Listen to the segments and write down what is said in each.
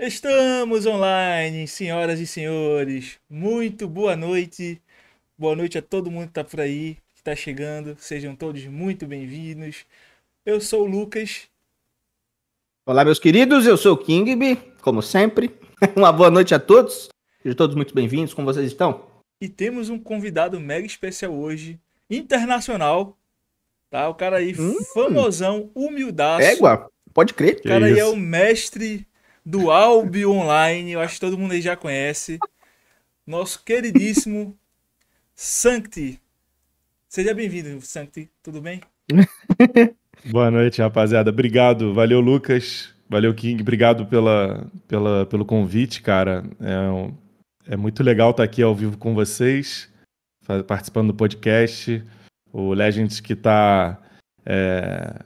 Estamos online, senhoras e senhores. Muito boa noite. Boa noite a todo mundo que está por aí, que está chegando. Sejam todos muito bem-vindos. Eu sou o Lucas. Olá, meus queridos. Eu sou o Kingby, como sempre. Uma boa noite a todos. Sejam todos muito bem-vindos. Como vocês estão? E temos um convidado mega especial hoje, internacional. Tá? O cara aí, hum. famosão, humildaço. Égua, pode crer. O cara aí é o mestre do Albi Online, eu acho que todo mundo aí já conhece. Nosso queridíssimo Sancti. Seja bem-vindo, Sancti. Tudo bem? Boa noite, rapaziada. Obrigado. Valeu, Lucas. Valeu, King. Obrigado pela, pela, pelo convite, cara. É, é muito legal estar aqui ao vivo com vocês, participando do podcast. O Legends que está é,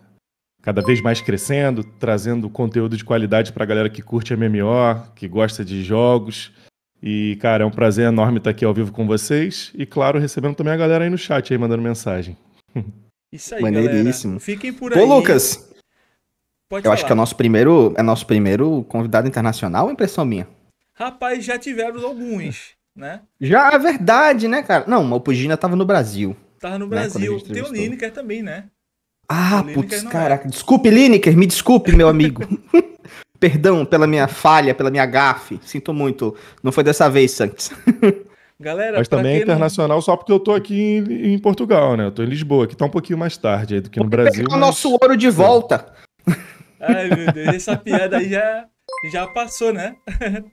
cada vez mais crescendo, trazendo conteúdo de qualidade para a galera que curte MMO, que gosta de jogos. E, cara, é um prazer enorme estar aqui ao vivo com vocês. E, claro, recebendo também a galera aí no chat, aí mandando mensagem. Isso aí, Maneiríssimo. Galera. Fiquem por Pô, aí. Ô, Lucas! Pode eu falar. acho que é nosso primeiro, é nosso primeiro convidado internacional, impressão minha. Rapaz, já tivemos alguns, né? Já, é verdade, né, cara? Não, o Pugina tava no Brasil. Tava no né, Brasil. Né, Tem o Lineker também, né? Ah, putz, é. caraca. É. Desculpe, Lineker, me desculpe, meu amigo. Perdão pela minha falha, pela minha gafe. Sinto muito. Não foi dessa vez, Santos. Galera, Mas também é internacional não... só porque eu tô aqui em, em, Portugal, né? Eu tô em Lisboa, que tá um pouquinho mais tarde do que no Brasil. Pegar o nosso ouro de volta. Ai, meu Deus, essa piada aí já, já passou, né?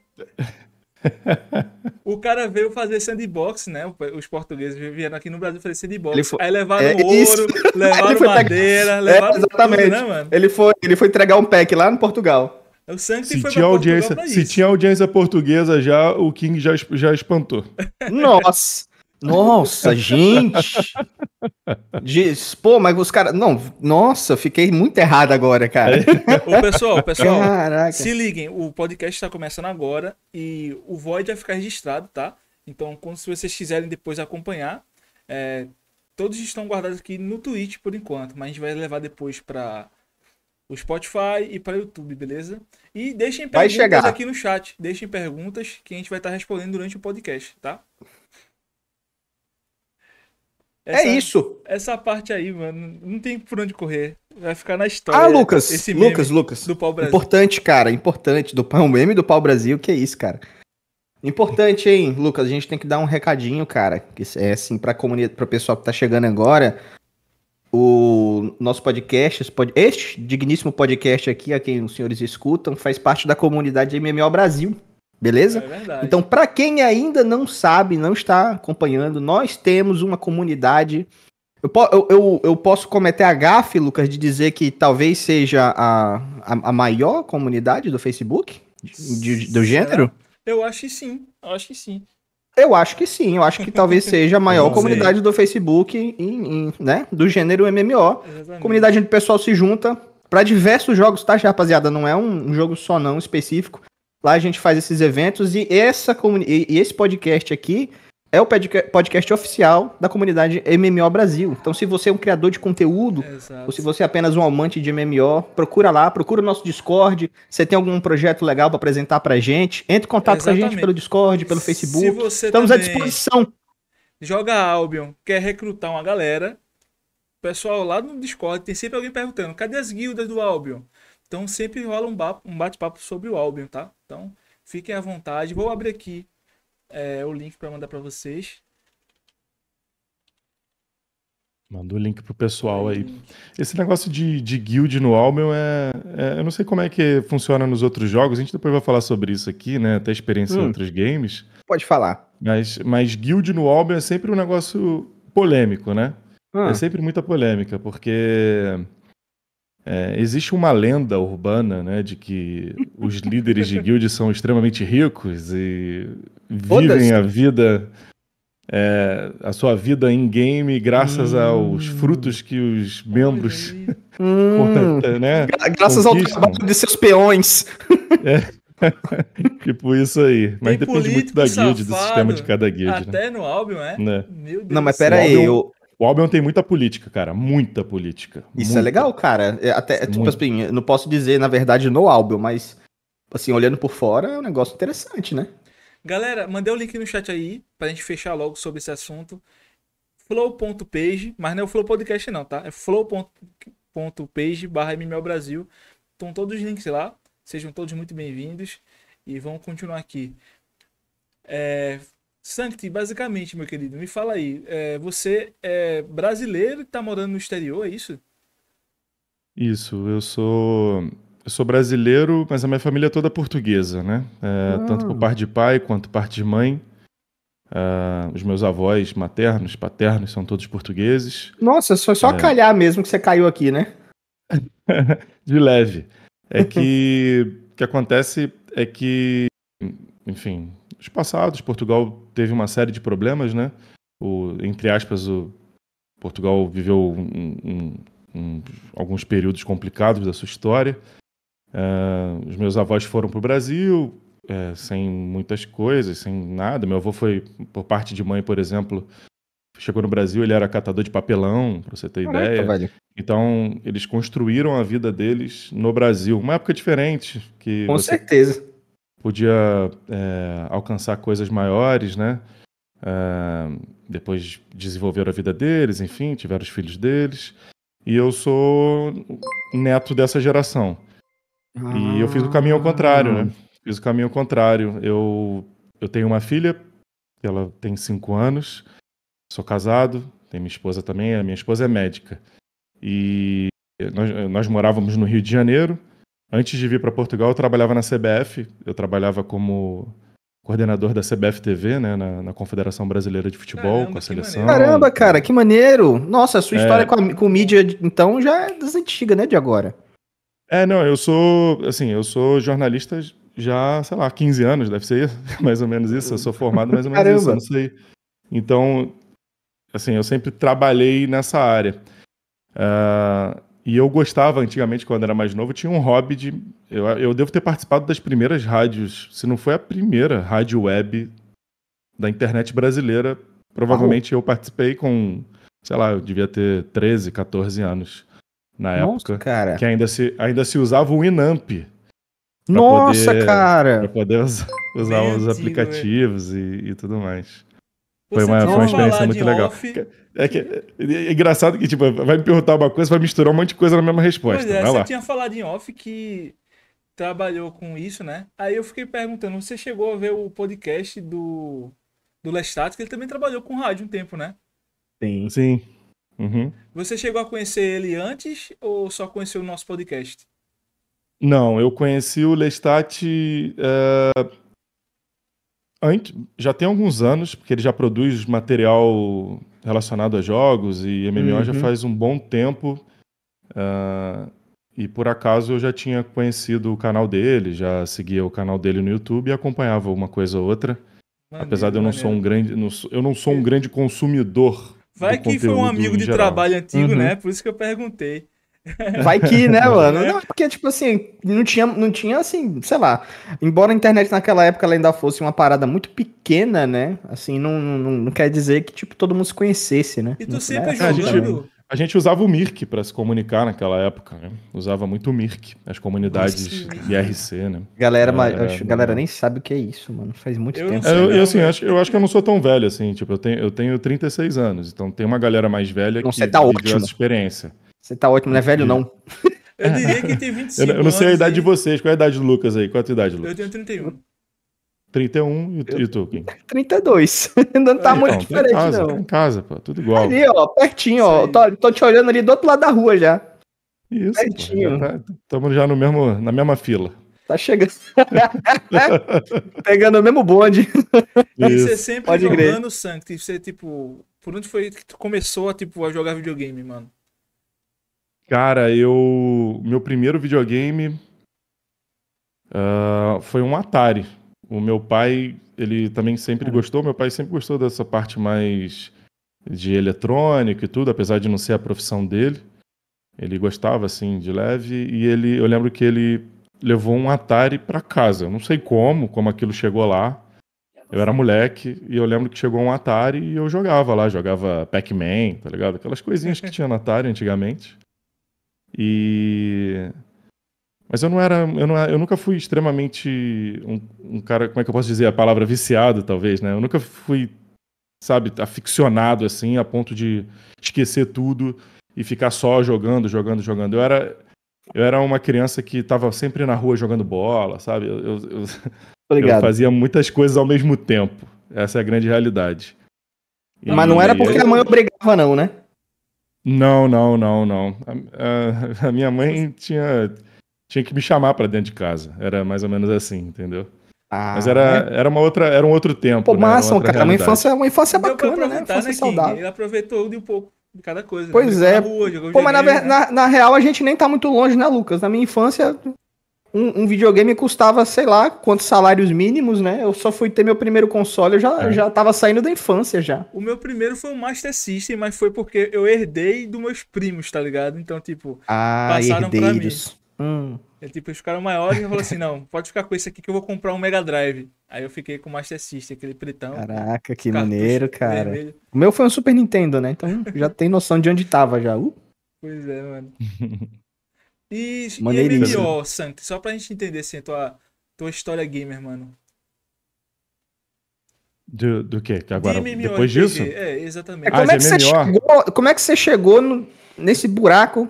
o cara veio fazer sandbox, né? Os portugueses vieram aqui no Brasil fazer sandbox. Foi... Aí levaram é, ouro, isso. levaram madeira, pegar... É, levaram é, exatamente. Tudo, né, mano? Ele foi, ele foi entregar um pack lá no Portugal. O sangue se foi tinha audiência, Se tinha audiência portuguesa já, o King já, já espantou. Nossa! Nossa, gente! Diz, pô, mas os caras. Não, nossa, fiquei muito errado agora, cara. o pessoal, pessoal, Caraca. se liguem, o podcast está começando agora e o Void vai ficar registrado, tá? Então, quando se vocês quiserem depois acompanhar, é, todos estão guardados aqui no Twitch por enquanto, mas a gente vai levar depois para o Spotify e para o YouTube, beleza? E deixem perguntas aqui no chat, deixem perguntas que a gente vai estar tá respondendo durante o podcast, tá? É essa, é isso. Essa parte aí, mano, não tem por onde correr. Vai ficar na história. Ah, Lucas, esse Lucas, Lucas. Do pau Brasil. Importante, cara, importante. Do pau, um meme do pau Brasil, que é isso, cara. Importante, hein, Lucas? A gente tem que dar um recadinho, cara. Que é assim, pra comunidade, pro pessoal que tá chegando agora. O nosso podcast, pod... este digníssimo podcast aqui, a quem os senhores escutam, faz parte da comunidade MMO Brasil. Beleza? É então, para quem ainda não sabe, não está acompanhando, nós temos uma comunidade. Eu, eu, eu, eu posso cometer a gafe, Lucas, de dizer que talvez seja a, a, a maior comunidade do Facebook de, do gênero? Eu acho que sim, eu acho que sim. Eu acho que sim, eu acho que talvez seja a maior comunidade do Facebook em, em, né, do gênero MMO. Exatamente. Comunidade onde o pessoal se junta para diversos jogos, tá, rapaziada? Não é um, um jogo só não específico. Lá a gente faz esses eventos e, essa e esse podcast aqui é o podcast oficial da comunidade MMO Brasil. Então, se você é um criador de conteúdo, Exato. ou se você é apenas um amante de MMO, procura lá, procura o nosso Discord. Você tem algum projeto legal para apresentar pra gente? Entre em contato Exatamente. com a gente pelo Discord, pelo Facebook. Estamos à disposição. Joga Albion, quer recrutar uma galera. pessoal lá no Discord tem sempre alguém perguntando: cadê as guildas do Albion? Então sempre rola um, um bate-papo sobre o Albion, tá? Então, fiquem à vontade. Vou abrir aqui é, o link para mandar para vocês. Manda o link pro pessoal aí. Esse negócio de, de guild no Albion é, é, Eu não sei como é que funciona nos outros jogos, a gente depois vai falar sobre isso aqui, né? Até experiência hum. em outros games. Pode falar. Mas, mas guild no Albion é sempre um negócio polêmico, né? É ah. sempre muita polêmica, porque é, existe uma lenda urbana né, de que os líderes de guild são extremamente ricos e vivem a vida, é, a sua vida em game graças hum. aos frutos que os membros. né, graças ao trabalho de seus peões. É. tipo isso aí. Mas Tem depende muito da safado, guild, do sistema de cada guild. Até né? no álbum, é? Né? Não, mas pera aí, eu... O Albion tem muita política, cara. Muita política. Isso é muita. é legal, cara. É, até, é, tipo assim, não posso dizer, na verdade, no Albion, mas, assim, olhando por fora, é um negócio interessante, né? Galera, mandei o link no chat aí, pra gente fechar logo sobre esse assunto. Flow.page, mas não é o Flow Podcast não, tá? É flow.page barra MMO Brasil. Estão todos os links lá. Sejam todos muito bem-vindos. E vamos continuar aqui. É, Sancti, basicamente, meu querido, me fala aí, é, você é brasileiro e está morando no exterior, é isso? Isso, eu sou eu sou brasileiro, mas a minha família é toda portuguesa, né? É, ah. Tanto por parte de pai quanto por parte de mãe. Uh, os meus avós maternos, paternos, são todos portugueses. Nossa, foi só é. calhar mesmo que você caiu aqui, né? de leve. É que o que acontece é que, enfim, os passados, Portugal teve uma série de problemas, né? O, entre aspas, o Portugal viveu um, um, um, alguns períodos complicados da sua história. É, os meus avós foram para o Brasil é, sem muitas coisas, sem nada. Meu avô foi, por parte de mãe, por exemplo, chegou no Brasil, ele era catador de papelão, para você ter Caraca, ideia. Velho. Então, eles construíram a vida deles no Brasil. Uma época diferente. que Com você... certeza podia é, alcançar coisas maiores, né? É, depois desenvolveram a vida deles, enfim, tiveram os filhos deles. E eu sou neto dessa geração. Ah. E eu fiz o caminho ao contrário, né? Fiz o caminho ao contrário. Eu, eu tenho uma filha, ela tem cinco anos, sou casado, tenho minha esposa também, a minha esposa é médica. E nós, nós morávamos no Rio de Janeiro, Antes de vir para Portugal, eu trabalhava na CBF, eu trabalhava como coordenador da CBF TV, né, na, na Confederação Brasileira de Futebol, Caramba, com a seleção. Caramba, cara, que maneiro! Nossa, a sua é... história com, a, com mídia, então, já é das antigas, né, de agora. É, não, eu sou, assim, eu sou jornalista já, sei lá, 15 anos, deve ser mais ou menos isso, eu sou formado mais ou menos isso, não sei. Então, assim, eu sempre trabalhei nessa área. Uh, e eu gostava antigamente, quando era mais novo, tinha um hobby de. Eu, eu devo ter participado das primeiras rádios, se não foi a primeira rádio web da internet brasileira. Provavelmente ah, eu participei com, sei lá, eu devia ter 13, 14 anos na Nossa, época. Cara. Que ainda se, ainda se usava o Inamp. Nossa, poder, cara! Pra poder usar, usar os aplicativos e, e tudo mais. Foi uma, foi uma experiência muito legal. É, é, que, é, engraçado que, tipo, vai me perguntar uma coisa, vai misturar um monte de coisa na mesma resposta. Pois é, vai você lá. tinha falado em off que trabalhou com isso, né? Aí eu fiquei perguntando, você chegou a ver o podcast do, do Lestat, que ele também trabalhou com rádio um tempo, né? Sim. Sim. Uhum. Você chegou a conhecer ele antes ou só conheceu o nosso podcast? Não, eu conheci o Lestat uh, antes, já tem alguns anos, porque ele já produz material relacionado a jogos e MMO uhum. já faz um bom tempo. Uh, e por acaso eu já tinha conhecido o canal dele, já seguia o canal dele no YouTube e acompanhava uma coisa ou outra. Maneiro, Apesar de eu não maneiro. sou um grande, não sou, eu não sou um grande consumidor. Vai que foi um amigo de geral. trabalho antigo, uhum. né? Por isso que eu perguntei. Vai que, né, é. mano? Não, porque, tipo assim, não tinha, não tinha, assim, sei lá. Embora a internet naquela época ainda fosse uma parada muito pequena, né? Assim, não, não, não quer dizer que, tipo, todo mundo se conhecesse, né? E tu não, sempre né? jogando... É, a gente usava o Mirk para se comunicar naquela época, né? Usava muito o Mirk, as comunidades Nossa, IRC, né? Galera, é, acho, galera nem sabe o que é isso, mano. Faz muito eu tempo. Eu, eu, assim, acho, eu acho que eu não sou tão velho assim, tipo, eu tenho, eu tenho 36 anos, então tem uma galera mais velha não, que você tem tá ótimo. essa experiência. Você tá ótimo, não é velho, não. Eu diria que tem 25 anos. eu não sei a idade de vocês. Qual é a idade do Lucas aí? Qual é a tua idade, Lucas? Eu tenho 31. 31 e, eu... e tu, Kim? 32. Ainda não tá aí, muito então, diferente, casa, não. Tá em casa, pô, tudo igual. Ali, ó, pertinho, ó. Tô, tô, te olhando ali do outro lado da rua já. Isso. Pertinho. Estamos já, tá, já no mesmo, na mesma fila. Tá chegando. Pegando o mesmo bonde. E você sempre Pode jogando, Sank. Você, tipo, por onde foi que tu começou a, tipo, a jogar videogame, mano? Cara, eu. Meu primeiro videogame uh, foi um Atari. O meu pai, ele também sempre é. gostou, meu pai sempre gostou dessa parte mais de eletrônico e tudo, apesar de não ser a profissão dele. Ele gostava, assim, de leve. E ele, eu lembro que ele levou um Atari para casa. Eu não sei como, como aquilo chegou lá. Eu era moleque e eu lembro que chegou um Atari e eu jogava lá, jogava Pac-Man, tá ligado? Aquelas coisinhas que tinha no Atari antigamente. E mas eu não era, eu, não, eu nunca fui extremamente um, um, cara, como é que eu posso dizer a palavra viciado, talvez, né? Eu nunca fui, sabe, aficionado assim, a ponto de esquecer tudo e ficar só jogando, jogando, jogando. Eu era, eu era uma criança que estava sempre na rua jogando bola, sabe? Eu, eu, eu, fazia muitas coisas ao mesmo tempo. Essa é a grande realidade. E, Mas não era porque a mãe obrigava, não, né? Não, não, não, não. A, a, a minha mãe tinha, tinha que me chamar para dentro de casa. Era mais ou menos assim, entendeu? Ah, Mas era, né? era uma outra, era um outro tempo. Pô, né? cara. Uma infância, uma infância bacana, né? Infância né, saudável. Ele aproveitou de um pouco de cada coisa. Pois né? é. Rua, Pô, mas na, né? na, na, real a gente nem tá muito longe, né, Lucas? Na minha infância, um, um, videogame custava, sei lá, quantos salários mínimos, né? Eu só fui ter meu primeiro console, eu já, é. já tava saindo da infância já. O meu primeiro foi o Master System, mas foi porque eu herdei dos meus primos, tá ligado? Então, tipo, ah, passaram herdeiros. pra mim. Hum. Eu, é, tipo, eles ficaram maiores e falaram assim: não, pode ficar com esse aqui que eu vou comprar um Mega Drive. Aí eu fiquei com o Master System, aquele pretão. Caraca, que maneiro, cara. Vermelho. O meu foi um Super Nintendo, né? Então já tem noção de onde tava já. Uh. Pois é, mano. E, e MMO, Sanct, só pra gente entender assim, tua, tua história gamer, mano. Do, do quê? Que agora, de MMO, depois disso? É, exatamente. Ah, é, como, ah, é que você chegou, como é que você chegou no, nesse buraco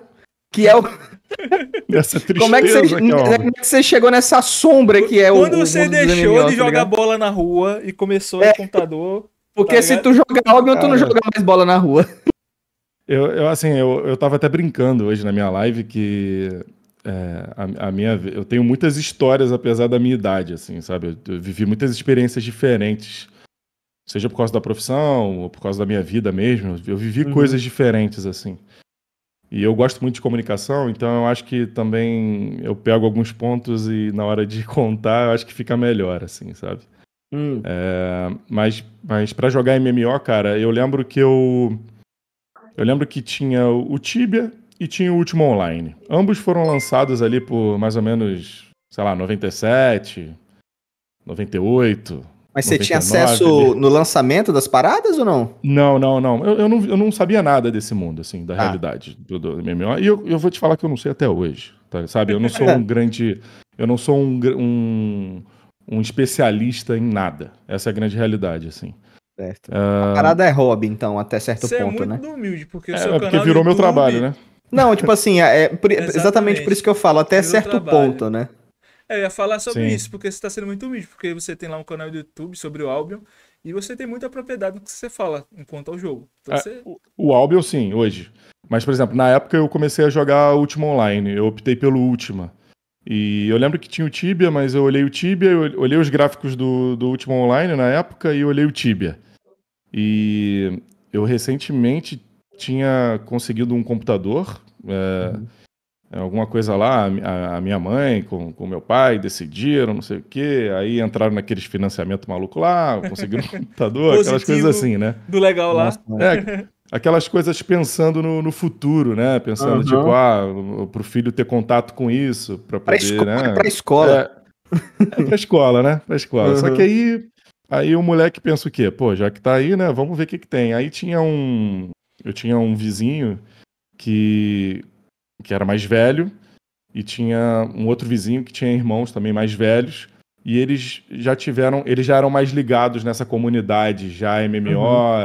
que é o. Nessa tristeza como é, que você, que é como é que você chegou nessa sombra que é Quando o. Quando você deixou MMO, de tá jogar bola na rua e começou é. o computador. Porque tá se tu jogar óbvio, tu não joga mais bola na rua. Eu, eu assim, eu, eu tava até brincando hoje na minha live que é, a, a, minha, eu tenho muitas histórias, apesar da minha idade, assim, sabe? Eu, eu, vivi muitas experiências diferentes, seja por causa da profissão ou por causa da minha vida mesmo. Eu vivi uhum. coisas diferentes, assim. E eu gosto muito de comunicação, então eu acho que também eu pego alguns pontos e na hora de contar, eu acho que fica melhor, assim, sabe? Hum. É, mas mas para jogar MMO, cara, eu lembro que eu eu lembro que tinha o Tibia e tinha o Último Online. Ambos foram lançados ali por mais ou menos, sei lá, 97, 98. Mas 99. você tinha acesso no lançamento das paradas ou não? Não, não, não. Eu, eu, não, eu não sabia nada desse mundo, assim, da ah. realidade do, do MMO. E eu, eu vou te falar que eu não sei até hoje, tá? sabe? Eu não sou um grande... Eu não sou um, um, um especialista em nada. Essa é a grande realidade, assim. Certo. Uh... A parada é hobby, então, até certo é ponto, é muito né? humilde, porque o é, seu é porque virou meu trabalho, né? Não, tipo assim, é, é exatamente. exatamente. por isso que eu falo, até virou certo trabalho. ponto, né? É, eu ia falar sobre Sim. isso, porque você está sendo muito humilde, porque você tem lá um canal do YouTube sobre o Albion, e você tem muita propriedade no que você fala enquanto ao jogo. Então, é, você... o, o Albion, sim, hoje. Mas, por exemplo, na época eu comecei a jogar Ultima Online, eu optei pelo Ultima. E eu lembro que tinha o Tibia, mas eu olhei o Tibia, eu olhei os gráficos do, do Ultima Online na época e olhei o Tibia. E eu recentemente tinha conseguido um computador, é, uhum. alguma coisa lá, a, a minha mãe com, com meu pai decidiram, não sei o quê, aí entraram naqueles financiamento maluco lá, conseguiram um computador, aquelas coisas assim, né? Do legal lá. É, aquelas coisas pensando no, no futuro, né? Pensando, uhum. tipo, ah, para o filho ter contato com isso, para poder, né? pra escola, né? Para escola. É, é pra escola, né? Pra escola. Uhum. Só que aí Aí o moleque pensa o quê? Pô, já que tá aí, né? Vamos ver o que, que tem. Aí tinha um. Eu tinha um vizinho que. que era mais velho. E tinha um outro vizinho que tinha irmãos também mais velhos. E eles já tiveram. Eles já eram mais ligados nessa comunidade, já MMO. Uhum.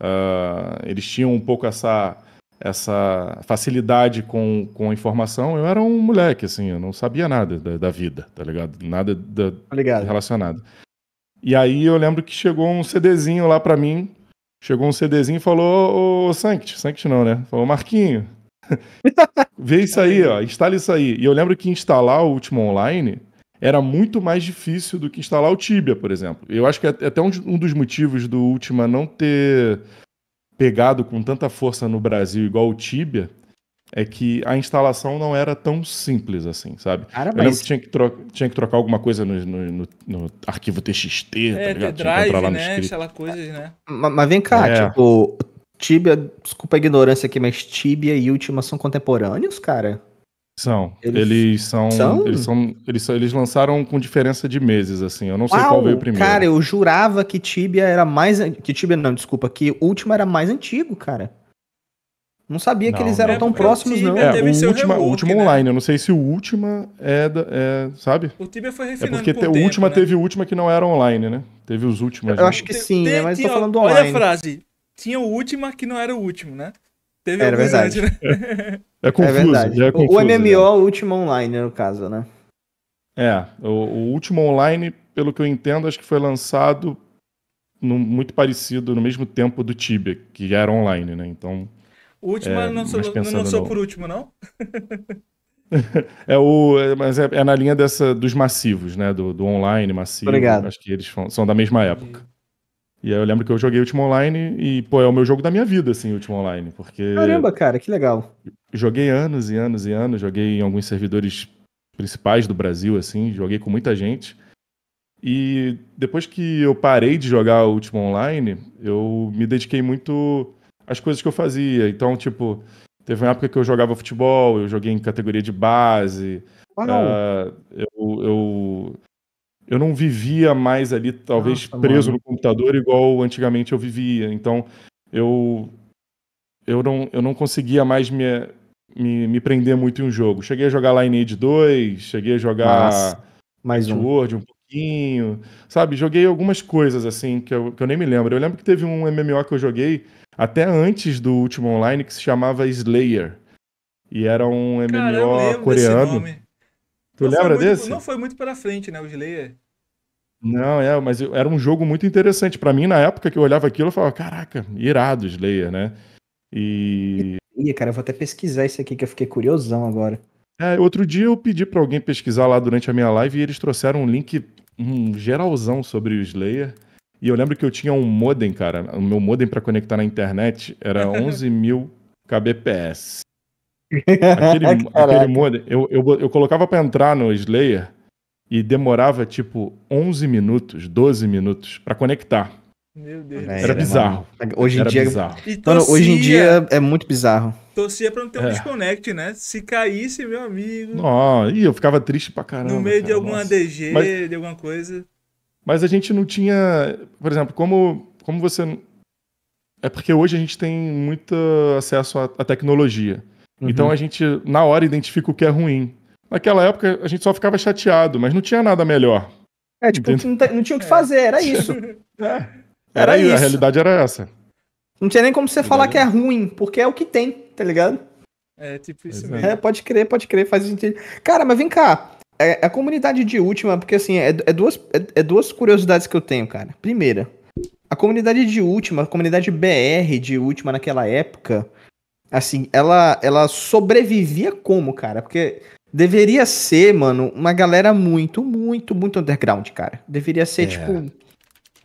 Uh, eles tinham um pouco essa. Essa facilidade com, com a informação, eu era um moleque, assim, eu não sabia nada da, da vida, tá ligado? Nada da, tá ligado. relacionado. E aí eu lembro que chegou um CDzinho lá para mim. Chegou um CDzinho e falou, ô Sanct, Sanct não, né? Falou, Marquinho, vê isso aí, ó, instala isso aí. E eu lembro que instalar o último online era muito mais difícil do que instalar o Tibia, por exemplo. Eu acho que é, é até um dos motivos do Ultima não ter pegado com tanta força no Brasil igual o Tibia é que a instalação não era tão simples assim, sabe? Cara, mas... Eu lembro que tinha que, tinha que trocar alguma coisa no, no, no, no arquivo TXT, tá é, tá ligado? Drive, tinha que né? Aquela coisa, né? Mas, mas vem cá, é. tipo, Tibia, desculpa a ignorância aqui, mas Tibia e Ultima são contemporâneos, cara? São. Eles, eles são, são? Eles são. Eles Eles lançaram com diferença de meses, assim. Eu não Uau, sei qual veio primeiro. Cara, eu jurava que Tibia era mais. Que Tibia, não, desculpa, que Ultima era mais antigo, cara. Não sabia não, que eles eram né? tão próximos, não. É, o, última, o último né? online. Eu não sei se o último é, da, é sabe? O Tibia foi é refinando. É porque te, o último última né? teve o última que não era online, né? Teve os últimos. Eu né? acho que sim, né? Mas tinha, tô falando online. Olha a frase. Tinha o última que não era o último, né? Teve era verdade. Antes, né? É, é confuso. É verdade. É confuso, o MMO, é. o último online, no caso, né? É. O, o, último online, pelo que eu entendo, acho que foi lançado no, muito parecido, no mesmo tempo do Tibia, que era online, né? Então. Última é, não, sou, não no... por último, não? é o, é, mas é, é, na linha dessa dos massivos, né? Do, do online massivo. Obrigado. Acho que eles são da mesma época. E aí eu lembro que eu joguei Ultima Online e, pô, é o meu jogo da minha vida, assim, Ultima Online, porque... Caramba, cara, que legal. Joguei anos e anos e anos, joguei em alguns servidores principais do Brasil, assim, joguei com muita gente. E depois que eu parei de jogar Ultima Online, eu me dediquei muito as coisas que eu fazia. Então, tipo, teve uma época que eu jogava futebol, eu joguei em categoria de base. Ah, não. Uh, eu, eu, eu não vivia mais ali, talvez Nossa, preso mano. no computador, igual antigamente eu vivia. Então, eu, eu, não, eu não conseguia mais me, me, me prender muito em um jogo. Cheguei a jogar Lineage 2, cheguei a jogar mais um. Word um pouquinho, sabe? Joguei algumas coisas assim que eu, que eu nem me lembro. Eu lembro que teve um MMO que eu joguei até antes do último online, que se chamava Slayer. E era um MMO coreano. Tu não lembra muito, desse? Não foi muito para frente, né, o Slayer? Não, é, mas era um jogo muito interessante. para mim, na época que eu olhava aquilo, eu falava, caraca, irado Slayer, né? E. Ih, cara, eu vou até pesquisar isso aqui que eu fiquei curiosão agora. É, outro dia eu pedi para alguém pesquisar lá durante a minha live e eles trouxeram um link um geralzão sobre o Slayer. E eu lembro que eu tinha um modem, cara. O meu modem para conectar na internet era 11 mil kbps. Aquele, aquele modem, eu, eu, eu colocava para entrar no Slayer e demorava tipo 11 minutos, 12 minutos para conectar. Meu Deus. era, é bizarro. Mano. Hoje em era dia bizarro. Torcia, mano, hoje em dia é muito bizarro. Torcia para não ter um é. né? Se caísse, meu amigo. Não, e eu ficava triste pra caramba. No meio cara, de alguma nossa. DG, Mas... de alguma coisa. Mas a gente não tinha, por exemplo, como, como você. É porque hoje a gente tem muito acesso à, à tecnologia. Uhum. Então a gente, na hora, identifica o que é ruim. Naquela época a gente só ficava chateado, mas não tinha nada melhor. É, tipo, não, não, tinha o que fazer, era é. isso. é. era, era, isso. A realidade era essa. Não tinha nem como você falar que é ruim, porque é o que tem, tá ligado? É, tipo isso mesmo. É, pode crer, pode crer, faz sentido. Cara, mas vem cá. É, é, a comunidade de última, porque assim, é, é duas, é, é, duas curiosidades que eu tenho, cara. Primeira, a comunidade de última, a comunidade BR de última naquela época, assim, ela, ela sobrevivia como, cara? Porque deveria ser, mano, uma galera muito, muito, muito underground, cara. Deveria ser, é. tipo,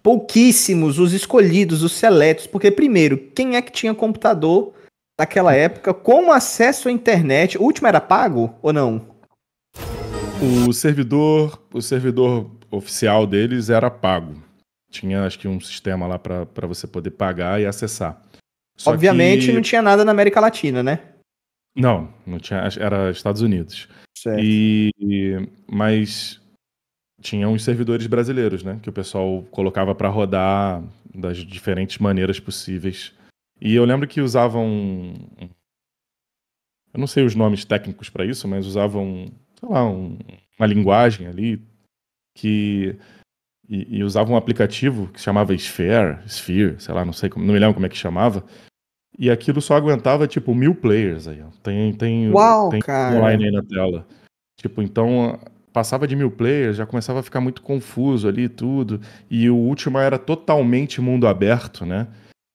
pouquíssimos os escolhidos, os seletos. Porque, primeiro, quem é que tinha computador naquela época? Como acesso à internet? O último era pago ou não? O servidor, o servidor oficial deles era pago. Tinha, acho que, um sistema lá para você poder pagar e acessar. Só Obviamente que... não tinha nada na América Latina, né? Não, não tinha, era Estados Unidos. Certo. E, mas tinha uns servidores brasileiros, né? Que o pessoal colocava para rodar das diferentes maneiras possíveis. E eu lembro que usavam. Eu não sei os nomes técnicos para isso, mas usavam sei lá, um, uma linguagem ali que e, e, usava um aplicativo que chamava Sphere, Sphere, sei lá, não sei como, não me lembro como é que chamava. E aquilo só aguentava tipo mil players aí. Tem tem, Uau, tem cara. online aí na tela. Tipo, então passava de mil players, já começava a ficar muito confuso ali tudo. E o último era totalmente mundo aberto, né?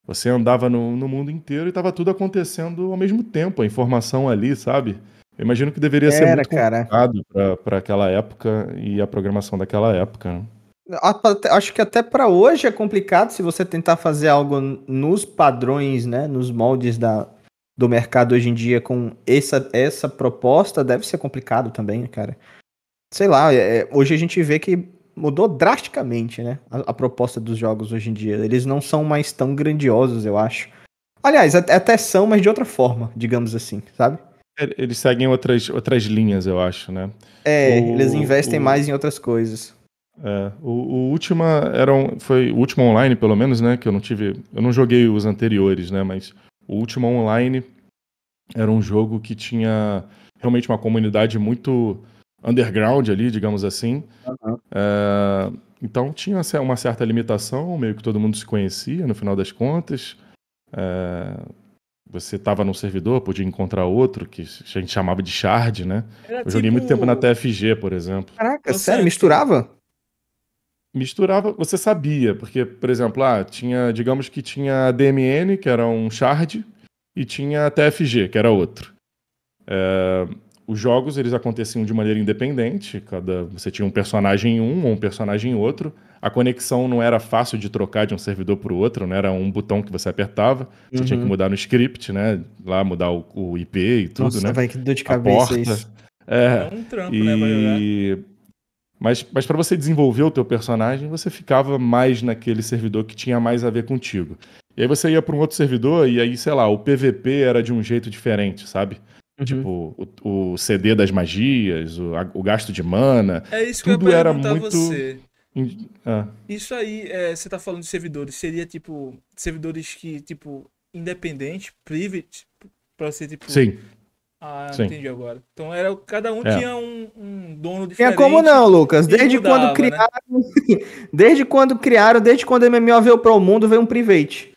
Você andava no, no mundo inteiro e estava tudo acontecendo ao mesmo tempo, a informação ali, sabe? Eu imagino que deveria Era, ser muito complicado para aquela época e a programação daquela época. Né? Acho que até para hoje é complicado se você tentar fazer algo nos padrões, né, nos moldes da, do mercado hoje em dia com essa, essa proposta, deve ser complicado também, né, cara. Sei lá, é, é, hoje a gente vê que mudou drasticamente, né, a, a proposta dos jogos hoje em dia. Eles não são mais tão grandiosos, eu acho. Aliás, até são, mas de outra forma, digamos assim, sabe? É, eles seguem outras, outras linhas, eu acho, né? É, o, eles investem o, mais em outras coisas. É, o, o era um, foi o último online, pelo menos, né? Que eu não tive. Eu não joguei os anteriores, né? Mas o último online era um jogo que tinha realmente uma comunidade muito underground ali, digamos assim. Uhum. É, então tinha uma certa limitação, meio que todo mundo se conhecia no final das contas. É, você estava num servidor, podia encontrar outro, que a gente chamava de shard, né? Era eu joguei tipo... muito tempo na TFG, por exemplo. Caraca, sério? É Misturava? Misturava, você sabia, porque, por exemplo, lá ah, tinha, digamos que tinha DMN, que era um shard, e tinha TFG, que era outro. É, os jogos eles aconteciam de maneira independente, cada você tinha um personagem em um ou um personagem em outro. A conexão não era fácil de trocar de um servidor para o outro, não era um botão que você apertava, você uhum. tinha que uhum. mudar no script, né? Lá mudar o, o IP e tudo, Nossa, né? vai que dor de cabeça isso. É, é um trampo, né, e... né? Mas, mas para você desenvolver o teu personagem, você ficava mais naquele servidor que tinha mais a ver contigo. E aí você ia para um outro servidor e aí, sei lá, o PVP era de um jeito diferente, sabe? Uhum. Tipo, o, o, CD das magias, o, a, o, gasto de mana. É isso tudo que eu ia era muito... você. In... Ah. Isso aí, é, você tá falando de servidores, seria tipo servidores que, tipo, independente, private, pra ser tipo. Sim. Ah, Sim. entendi agora. Então era, cada um é. tinha um, um, dono diferente. É como não, Lucas. Desde mudava, quando né? criaram. Né? desde quando criaram, desde quando o MMO veio para o mundo, veio um private.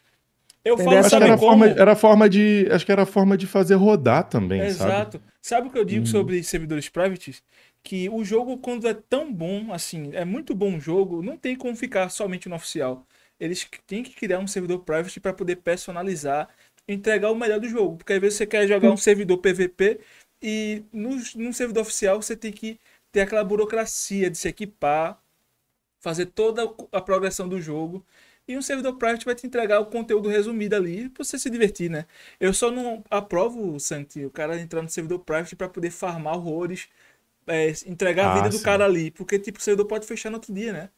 Eu falo, acho sabe que era, como... forma, era forma de. Acho que era forma de fazer rodar também. sabe? Exato. Sabe o que eu digo hum. sobre servidores privates? Que o jogo, quando é tão bom, assim, é muito bom o jogo, não tem como ficar somente no oficial. Eles têm que criar um servidor private para poder personalizar, entregar o melhor do jogo. Porque às vezes você quer jogar um servidor PVP e no, num servidor oficial você tem que ter aquela burocracia de se equipar, fazer toda a progressão do jogo. E um servidor private vai te entregar o conteúdo resumido ali pra você se divertir, né? Eu só não aprovo, Santi, o cara entrar no servidor private para poder farmar horrores, é, entregar a ah, vida ah, do sim. cara ali. Porque, tipo, o servidor pode fechar no outro dia, né?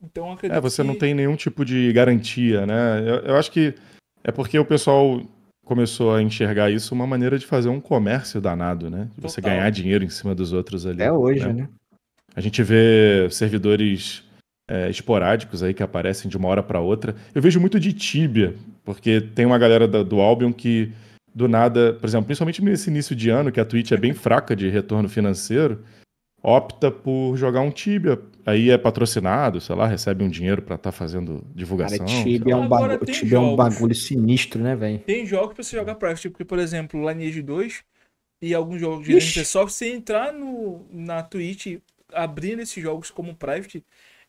Então acredito. É, você que... não tem nenhum tipo de garantia, né? Eu, eu acho que é porque o pessoal começou a enxergar isso uma maneira de fazer um comércio danado, né? De você ganhar dinheiro em cima dos outros ali. É hoje, né? né? A gente vê servidores é, esporádicos aí que aparecem de uma hora para outra. Eu vejo muito de tibia porque tem uma galera da, do Albion que do nada, por exemplo, principalmente nesse início de ano, que a Twitch é bem fraca de retorno financeiro, opta por jogar um Tibia. Aí é patrocinado, sei lá, recebe um dinheiro para estar tá fazendo divulgação. Cara, Tibia, é um, bagu tibia é um, bagulho sinistro, né, velho? Tem jogos pra você jogar private, porque, por exemplo, Lineage 2 e alguns jogos de Ixi. NPC Soft, você entrar no, na Twitch abrindo esses jogos como private,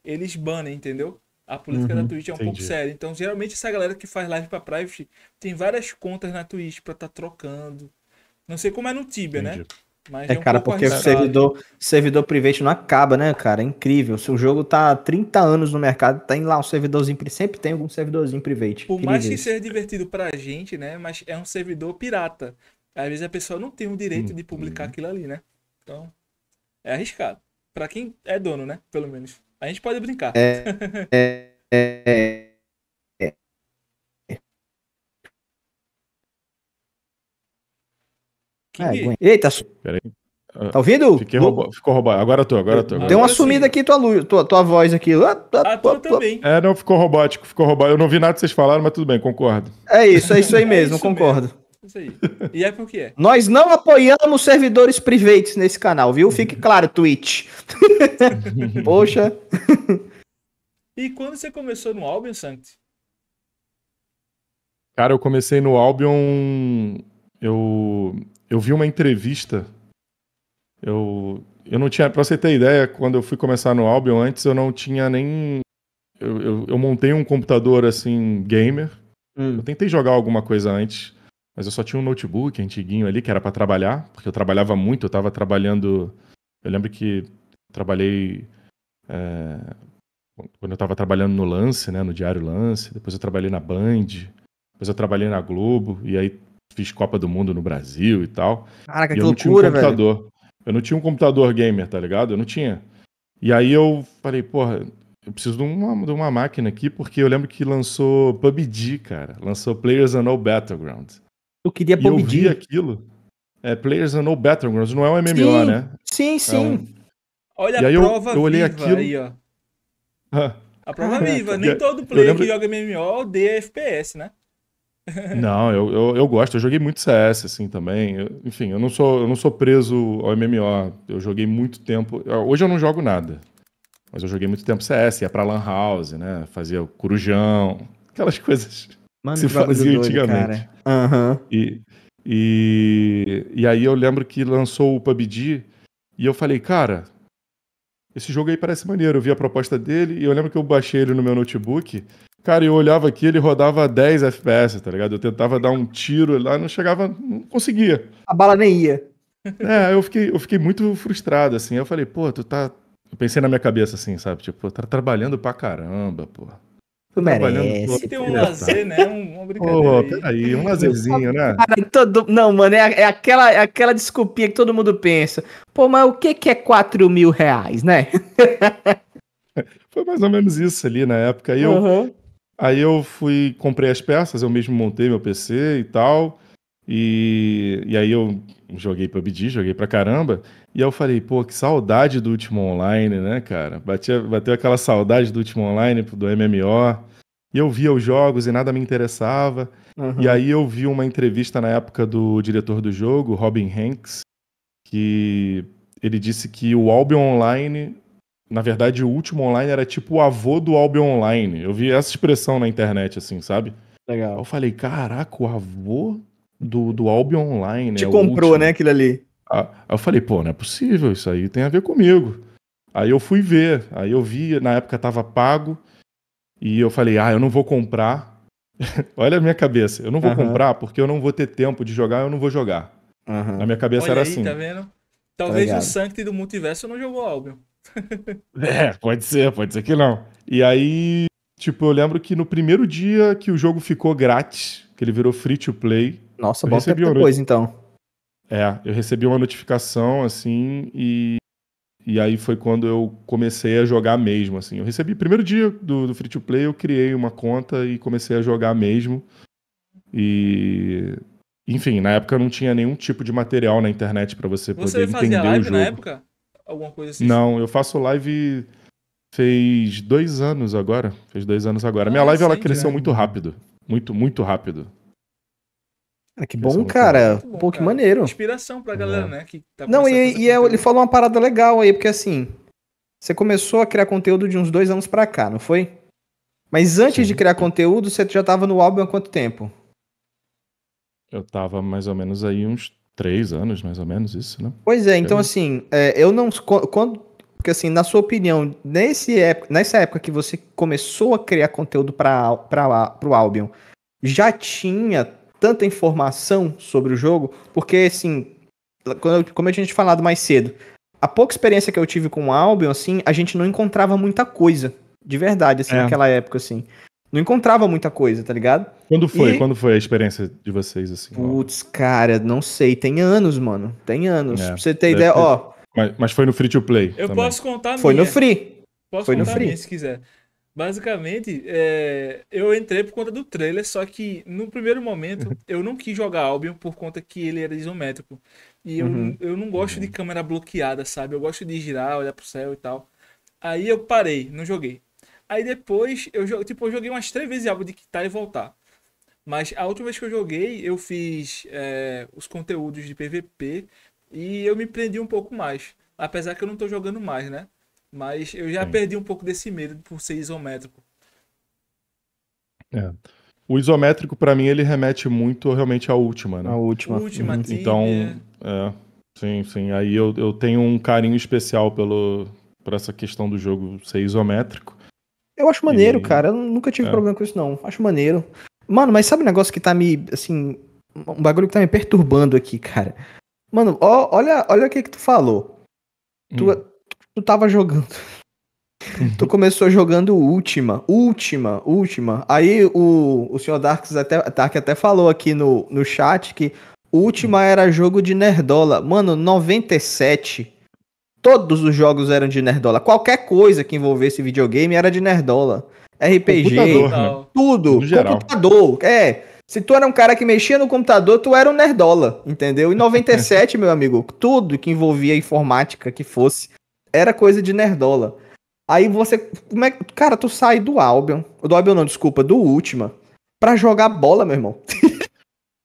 eles banem, entendeu? A política uhum, da Twitch é um entendi. pouco séria. Então, geralmente, essa galera que faz live pra private tem várias contas na Twitch pra tá trocando. Não sei como é no Tibia, né? Mas é, é um cara, porque o servidor, servidor private não acaba, né, cara? É incrível. Se o jogo tá há 30 anos no mercado, tem lá um servidorzinho, sempre tem algum servidorzinho private. Por mais que seja divertido pra gente, né? Mas é um servidor pirata. Às vezes a pessoa não tem o direito hum, de publicar hum. aquilo ali, né? Então, é arriscado. Pra quem é dono, né? Pelo menos. A gente pode brincar. É, é, é, é, Eita, peraí. Ah, tá ouvindo? Fiquei ficou roubado. Agora eu tô, agora eu tô. Agora Deu uma sumida aqui tua, luz, tua, tua voz aqui. Ah, ah tua também. É, não, ficou robótico, ficou roubado. Eu não vi nada que vocês falaram, mas tudo bem, concordo. É isso, é isso aí mesmo, é isso concordo. Mesmo. Isso aí. E é porque é. Nós não apoiamos servidores privados nesse canal, viu? Fique claro, Twitch. Poxa. E quando você começou no Albion, Santi Cara, eu comecei no Albion. Eu, eu vi uma entrevista. Eu, eu não tinha. Pra você ter ideia, quando eu fui começar no Albion, antes eu não tinha nem. Eu, eu, eu montei um computador assim, gamer. Hum. Eu tentei jogar alguma coisa antes mas eu só tinha um notebook antiguinho ali que era para trabalhar, porque eu trabalhava muito, eu estava trabalhando. Eu lembro que trabalhei. É, quando eu estava trabalhando no Lance, né, no Diário Lance, depois eu trabalhei na Band, depois eu trabalhei na Globo, e aí fiz Copa do Mundo no Brasil e tal. Caraca, e eu que eu não tinha um computador. Velho. Eu não tinha um computador gamer, tá ligado? Eu não tinha. E aí eu falei, porra, eu preciso de uma, de uma máquina aqui, porque eu lembro que lançou PUBG, cara. Lançou Players No Battleground. Eu queria e eu vi aquilo. É Players Unknown Battlegrounds, não é um MMO, sim, né? Sim, é sim. É um... Olha e a aí prova eu, eu olhei viva aquilo... aí, ó. A prova viva. Nem é- todo player lembro... que joga MMO odeia FPS, né? não, eu, eu, eu, gosto. Eu joguei muito CS, assim, também. Eu, enfim, eu não, sou, eu não sou preso ao MMO. Eu joguei muito tempo... Hoje eu não jogo nada. Mas eu joguei muito tempo CS, ia pra Lan House, né? Fazia corujão, aquelas coisas Mano, se fazia antigamente. Uhum. E, e, e aí eu lembro que lançou o PUBG e eu falei, cara, esse jogo aí parece maneiro. Eu vi a proposta dele e eu lembro que eu baixei ele no meu notebook. Cara, eu olhava aqui, ele rodava 10 FPS, tá ligado? Eu tentava dar um tiro lá, não chegava, não conseguia. A bala nem ia. É, eu fiquei, eu fiquei muito frustrado, assim. Eu falei, pô, tu tá. Eu pensei na minha cabeça, assim, sabe? Tipo, tá trabalhando pra caramba, pô. Tu merece. Tem um lazer, né? Um, uma brincadeira. Oh, peraí, um lazerzinho, né? Cara, todo... Não, mano, é, é, aquela, é aquela desculpinha que todo mundo pensa. Pô, mas o que, que é 4 mil reais, né? Foi mais ou menos isso ali na época. Aí, uhum. eu, aí eu fui, comprei as peças, eu mesmo montei meu PC e tal. E, e aí eu joguei PUBG, joguei pra caramba. E aí eu falei, pô, que saudade do último online, né, cara? Batia, bateu aquela saudade do último online, do MMO. E eu via os jogos e nada me interessava. Uhum. E aí eu vi uma entrevista na época do diretor do jogo, Robin Hanks, que ele disse que o Albion Online, na verdade, o último online era tipo o avô do Albion Online. Eu vi essa expressão na internet, assim, sabe? Legal. Eu falei, caraca, o avô do, do Albion Online. Te é comprou, né, aquilo ali. Ah, eu falei, pô, não é possível, isso aí tem a ver comigo. Aí eu fui ver, aí eu vi, na época tava pago, e eu falei, ah, eu não vou comprar. Olha a minha cabeça, eu não vou uhum. comprar porque eu não vou ter tempo de jogar, eu não vou jogar. Uhum. Na minha cabeça Olha era aí, assim. Tá vendo? Talvez tá o Sancti do multiverso não jogou Albion. é, pode ser, pode ser que não. E aí, tipo, eu lembro que no primeiro dia que o jogo ficou grátis, que ele virou free to play, nossa, eu bom recebi depois, então. É, eu recebi uma notificação, assim, e, e aí foi quando eu comecei a jogar mesmo, assim. Eu recebi, primeiro dia do, do free-to-play, eu criei uma conta e comecei a jogar mesmo. E... Enfim, na época não tinha nenhum tipo de material na internet para você, você poder entender live o jogo. na época? Alguma coisa assim? Não, eu faço live... Fez dois anos agora. Fez dois anos agora. Ah, Minha live, ela cresceu né? muito rápido. Muito, muito rápido. Cara, que bom, é cara. bom, Pô, que cara. maneiro. Inspiração pra galera, é. né? Que tá Não, e, e é, ele falou uma parada legal aí, porque assim, você começou a criar conteúdo de uns dois anos pra cá, não foi? Mas antes Sim. de criar conteúdo, você já tava no álbum há quanto tempo? Eu tava mais ou menos aí uns três anos, mais ou menos, isso, né? Pois é, então eu... assim, é, eu não. Quando, porque assim, na sua opinião, nesse época, nessa época que você começou a criar conteúdo para o álbum, já tinha tanta informação sobre o jogo, porque assim, como a tinha falado mais cedo, a pouca experiência que eu tive com o Albion, assim, a gente não encontrava muita coisa, de verdade, assim, é. naquela época, assim. Não encontrava muita coisa, tá ligado? Quando foi? E... Quando foi a experiência de vocês, assim? Putz, cara, não sei. Tem anos, mano. Tem anos. É, pra você ter ideia, ter... ó. Mas, mas, foi no free to play. Eu também. posso contar Foi minha. no free. Posso foi contar no free. minha, se quiser. Basicamente, é, eu entrei por conta do trailer, só que no primeiro momento uhum. eu não quis jogar Albion por conta que ele era isométrico. E eu, uhum. eu não gosto uhum. de câmera bloqueada, sabe? Eu gosto de girar, olhar pro céu e tal. Aí eu parei, não joguei. Aí depois eu, tipo, eu joguei umas três vezes Albion de quitar e voltar. Mas a última vez que eu joguei, eu fiz é, os conteúdos de PVP e eu me prendi um pouco mais. Apesar que eu não tô jogando mais, né? Mas eu já Sim. perdi um pouco desse medo por ser isométrico. É. O isométrico, para mim, ele remete muito realmente à última, né? A última. última uhum. Então, é. Sim, sim. Aí eu, eu tenho um carinho especial pelo, por essa questão do jogo ser isométrico. Eu acho maneiro, e... cara. Eu nunca tive é. problema com isso, não. Acho maneiro. Mano, mas sabe um negócio que tá me, assim... Um bagulho que tá me perturbando aqui, cara. Mano, ó, olha, olha o que que tu falou. Tu, hum. É tu tava jogando. tu uhum. começou jogando última, última, última. Aí o, o senhor Darks até, Dark até falou aqui no, no chat que última era jogo de Nerdola. Mano, 97. Todos os jogos eram de Nerdola. Qualquer coisa que envolvesse videogame era de Nerdola. RPG, né? tudo. Computador, é. Se tu era um cara que mexia no computador, tu era um nerdola, entendeu? Em 97, meu amigo, tudo que envolvia informática que fosse era coisa de nerdola. Aí você. Como é, cara, tu sai do Albion. Do Albion não, desculpa, do Última. Pra jogar bola, meu irmão.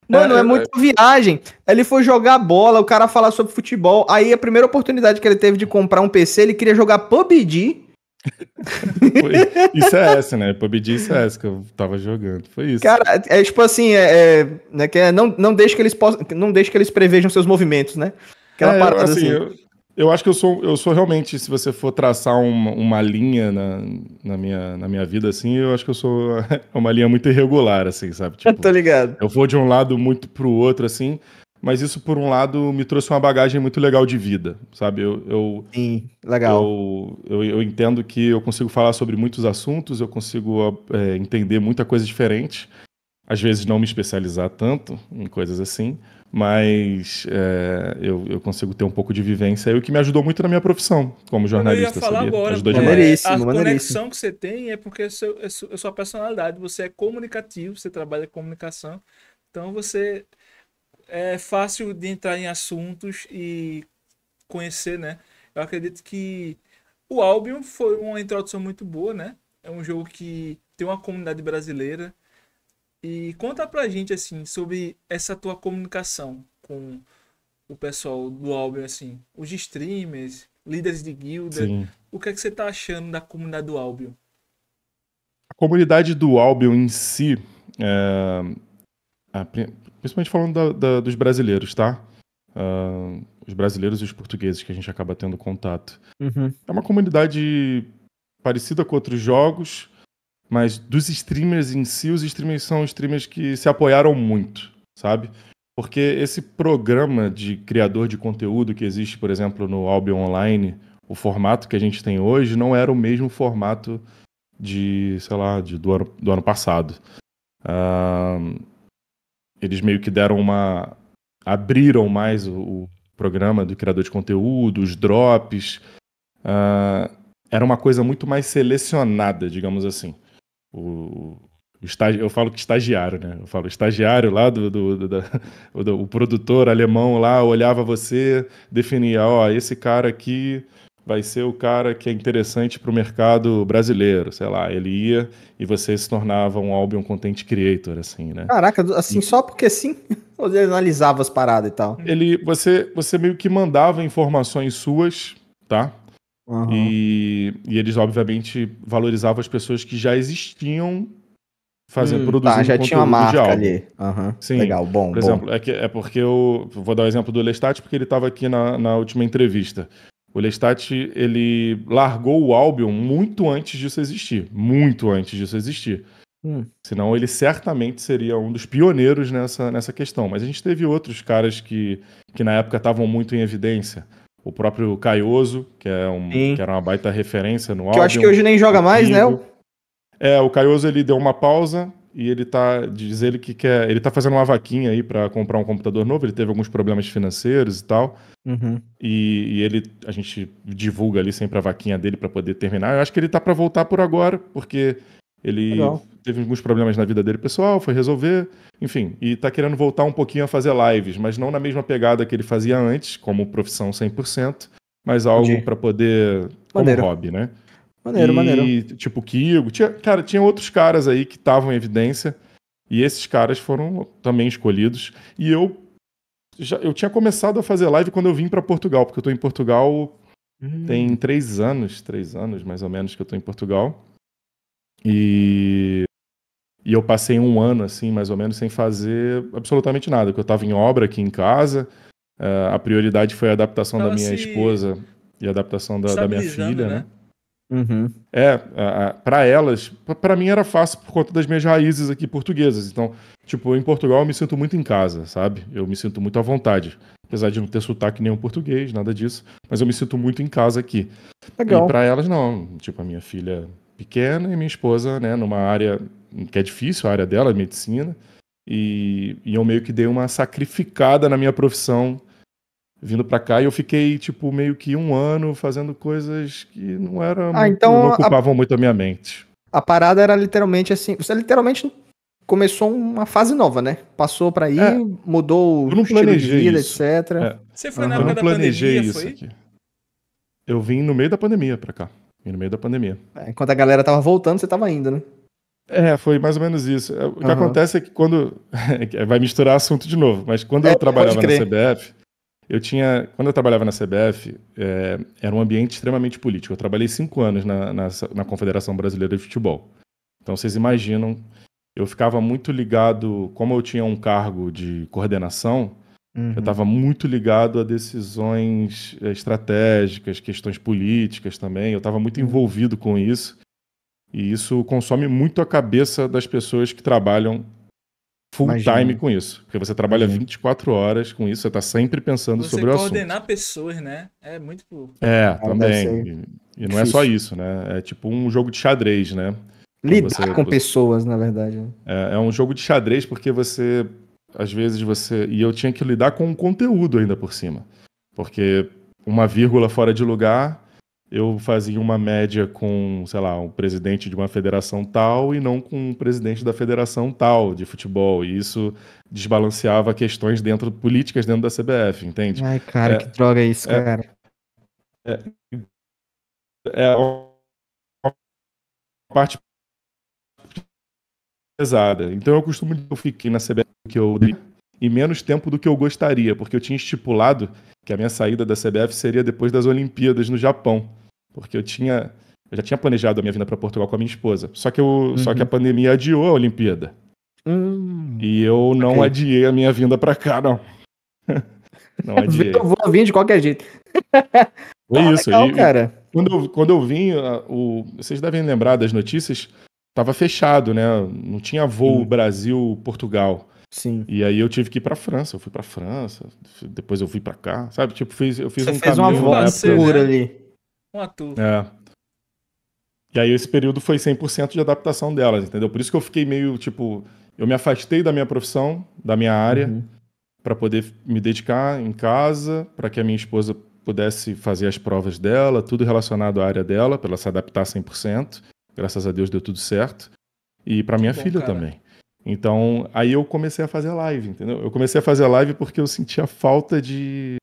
Mano, é, é muita viagem. Ele foi jogar bola, o cara falar sobre futebol. Aí a primeira oportunidade que ele teve de comprar um PC, ele queria jogar PUBG. Isso é essa, né? PUBG isso é essa que eu tava jogando. Foi isso. Cara, é, é tipo assim, é, é, né, que é, não, não deixa que eles possam, não deixa que eles prevejam seus movimentos, né? Aquela é, parada assim. assim. Eu eu acho que eu sou, eu sou realmente, se você for traçar uma, uma linha na, na, minha, na minha vida, assim, eu acho que eu sou uma linha muito irregular, assim, sabe? Tipo, eu tô ligado. Eu vou de um lado muito pro outro, assim, mas isso, por um lado, me trouxe uma bagagem muito legal de vida, sabe? Eu, eu Sim, legal. Eu, eu, eu, entendo que eu consigo falar sobre muitos assuntos, eu consigo é, entender muita coisa diferente, às vezes não me especializar tanto em coisas assim, mas é, eu, eu, consigo ter um pouco de vivência, e o que me ajudou muito na minha profissão como jornalista. Eu ia falar sabia? agora, ajudou demais. a conexão que você tem é porque é, é sua, é sua personalidade, você é comunicativo, você trabalha com comunicação, então você é fácil de entrar em assuntos e conhecer, né? Eu acredito que o Albion foi uma introdução muito boa, né? É um jogo que tem uma comunidade brasileira, e conta pra gente, assim, sobre essa tua comunicação com o pessoal do Albion, assim, os streamers, líderes de guilda. Sim. O que é que você tá achando da comunidade do Albion? A comunidade do Albion em si, é... principalmente falando da, da, dos brasileiros, tá? Ah, os brasileiros e os portugueses que a gente acaba tendo contato. Uhum. É uma comunidade parecida com outros jogos, mas dos streamers em si, os streamers são streamers que se apoiaram muito, sabe? Porque esse programa de criador de conteúdo que existe, por exemplo, no Albion Online, o formato que a gente tem hoje não era o mesmo formato de, sei lá, de, do, ano, do ano passado. Uh, eles meio que deram uma. abriram mais o, o programa do criador de conteúdo, os drops. Uh, era uma coisa muito mais selecionada, digamos assim o, Estagi... eu falo que estagiário, né? Eu falo estagiário lá do, do, do, do, o produtor alemão lá olhava você, definia, ó, esse cara aqui vai ser o cara que é interessante para o mercado brasileiro, sei lá, ele ia e você se tornava um Albion Content Creator, assim, né? Caraca, assim, e... só porque sim, ele analisava as paradas e tal. Ele, você, você meio que mandava informações suas, tá? Uhum. E, e, eles, obviamente, valorizavam as pessoas que já existiam fazendo, hum, produzindo tá, já tinha uma marca ali. Uhum. Sim. Legal, bom, Por bom. exemplo, é, que, é, porque eu... Vou dar o um exemplo do Lestat, porque ele estava aqui na, na última entrevista. O Lestat, ele largou o Albion muito antes disso existir. Muito antes disso existir. Hum. Senão ele certamente seria um dos pioneiros nessa, nessa questão. Mas a gente teve outros caras que, que na época estavam muito em evidência. O próprio Caioso, que, é um, que era uma baita referência no que áudio. Que eu acho que hoje nem joga mais, né? É, o Caioso ele deu uma pausa e ele tá dizendo ele que quer, ele tá fazendo uma vaquinha aí para comprar um computador novo, ele teve alguns problemas financeiros e tal. Uhum. E, e, ele a gente divulga ali sempre a vaquinha dele para poder terminar. Eu acho que ele tá para voltar por agora, porque ele Legal teve alguns problemas na vida dele pessoal, foi resolver, enfim, e tá querendo voltar um pouquinho a fazer lives, mas não na mesma pegada que ele fazia antes, como profissão 100%, mas algo para poder maneiro. como hobby, né? Maneiro, e, maneiro. tipo Kigo, tinha, cara, tinha outros caras aí que estavam em evidência, e esses caras foram também escolhidos, e eu já, eu tinha começado a fazer live quando eu vim para Portugal, porque eu tô em Portugal hum. tem três anos, três anos mais ou menos que eu tô em Portugal. E e eu passei um ano, assim, mais ou menos, sem fazer absolutamente nada, porque eu estava em obra aqui em casa. Uh, a prioridade foi a adaptação tava da minha esposa e a adaptação da, da minha filha, né? né? Uhum. É, para elas, para mim era fácil por conta das minhas raízes aqui portuguesas. Então, tipo, em Portugal eu me sinto muito em casa, sabe? Eu me sinto muito à vontade. Apesar de não ter sotaque nenhum português, nada disso. Mas eu me sinto muito em casa aqui. Legal. E para elas, não. Tipo, a minha filha é pequena e minha esposa, né, numa área que é difícil a área dela, a medicina, e, e eu meio que dei uma sacrificada na minha profissão vindo para cá e eu fiquei tipo meio que um ano fazendo coisas que não era ah, muito, então não ocupavam a, muito a minha mente. A parada era literalmente assim, você literalmente começou uma fase nova, né? Passou para aí, é, mudou o estilo de vida, isso. etc. É. Você foi uhum. na época eu não planejei pandemia, isso foi? Aqui. Eu vim no meio da pandemia para cá. Vim no meio da pandemia. É, enquanto a galera tava voltando, você tava indo, né? É, foi mais ou menos isso. É, o que uhum. acontece é que quando. É, vai misturar assunto de novo, mas quando é, eu trabalhava na CBF, eu tinha. Quando eu trabalhava na CBF, é, era um ambiente extremamente político. Eu trabalhei cinco anos na, na, na, Confederação Brasileira de Futebol. Então vocês imaginam, eu ficava muito ligado, como eu tinha um cargo de coordenação, uhum. eu estava muito ligado a decisões é, estratégicas, questões políticas também. Eu estava muito uhum. envolvido com isso. E isso consome muito a cabeça das pessoas que trabalham full Imagina. time com isso. Porque você trabalha Imagina. 24 horas com isso, você está sempre pensando você sobre o assunto. Você coordenar pessoas, né? É muito... É, ah, também. É e, e não é só isso, né? É tipo um jogo de xadrez, né? Lidar você, com você... pessoas, na verdade. Né? É, é um jogo de xadrez porque você... Às vezes você... E eu tinha que lidar com o conteúdo ainda por cima. Porque uma vírgula fora de lugar eu fazia uma média com, sei lá, um presidente de uma federação tal e não com um presidente da federação tal de futebol. E isso desbalanceava questões dentro políticas dentro da CBF, entende? Ai, cara, é, que droga é isso, é, cara. É, é, é, uma parte pesada. Então eu costumo eu fiquei na CBF que eu e menos tempo do que eu gostaria, porque eu tinha estipulado que a minha saída da CBF seria depois das Olimpíadas no Japão porque eu tinha eu já tinha planejado a minha vinda para Portugal com a minha esposa. Só que, eu, uhum. só que a uhum. pandemia adiou a Olimpíada. Hum, e eu não okay. adiei a minha vinda para cá, não. não adiei. eu vou vir de qualquer jeito. Foi ah, isso. Legal, cara. quando, eu, quando eu vim, o, vocês devem lembrar das notícias, estava fechado, né? Não tinha voo hum. Brasil-Portugal. Sim. E aí eu tive que ir para França. Eu fui para França, depois eu fui para cá, sabe? Tipo, fiz, eu fiz Você um fez caminho uma volta época, né? ali um ator. É. E aí esse período foi 100% de adaptação delas, entendeu? Por isso que eu fiquei meio, tipo, eu me afastei da minha profissão, da minha área, uhum. para poder me dedicar em casa, para que a minha esposa pudesse fazer as provas dela, tudo relacionado à área dela, para ela se adaptar 100%. Graças a Deus deu tudo certo. E para minha bom, filha cara. também. Então, aí eu comecei a fazer live, entendeu? Eu comecei a fazer live porque eu sentia falta de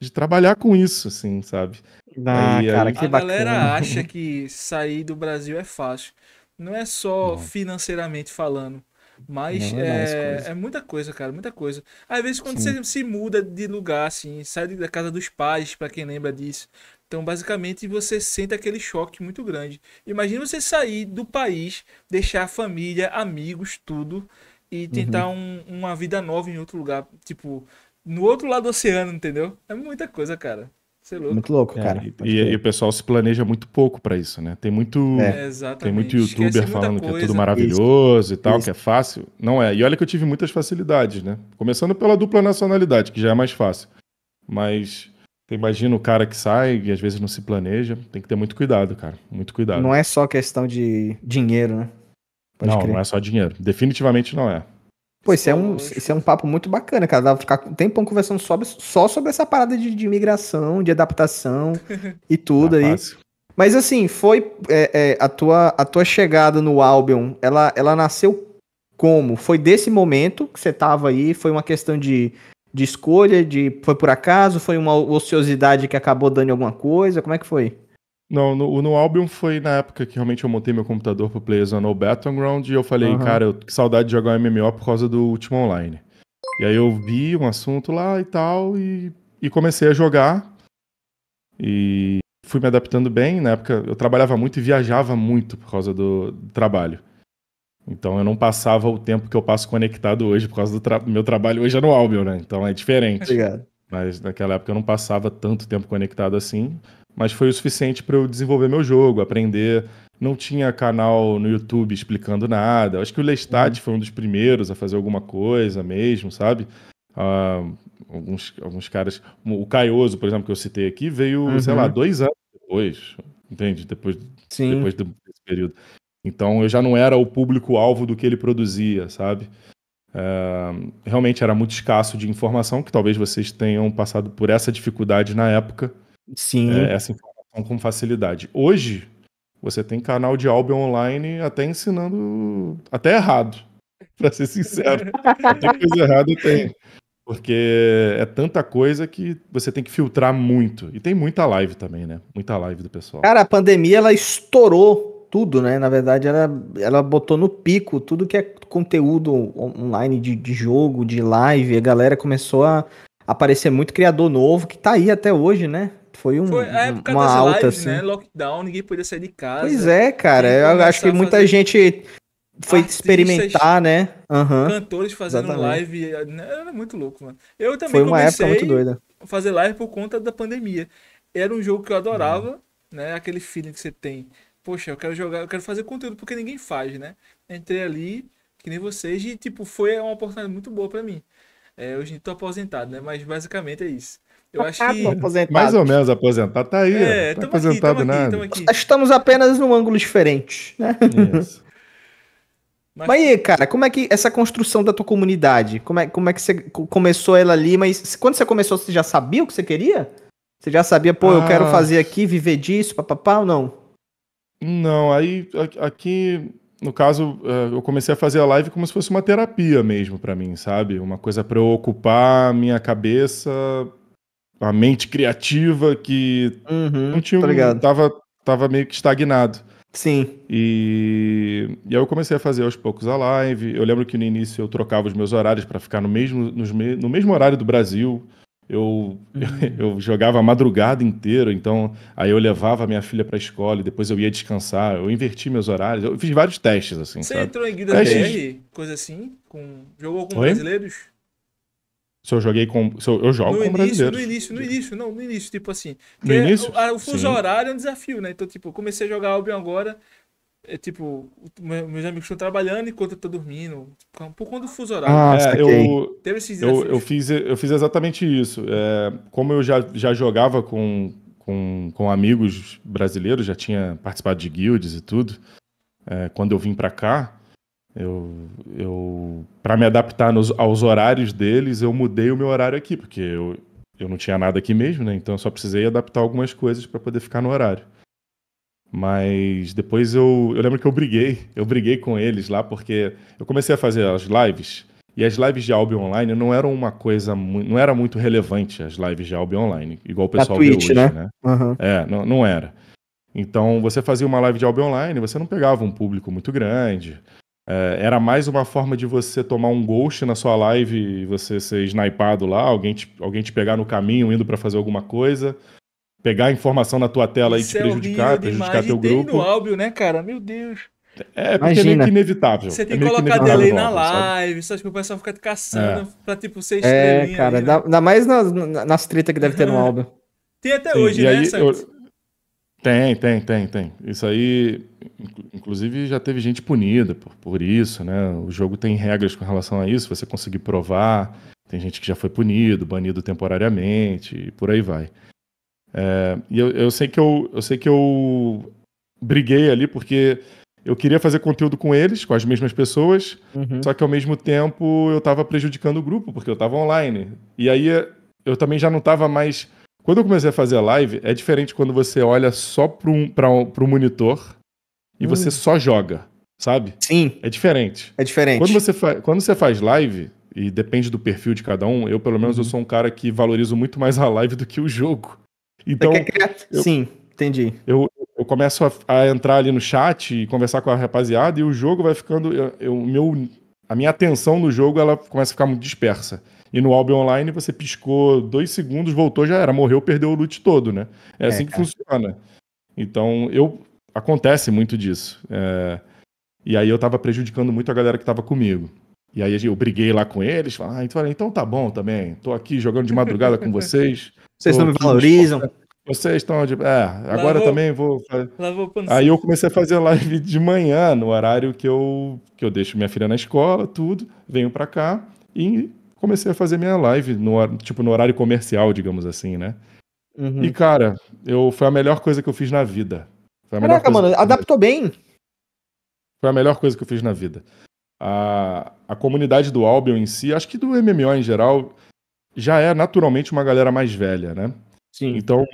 de trabalhar com isso, assim, sabe? Ah, cara, aí... que a galera acha que sair do Brasil é fácil. Não é só Não. financeiramente falando, mas é, é, é, muita coisa, cara, muita coisa. Às vezes quando Sim. você se muda de lugar, assim, sai da casa dos pais, para quem lembra disso. Então, basicamente, você sente aquele choque muito grande. Imagina você sair do país, deixar a família, amigos, tudo, e uhum. tentar uhum. um, uma vida nova em outro lugar. Tipo, no outro lado do oceano, entendeu? É muita coisa, cara. Você é louco. Muito louco, é, cara. É, e, e, o pessoal se planeja muito pouco para isso, né? Tem muito, é, tem muito youtuber falando que é tudo maravilhoso isso. e tal, isso. que é fácil. Não é. E olha que eu tive muitas facilidades, né? Começando pela dupla nacionalidade, que já é mais fácil. Mas imagina o cara que sai e às vezes não se planeja. Tem que ter muito cuidado, cara. Muito cuidado. Não é só questão de dinheiro, né? Pode não, crer. não é só dinheiro. Definitivamente não é. Pô, isso é, um, isso é um papo muito bacana, cara. Dava ficar um tempão conversando sobre, só sobre essa parada de, de imigração, de adaptação e tudo tá aí. Fácil. Mas assim, foi é, é, a, tua, a tua chegada no Albion, ela, ela nasceu como? Foi desse momento que você tava aí? Foi uma questão de, de escolha? de Foi por acaso? Foi uma ociosidade que acabou dando alguma coisa? Como é que foi? Não, no, no álbum foi na época que realmente eu montei meu computador pro PlayerZone ou Battleground e eu falei, uhum. cara, eu, que saudade de jogar MMO por causa do último online. E aí eu vi um assunto lá e tal e, e comecei a jogar e fui me adaptando bem. Na época eu trabalhava muito e viajava muito por causa do, do trabalho. Então eu não passava o tempo que eu passo conectado hoje por causa do tra meu trabalho hoje é no Albion, né? Então é diferente. Obrigado. Mas naquela época eu não passava tanto tempo conectado assim mas foi o suficiente para eu desenvolver meu jogo, aprender. Não tinha canal no YouTube explicando nada. Acho que o Lestat uhum. foi um dos primeiros a fazer alguma coisa mesmo, sabe? Uh, alguns, alguns caras. O Caioso, por exemplo, que eu citei aqui, veio, uhum. sei lá, uhum. dois anos depois. Entende? Depois, Sim. depois desse período. Então eu já não era o público-alvo do que ele produzia, sabe? Uh, realmente era muito escasso de informação, que talvez vocês tenham passado por essa dificuldade na época. Sim. É, essa informação com facilidade. Hoje, você tem canal de álbum online até ensinando. Até errado, para ser sincero. até coisa errada tem. Porque é tanta coisa que você tem que filtrar muito. E tem muita live também, né? Muita live do pessoal. Cara, a pandemia ela estourou tudo, né? Na verdade, ela, ela botou no pico tudo que é conteúdo online de, de jogo, de live. A galera começou a aparecer muito criador novo, que tá aí até hoje, né? foi um, foi uma alta, lives, né? assim. né? Lockdown, ninguém podia sair de casa. Pois é, cara. Eu acho que muita gente foi experimentar, né? Uhum. Cantores fazendo Exatamente. live. Né? Era muito louco, mano. Eu também foi uma época muito doida. fazer live por conta da pandemia. Era um jogo que eu adorava, uhum. né? Aquele feeling que você tem. Poxa, eu quero jogar, eu quero fazer conteúdo porque ninguém faz, né? Entrei ali, que nem vocês, e tipo, foi uma oportunidade muito boa para mim. É, hoje estou aposentado, né? Mas basicamente é isso. Eu acho que. Mais ou menos aposentado. Tá aí. É, tá aposentado aqui, nada. Aqui, Estamos apenas num ângulo diferente, né? Mas... mas aí, cara, como é que essa construção da tua comunidade, como é, como é que você começou ela ali, mas quando você começou, você já sabia o que você queria? Você já sabia, pô, ah... eu quero ah. fazer aqui, viver disso, papapá, ou não? Não, aí aqui, no caso, é, eu comecei a fazer a live como se fosse uma terapia mesmo para mim, sabe? Uma coisa para eu ocupar minha cabeça a mente criativa que uhum, não tinha, tá tava, tava meio que estagnado. Sim. E, e aí eu comecei a fazer aos poucos a live. Eu lembro que no início eu trocava os meus horários para ficar no mesmo, nos me, no mesmo horário do Brasil. Eu, uhum. eu, jogava a madrugada inteira, então aí eu levava a minha filha para a escola e depois eu ia descansar. Eu inverti meus horários. Eu fiz vários testes, assim. Você sabe? entrou em Guida testes... coisa assim? Com... Jogou com Oi? brasileiros? Se eu joguei com. Se eu, eu jogo no com início, No início, no início, não, no início, tipo assim. No é início? O, o fuso horário é um desafio, né? Então, tipo, comecei a jogar Albion agora. É tipo, meus amigos estão trabalhando enquanto eu tô dormindo. Um pouco do fuso horário. Ah, é, eu, Teve esses desafios. eu, eu, fiz, eu fiz exatamente isso. É, como eu já, já jogava com, com, com amigos brasileiros, já tinha participado de guilds e tudo, é, quando eu vim para cá, eu, eu para me adaptar nos, aos horários deles, eu mudei o meu horário aqui, porque eu, eu não tinha nada aqui mesmo, né? Então eu só precisei adaptar algumas coisas para poder ficar no horário. Mas depois eu, eu lembro que eu briguei, eu briguei com eles lá porque eu comecei a fazer as lives e as lives de Albion Online não eram uma coisa, não era muito relevante as lives de Albion Online, igual o pessoal da Twitch, hoje, né? né? Uhum. É, não, não era. Então você fazia uma live de Albion Online, você não pegava um público muito grande, é, era mais uma forma de você tomar um ghost na sua live e você ser snipado lá, alguém te, alguém te pegar no caminho indo para fazer alguma coisa, pegar a informação na tua tela Isso e te é prejudicar, prejudicar demais. teu Tem grupo. no áudio, né, cara? Meu Deus. É, porque Imagina. é meio que inevitável. Você é tem é que colocar delay na live, sabe? só que o pessoal fica caçando é. pra tipo ser É, cara, né? ainda né? mais nas, nas tretas que deve ter no álbum. Tem até Sim, hoje, né, aí, eu, tem, tem, tem, tem. Isso aí, inclusive, já teve gente punida por, por isso, né? O jogo tem regras com relação a isso, você conseguir provar. Tem gente que já foi punido, banido temporariamente, e por aí vai. É, e eu, eu, sei que eu, eu sei que eu briguei ali porque eu queria fazer conteúdo com eles, com as mesmas pessoas, uhum. só que ao mesmo tempo eu estava prejudicando o grupo, porque eu estava online. E aí eu também já não estava mais quando eu comecei a fazer live, é diferente quando você olha só para o pra pro monitor e hum. você só joga, sabe? Sim. É diferente. É diferente. Quando você, quando você faz live, e depende do perfil de cada um, eu pelo menos uhum. eu sou um cara que valorizo muito mais a live do que o jogo. Então, eu, Sim, entendi. Eu, eu começo a, a, entrar ali no chat e conversar com a rapaziada e o jogo vai ficando... Eu, eu, meu, a minha atenção no jogo ela começa a ficar muito dispersa. E no Albion Online você piscou dois segundos, voltou, já era, morreu, perdeu o loot todo, né? É, é assim que funciona. Então, eu acontece muito disso. É... E aí eu tava prejudicando muito a galera que tava comigo. E aí eu briguei lá com eles, falei, ah, então, então tá bom também, tô aqui jogando de madrugada com vocês. Vocês não me valorizam. Vocês estão de. É, agora Lavou. também vou. Lavou aí eu comecei a fazer live de manhã, no horário que eu, que eu deixo minha filha na escola, tudo, venho para cá e comecei a fazer minha live, no, tipo, no horário comercial, digamos assim, né? Uhum. E, cara, eu, foi a melhor coisa que eu fiz na vida. Foi a Caraca, mano, adaptou bem. Foi a melhor coisa que eu fiz na vida. A, a comunidade do Albion em si, acho que do MMO em geral, já é naturalmente uma galera mais velha, né? Sim. Então,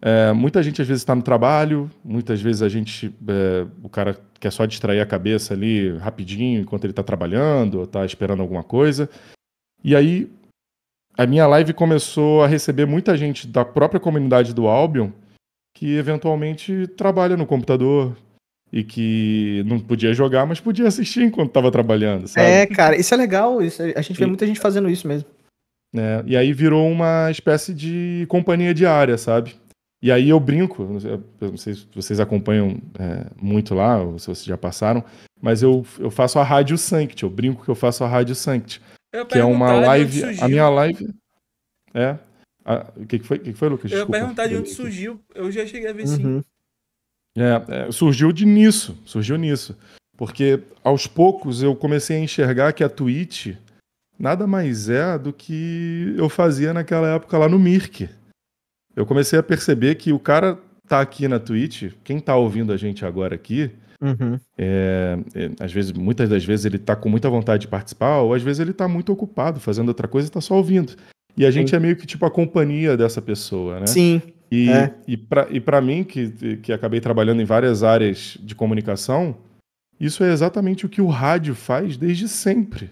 é, muita gente às vezes está no trabalho, muitas vezes a gente, é, o cara quer só distrair a cabeça ali rapidinho enquanto ele está trabalhando ou está esperando alguma coisa. E aí a minha live começou a receber muita gente da própria comunidade do Albion que eventualmente trabalha no computador e que não podia jogar, mas podia assistir enquanto estava trabalhando, sabe? É, cara, isso é legal, isso, é, a gente vê e, muita gente fazendo isso mesmo. É, e aí virou uma espécie de companhia diária, sabe? E aí eu brinco, não sei se vocês acompanham é, muito lá, ou se vocês já passaram, mas eu, eu faço a Rádio Sanct, eu brinco que eu faço a Rádio Sanct que é uma live. A minha live. É. o que, foi, o que foi, Lucas? Desculpa. Eu ia perguntar de onde uhum. surgiu. Eu já cheguei a ver uhum. sim. É, é, surgiu de nisso. Surgiu nisso. Porque aos poucos eu comecei a enxergar que a Twitch nada mais é do que eu fazia naquela época lá no Mirk. Eu comecei a perceber que o cara tá aqui na Twitch, quem tá ouvindo a gente agora aqui, Uhum. É, é, às vezes, muitas das vezes ele está com muita vontade de participar, ou às vezes ele está muito ocupado fazendo outra coisa e está só ouvindo. E a gente Sim. é meio que tipo a companhia dessa pessoa, né? Sim. E, é. e para mim, que, que acabei trabalhando em várias áreas de comunicação, isso é exatamente o que o rádio faz desde sempre.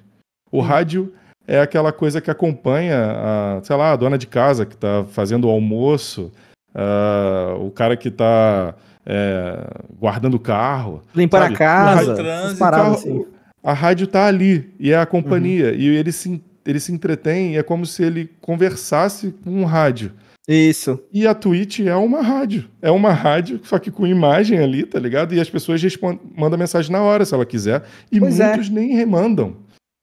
O rádio é aquela coisa que acompanha, a, sei lá, a dona de casa que está fazendo o almoço, a, ah, o cara que está é, guardando o carro. Limpar sabe? a casa. Trânsito, parado, assim. A rádio tá ali e é a companhia. Uhum. E ele se, ele se entretém e é como se ele conversasse com um rádio. Isso. E a Twitch é uma rádio. É uma rádio, só que com imagem ali, tá ligado? E as pessoas respondem, mandam mensagem na hora, se ela quiser. E pois é. muitos é. nem remandam.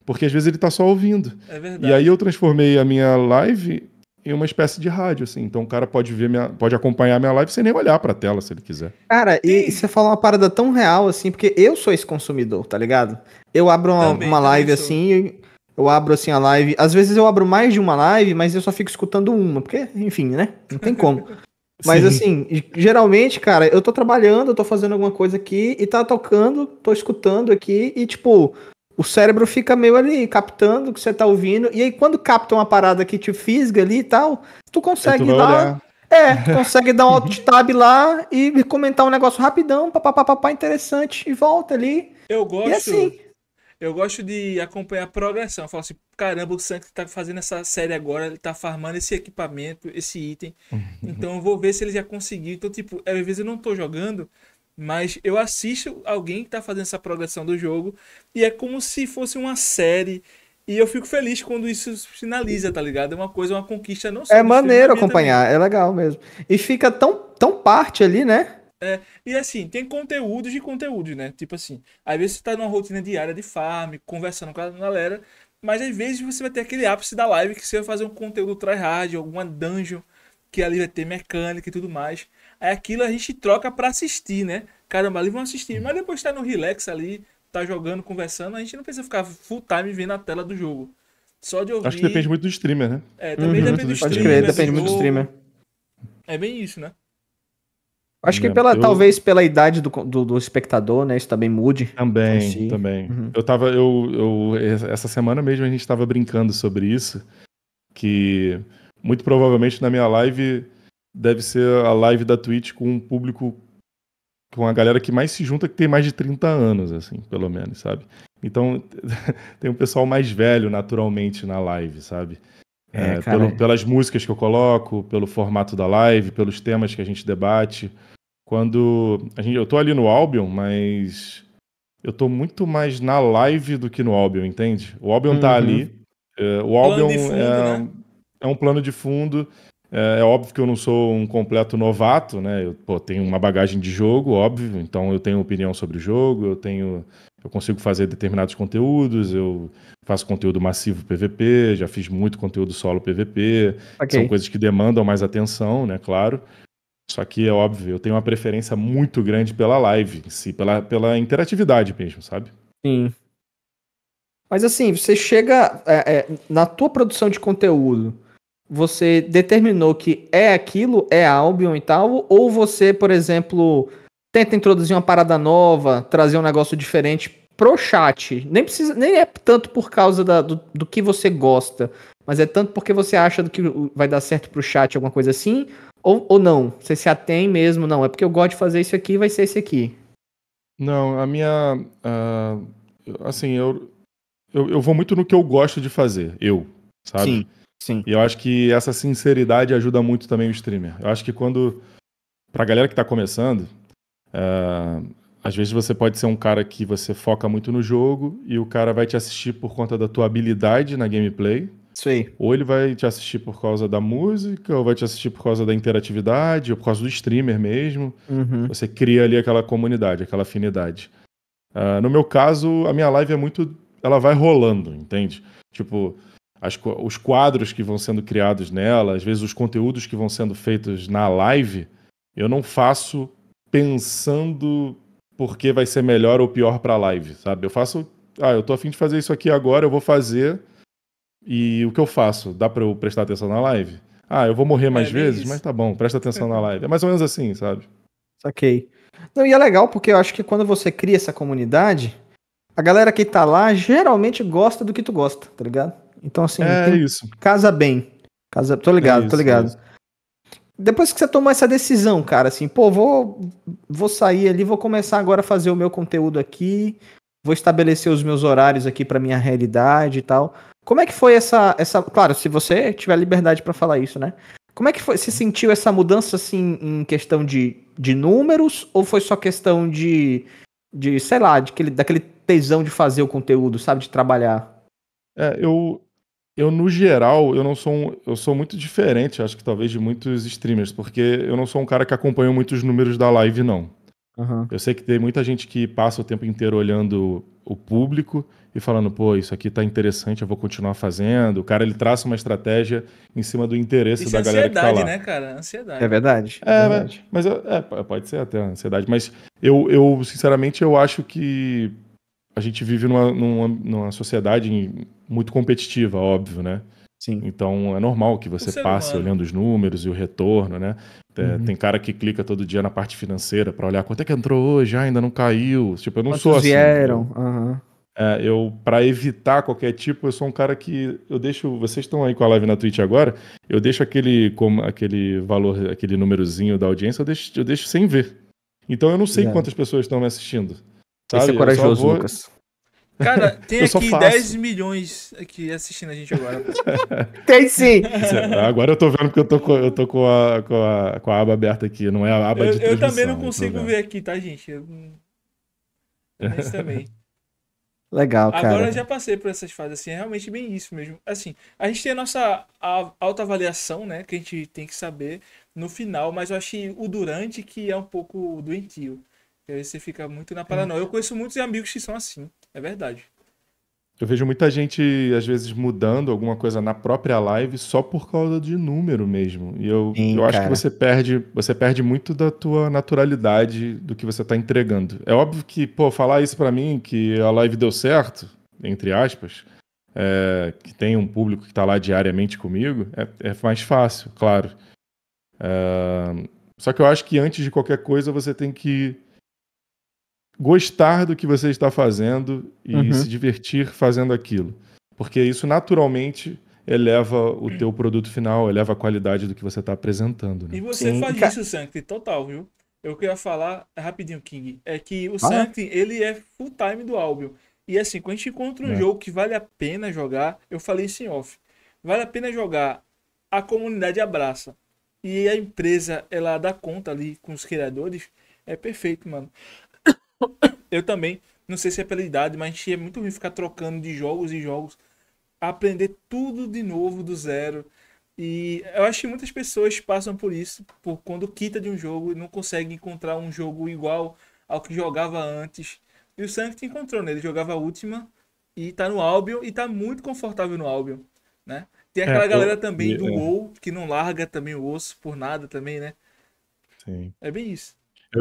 Porque às vezes ele tá só ouvindo. É verdade. E aí eu transformei a minha live em uma espécie de rádio, assim. Então o cara pode ver minha, pode acompanhar minha live sem nem olhar pra tela, se ele quiser. Cara, e, você fala uma parada tão real, assim, porque eu sou esse consumidor, tá ligado? Eu abro uma, também, uma live, assim, eu abro, assim, a live... Às vezes eu abro mais de uma live, mas eu só fico escutando uma, porque, enfim, né? Não tem como. Mas Sim. assim, geralmente, cara, eu tô trabalhando, eu tô fazendo alguma coisa aqui e tá tocando, tô escutando aqui e tipo, o cérebro fica meio ali captando o que você tá ouvindo. E aí, quando capta uma parada que te fisga ali e tal, tu consegue é, dar. É, consegue dar um alt tab lá e comentar um negócio rapidão, papapá, interessante, e volta ali. Eu gosto. E assim. Eu gosto de acompanhar a progressão. Eu falo assim, caramba, o sangue tá fazendo essa série agora, ele tá farmando esse equipamento, esse item. Uhum. Então eu vou ver se ele já conseguiu. Então, tipo, às vezes eu não tô jogando, mas eu assisto alguém que está fazendo essa progressão do jogo e é como se fosse uma série. E eu fico feliz quando isso finaliza, tá ligado? É uma coisa, uma conquista não só. É maneiro acompanhar, também. é legal mesmo. E fica tão, tão parte ali, né? É, e assim, tem conteúdos de conteúdos, né? Tipo assim, às vezes você tá numa rotina diária de farm, conversando com a galera, mas às vezes você vai ter aquele ápice da live que você vai fazer um conteúdo tryhard, alguma dungeon, que ali vai ter mecânica e tudo mais. Aí é aquilo a gente troca para assistir, né? Caramba, ali vão assistir. Mas depois tá no relax ali, tá jogando, conversando, a gente não precisa ficar full time vendo a tela do jogo. Só de ouvir. Acho que depende muito do streamer, né? É, também uhum, depende do, do streamer. Pode crer, depende muito do streamer. É bem isso, né? Acho que pela, eu... talvez pela idade do, do, do, espectador, né? Isso também mude. Também, si. também. Uhum. Eu tava, eu, eu, essa semana mesmo a gente tava brincando sobre isso, que muito provavelmente na minha live deve ser a live da Twitch com um público, com a galera que mais se junta, que tem mais de 30 anos, assim, pelo menos, sabe? Então, tem um pessoal mais velho, naturalmente, na live, sabe? É, é, pelo, é. pelas músicas que eu coloco, pelo formato da live, pelos temas que a gente debate. Quando. A gente, eu tô ali no Albion, mas eu tô muito mais na live do que no Albion, entende? O Albion tá uhum. tá ali. É, o Albion fundo, é né? é um plano de fundo é, é, óbvio que eu não sou um completo novato, né? Eu pô, tenho uma bagagem de jogo, óbvio, então eu tenho opinião sobre o jogo, eu tenho. Eu consigo fazer determinados conteúdos, eu faço conteúdo massivo PVP, já fiz muito conteúdo solo PVP. Okay. São coisas que demandam mais atenção, né? Claro. Só que é óbvio, eu tenho uma preferência muito grande pela live em si, pela, pela interatividade mesmo, sabe? Sim. Mas assim, você chega é, é, na tua produção de conteúdo você determinou que é aquilo, é Albion e tal, ou você, por exemplo, tenta introduzir uma parada nova, trazer um negócio diferente pro chat. Nem precisa, nem é tanto por causa da, do, do que você gosta, mas é tanto porque você acha que vai dar certo pro chat, alguma coisa assim, ou, ou não? Você se atém mesmo, não, é porque eu gosto de fazer isso aqui, vai ser esse aqui. Não, a minha. Uh, assim, eu, eu, eu vou muito no que eu gosto de fazer, eu, sabe? Sim. Sim. E eu acho que essa sinceridade ajuda muito também o streamer. Eu acho que quando. Pra galera que tá começando, é, às vezes você pode ser um cara que você foca muito no jogo e o cara vai te assistir por conta da tua habilidade na gameplay. Isso aí. Ou ele vai te assistir por causa da música, ou vai te assistir por causa da interatividade, ou por causa do streamer mesmo. Uhum. Você cria ali aquela comunidade, aquela afinidade. Uh, no meu caso, a minha live é muito. Ela vai rolando, entende? Tipo, as, os quadros que vão sendo criados nela, às vezes os conteúdos que vão sendo feitos na live, eu não faço pensando porque vai ser melhor ou pior para a live, sabe? Eu faço, ah, eu tô afim de fazer isso aqui agora, eu vou fazer. E o que eu faço? Dá para eu prestar atenção na live? Ah, eu vou morrer mais é, vezes, é mas tá bom, presta atenção na live. É mais ou menos assim, sabe? Saquei. Não, e é legal porque eu acho que quando você cria essa comunidade, a galera que tá lá geralmente gosta do que tu gosta, tá ligado? Então, assim, é tem... isso. casa bem. Casa... Tô ligado, é isso, tô ligado. É Depois que você tomar essa decisão, cara, assim, pô, vou, vou sair ali, vou começar agora a fazer o meu conteúdo aqui, vou estabelecer os meus horários aqui para minha realidade e tal. Como é que foi essa, essa. Claro, se você tiver liberdade para falar isso, né? Como é que foi? Você sentiu essa mudança assim em questão de, de números ou foi só questão de, de sei lá, de aquele, daquele tesão de fazer o conteúdo, sabe? De trabalhar? É, eu, eu, no geral, eu não sou um, eu sou muito diferente, acho que talvez de muitos streamers, porque eu não sou um cara que acompanha muitos números da live, não. Uhum. Eu sei que tem muita gente que passa o tempo inteiro olhando o público e falando, pô, isso aqui tá interessante, eu vou continuar fazendo. O cara ele traça uma estratégia em cima do interesse isso da é galera que tá lá. ansiedade, né, cara? Ansiedade. É verdade. É, é verdade. mas é, pode ser até ansiedade, mas eu, eu sinceramente eu acho que a gente vive numa, numa, numa sociedade em, muito competitiva, óbvio, né? Sim. Então é normal que você passe humano. olhando os números e o retorno, né? Uhum. Tem cara que clica todo dia na parte financeira para olhar quanto é que entrou hoje, ah, ainda não caiu. Tipo, eu não Quantos sou assim. vieram? Uhum. É, eu, para evitar qualquer tipo, eu sou um cara que eu deixo. Vocês estão aí com a live na Twitch agora, eu deixo aquele, como, aquele valor, aquele númerozinho da audiência, eu deixo, eu deixo sem ver. Então eu não sei quantas pessoas estão me assistindo. Sabe? Esse é corajoso, vou... Lucas. Cara, tem eu aqui 10 milhões aqui assistindo a gente agora. tem sim! É, agora eu tô vendo porque eu tô, com, eu tô com, a, com, a, com a aba aberta aqui, não é a aba eu, de transmissão. Eu também não consigo ver aqui, tá, gente? Eu... Mas também. Legal, cara. Agora eu já passei por essas fases, assim, é realmente bem isso mesmo. Assim, a gente tem a nossa autoavaliação, né, que a gente tem que saber no final, mas eu achei o durante que é um pouco doentio. Aí você fica muito na paranoia. Eu conheço muitos amigos que são assim. É verdade. Eu vejo muita gente, às vezes, mudando alguma coisa na própria live só por causa de número mesmo. E eu, Sim, eu acho que você perde, você perde muito da tua naturalidade do que você está entregando. É óbvio que, pô, falar isso para mim, que a live deu certo, entre aspas, é, que tem um público que está lá diariamente comigo, é, é mais fácil, claro. É, só que eu acho que antes de qualquer coisa você tem que gostar do que você está fazendo e uhum. se divertir fazendo aquilo. Porque isso naturalmente eleva o teu produto final, eleva a qualidade do que você está apresentando. Né? E você Sim. faz isso, Sancti, total, viu? Eu queria falar rapidinho, King, é que o ah, é? Sancti, é? ele é full time do Albion. E assim, quando a gente encontra um é. jogo que vale a pena jogar, eu falei isso em off, vale a pena jogar, a comunidade abraça. E a empresa, ela dá conta ali com os criadores, é perfeito, mano. Eu também, não sei se é pela idade, mas a gente é muito ruim ficar trocando de jogos e jogos, aprender tudo de novo do zero. E eu acho que muitas pessoas passam por isso, por quando quita de um jogo e não consegue encontrar um jogo igual ao que jogava antes. E o Sanct encontrou, né? Ele jogava a última e tá no Albion e tá muito confortável no Albion, né? Tem é, aquela é, galera eu... também do é. WoW que não larga também o osso por nada também, né? Sim. É bem isso.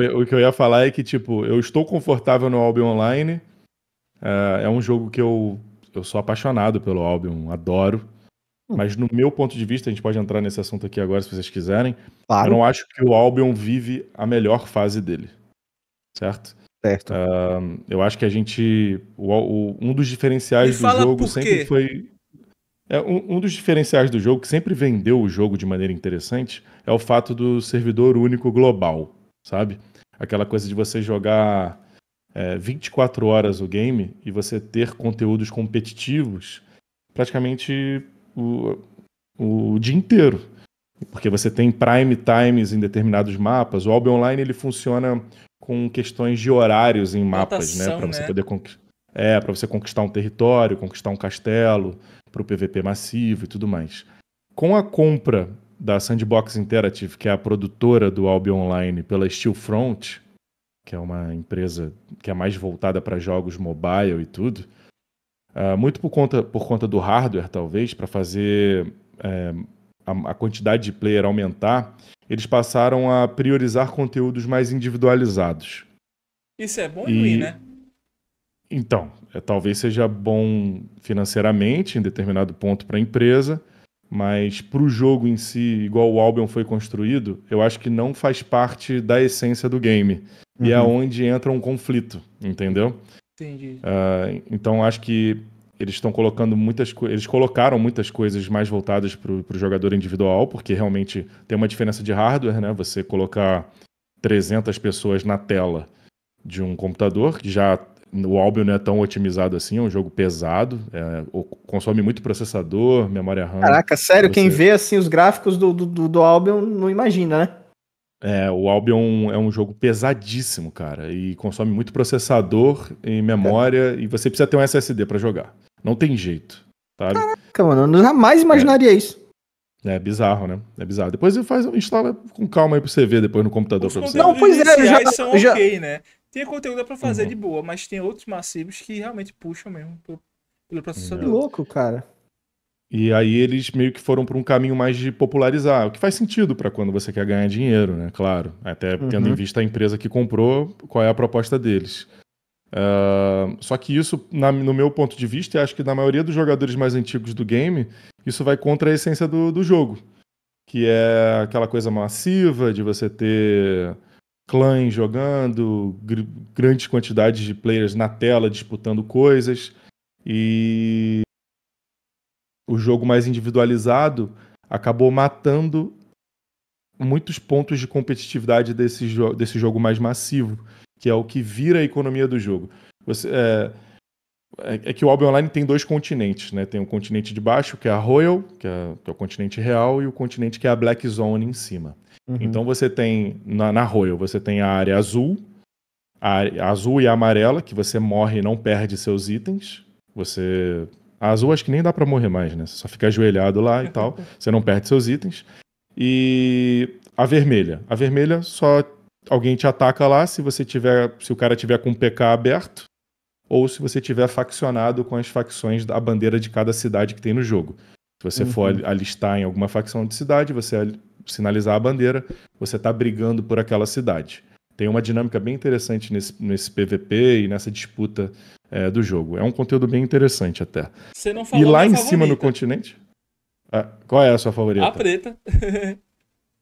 Eu, o que eu ia falar é que, tipo, eu estou confortável no Albion Online. é, é um jogo que eu, eu sou apaixonado pelo Albion, adoro. Hum. Mas no meu ponto de vista, a gente pode entrar nesse assunto aqui agora se vocês quiserem. Claro. Eu não acho que o Albion vive a melhor fase dele. Certo? Certo. Uh, eu acho que a gente. O, o, um dos diferenciais Me do jogo sempre foi. É, um, um, dos diferenciais do jogo, que sempre vendeu o jogo de maneira interessante, é o fato do servidor único global sabe? Aquela coisa de você jogar é, 24 horas o game e você ter conteúdos competitivos praticamente o, o dia inteiro. Porque você tem prime times em determinados mapas. O Albion Online ele funciona com questões de horários em mapas, Notação, né? Para você né? poder conquistar. É, para você conquistar um território, conquistar um castelo, para o PVP massivo e tudo mais. Com a compra da Sandbox Interactive, que é a produtora do Albion Online, pela Steel Front, que é uma empresa que é mais voltada para jogos mobile e tudo, uh, muito por conta, por conta do hardware, talvez, para fazer é, a, a quantidade de player aumentar, eles passaram a priorizar conteúdos mais individualizados. Isso é bom e, e ruim, né? Então, é, talvez seja bom financeiramente em determinado ponto para a empresa, mas para o jogo em si, igual o Albion foi construído, eu acho que não faz parte da essência do game. Uhum. E é uhum. onde entra um conflito, entendeu? Entendi. Uh, então acho que eles estão colocando muitas eles colocaram muitas coisas mais voltadas para o jogador individual, porque realmente tem uma diferença de hardware, né? Você colocar 300 pessoas na tela de um computador, já o Albion não é tão otimizado assim, é um jogo pesado, é, consome muito processador, memória RAM. Caraca, sério, você... quem vê assim os gráficos do, do, do Albion não imagina, né? É, o Albion é um jogo pesadíssimo, cara, e consome muito processador e memória, é. e você precisa ter um SSD para jogar. Não tem jeito, tá? Caraca, mano, eu jamais é. imaginaria é. isso. É bizarro, né? É bizarro. Depois faz, instala com calma aí pra você ver depois no computador Os pra você. Não, pois é, já, são já... ok, né? Tem conteúdo para fazer uhum. de boa, mas tem outros massivos que realmente puxam mesmo pelo processador. É louco, cara. E aí eles meio que foram para um caminho mais de popularizar, o que faz sentido para quando você quer ganhar dinheiro, né? Claro. Até uhum. tendo em uhum. vista a empresa que comprou, qual é a proposta deles. Uh, só que isso, na, no meu ponto de vista, e acho que na maioria dos jogadores mais antigos do game, isso vai contra a essência do, do jogo. Que é aquela coisa massiva de você ter clãs jogando, grandes quantidades de players na tela disputando coisas e o jogo mais individualizado acabou matando muitos pontos de competitividade desse, jo desse jogo mais massivo, que é o que vira a economia do jogo. Você, é, é, é que o Albion Online tem dois continentes, né? Tem o continente de baixo, que é a Royal, que é, que é o continente real, e o continente que é a Black Zone em cima. Uhum. Então você tem, na, na, Royal, você tem a área azul, a azul e a amarela, que você morre e não perde seus itens. Você. A azul acho que nem dá para morrer mais, né? Você só fica ajoelhado lá e tal. Você não perde seus itens. E a vermelha. A vermelha só alguém te ataca lá se você tiver. Se o cara tiver com o PK aberto ou se você tiver faccionado com as facções da bandeira de cada cidade que tem no jogo. Se você uhum. for alistar em alguma facção de cidade, você sinalizar a bandeira, você está brigando por aquela cidade. Tem uma dinâmica bem interessante nesse, nesse PVP e nessa disputa é, do jogo. É um conteúdo bem interessante até. Você não falou E lá em favorita. cima no continente? Ah, qual é a sua favorita? A preta.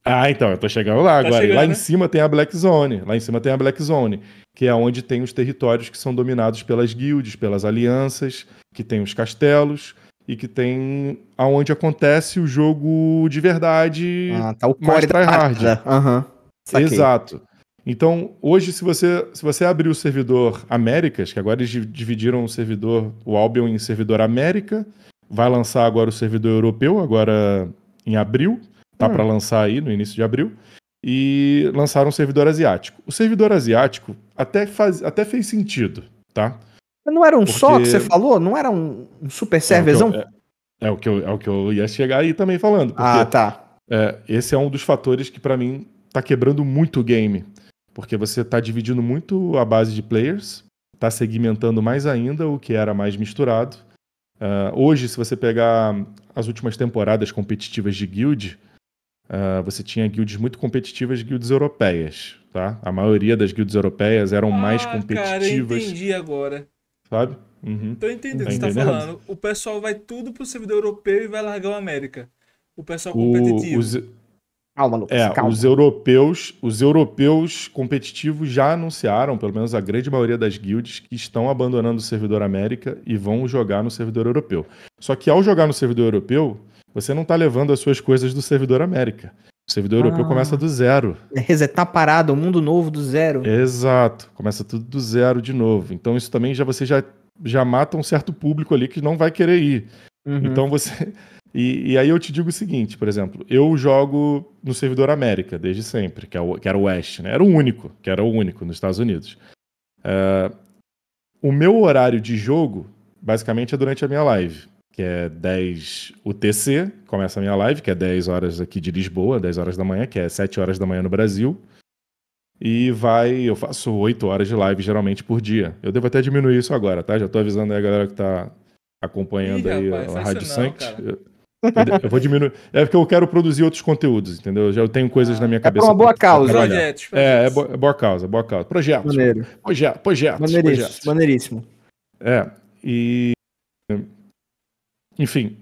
ah, então, eu tô chegando lá tá agora. Chegando, lá né? em cima tem a Black Zone. Lá em cima tem a Black Zone que é onde tem os territórios que são dominados pelas guildes, pelas alianças, que tem os castelos e que tem aonde acontece o jogo de verdade. Ah, tá o core da hard. Uhum. Exato. Então, hoje, se você, se você abrir o servidor Américas, que agora eles dividiram o servidor, o Albion em servidor América, vai lançar agora o servidor europeu, agora em abril, tá hum. para lançar aí no início de abril e lançaram um servidor asiático. O servidor asiático até, faz, até fez sentido, tá? Mas não era um Porque... só que você falou? Não era um super servezão? É, é, é, o que eu, é o que eu ia chegar aí também falando. Ah, porque, ah, tá. É, esse é um dos fatores que para mim tá quebrando muito o game. Porque você tá dividindo muito a base de players, tá segmentando mais ainda o que era mais misturado. Uh, hoje, se você pegar as últimas temporadas competitivas de Guild, uh, você tinha guilds muito competitivas guilds europeias, tá? A maioria das guilds europeias eram ah, mais competitivas. Cara, entendi agora. Sabe? Uhum. Tô entendendo o que você tá, tá falando. O pessoal vai tudo pro servidor europeu e vai largar o América. O pessoal competitivo. O, os... Calma, Lucas, é, calma. Os europeus, os europeus competitivos já anunciaram, pelo menos a grande maioria das guilds, que estão abandonando o servidor América e vão jogar no servidor europeu. Só que ao jogar no servidor europeu, você não está levando as suas coisas do servidor América. O servidor ah, europeu começa do zero. É resetar tá parado, o mundo novo do zero. Exato, começa tudo do zero de novo. Então isso também já você já, já mata um certo público ali que não vai querer ir. Uhum. Então você e, e, aí eu te digo o seguinte, por exemplo, eu jogo no servidor América desde sempre, que, é o, que era o West, né? Era o único, que era o único nos Estados Unidos. Uh, o meu horário de jogo basicamente é durante a minha live que é 10 UTC, começa a minha live, que é 10 horas aqui de Lisboa, 10 horas da manhã, que é 7 horas da manhã no Brasil. E vai, eu faço 8 horas de live geralmente por dia. Eu devo até diminuir isso agora, tá? Já tô avisando aí a galera que tá acompanhando Ih, aí rapaz, a Rádio Santos. Eu, vou diminuir. É porque eu quero produzir outros conteúdos, entendeu? Eu já tenho coisas ah, na minha é cabeça. É uma boa causa. Projetos, projetos. É, é, bo é, boa causa, boa causa. projeto Maneiro. Projeto, projeto. Maneiríssimo. Projetos. Maneiríssimo. É. E enfim,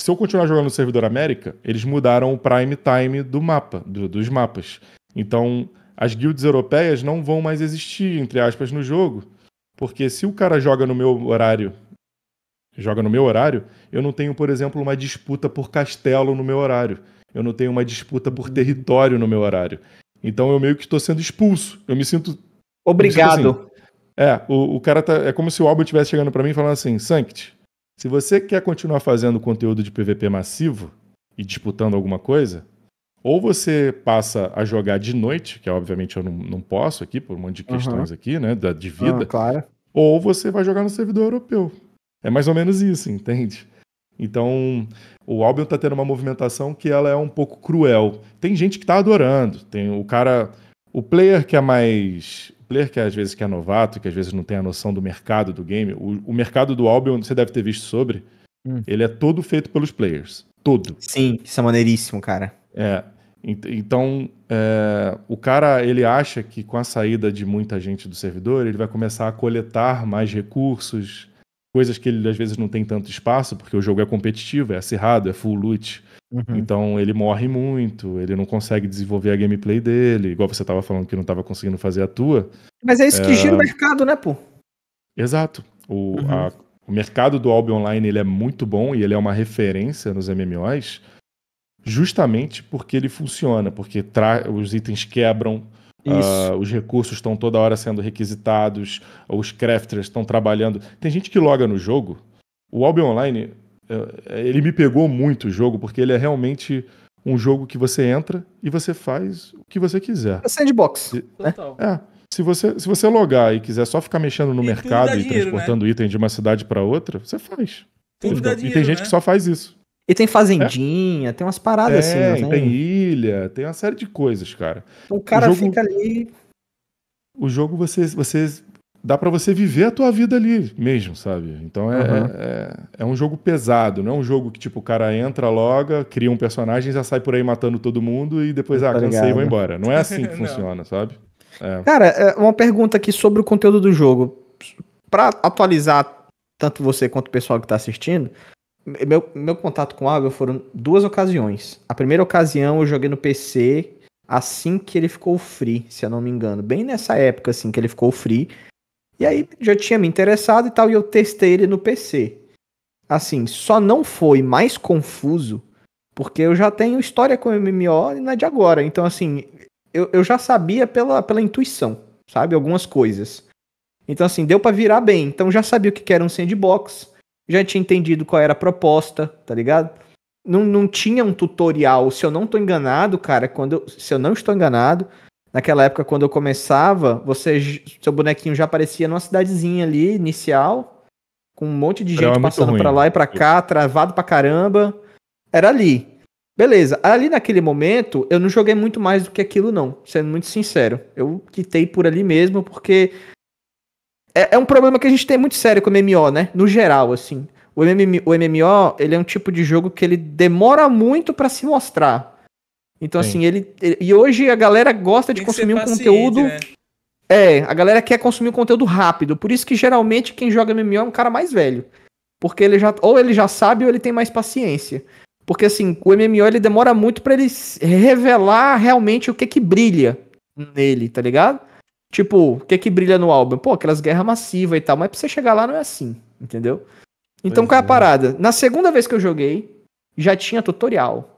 se eu continuar jogando no servidor América, eles mudaram o prime time do mapa, do, dos mapas. Então, as guilds europeias não vão mais existir, entre aspas, no jogo. Porque se o cara joga no meu horário, joga no meu horário, eu não tenho, por exemplo, uma disputa por castelo no meu horário. Eu não tenho uma disputa por território no meu horário. Então eu meio que estou sendo expulso. Eu me sinto. Obrigado. Me sinto assim. É, o, o cara tá. É como se o Albert estivesse chegando para mim e falando assim: Sanct, se você quer continuar fazendo conteúdo de PVP massivo e disputando alguma coisa, ou você passa a jogar de noite, que obviamente eu não, não posso aqui, por um monte de questões uhum. aqui, né, da, de ah, vida, ah, claro. ou você vai jogar no servidor europeu. É mais ou menos isso, entende? Então, o Albion tá tendo uma movimentação que ela é um pouco cruel. Tem gente que tá adorando, tem o cara, o player que é mais player que às vezes que é novato, que às vezes não tem a noção do mercado do game, o, o mercado do Albion, você deve ter visto sobre, hum. ele é todo feito pelos players. Todo. Sim, isso é maneiríssimo, cara. É. Então, é, o cara, ele acha que com a saída de muita gente do servidor, ele vai começar a coletar mais recursos, coisas que ele às vezes não tem tanto espaço, porque o jogo é competitivo, é acirrado, é full loot. Uhum. Então ele morre muito, ele não consegue desenvolver a gameplay dele, igual você estava falando que não estava conseguindo fazer a tua. Mas é isso que é, gira o mercado, né, pô? Exato. O, uhum. a, o mercado do Albion Online ele é muito bom e ele é uma referência nos MMOs, justamente porque ele funciona, porque tra... os itens quebram, Uh, os recursos estão toda hora sendo requisitados, os crafters estão trabalhando. Tem gente que loga no jogo. O Albion Online, é, ele me pegou muito o jogo, porque ele é realmente um jogo que você entra e você faz o que você quiser. É sandbox. Né? É. Se você, se você logar e quiser só ficar mexendo no e mercado e né? transportando né? item de uma cidade para outra, você faz. Tudo então, dá e tem gente né? que só faz isso. E tem é. fazendinha, é. tem umas paradas é, assim. Tem, tem ilha, tem uma série de coisas, cara. Então, o cara o jogo, fica ali. O jogo você, você dá para você viver a tua vida ali mesmo, sabe? Então é, uhum. é, é, um jogo pesado, não é um jogo que tipo o cara entra, logo cria um personagem, já sai por aí matando todo mundo e depois, tá ah, cansei e vou embora. Não é assim que funciona, sabe? É. Cara, é, uma pergunta aqui sobre o conteúdo do jogo. Para atualizar tanto você quanto o pessoal que tá assistindo, meu, meu contato com o Abel foram duas ocasiões. A primeira ocasião eu joguei no PC assim que ele ficou free, se eu não me engano. Bem nessa época, assim, que ele ficou free. E aí já tinha me interessado e tal, e eu testei ele no PC. Assim, só não foi mais confuso, porque eu já tenho história com MMO e não é de agora. Então, assim, eu, eu já sabia pela, pela intuição, sabe? Algumas coisas. Então, assim, deu para virar bem. Então, já sabia o que era um sandbox, já tinha entendido qual era a proposta, tá ligado? Não, não tinha um tutorial. Se eu não tô enganado, cara, quando eu, se eu não estou enganado, Naquela época, quando eu começava, você, seu bonequinho já aparecia numa cidadezinha ali, inicial, com um monte de gente passando para lá e para cá, travado pra caramba. Era ali. Beleza, ali naquele momento eu não joguei muito mais do que aquilo, não, sendo muito sincero. Eu quitei por ali mesmo, porque é, é um problema que a gente tem muito sério com o MMO, né? No geral, assim. O, MMO, o MMO ele é um tipo de jogo que ele demora muito para se mostrar. Então, Sim. assim, ele, ele, E hoje a galera gosta Tem de consumir um conteúdo. Né? É, a galera quer consumir um conteúdo rápido. Por isso que geralmente quem joga MMO é um cara mais velho. Porque ele já. Ou ele já sabe ou ele tem mais paciência. Porque assim, o MMO ele demora muito para ele revelar realmente o que que brilha nele, tá ligado? Tipo, o que que brilha no álbum? Pô, aquelas guerras massivas e tal, mas pra você chegar lá não é assim, entendeu? Então pois qual é a é. parada? Na segunda vez que eu joguei, já tinha tutorial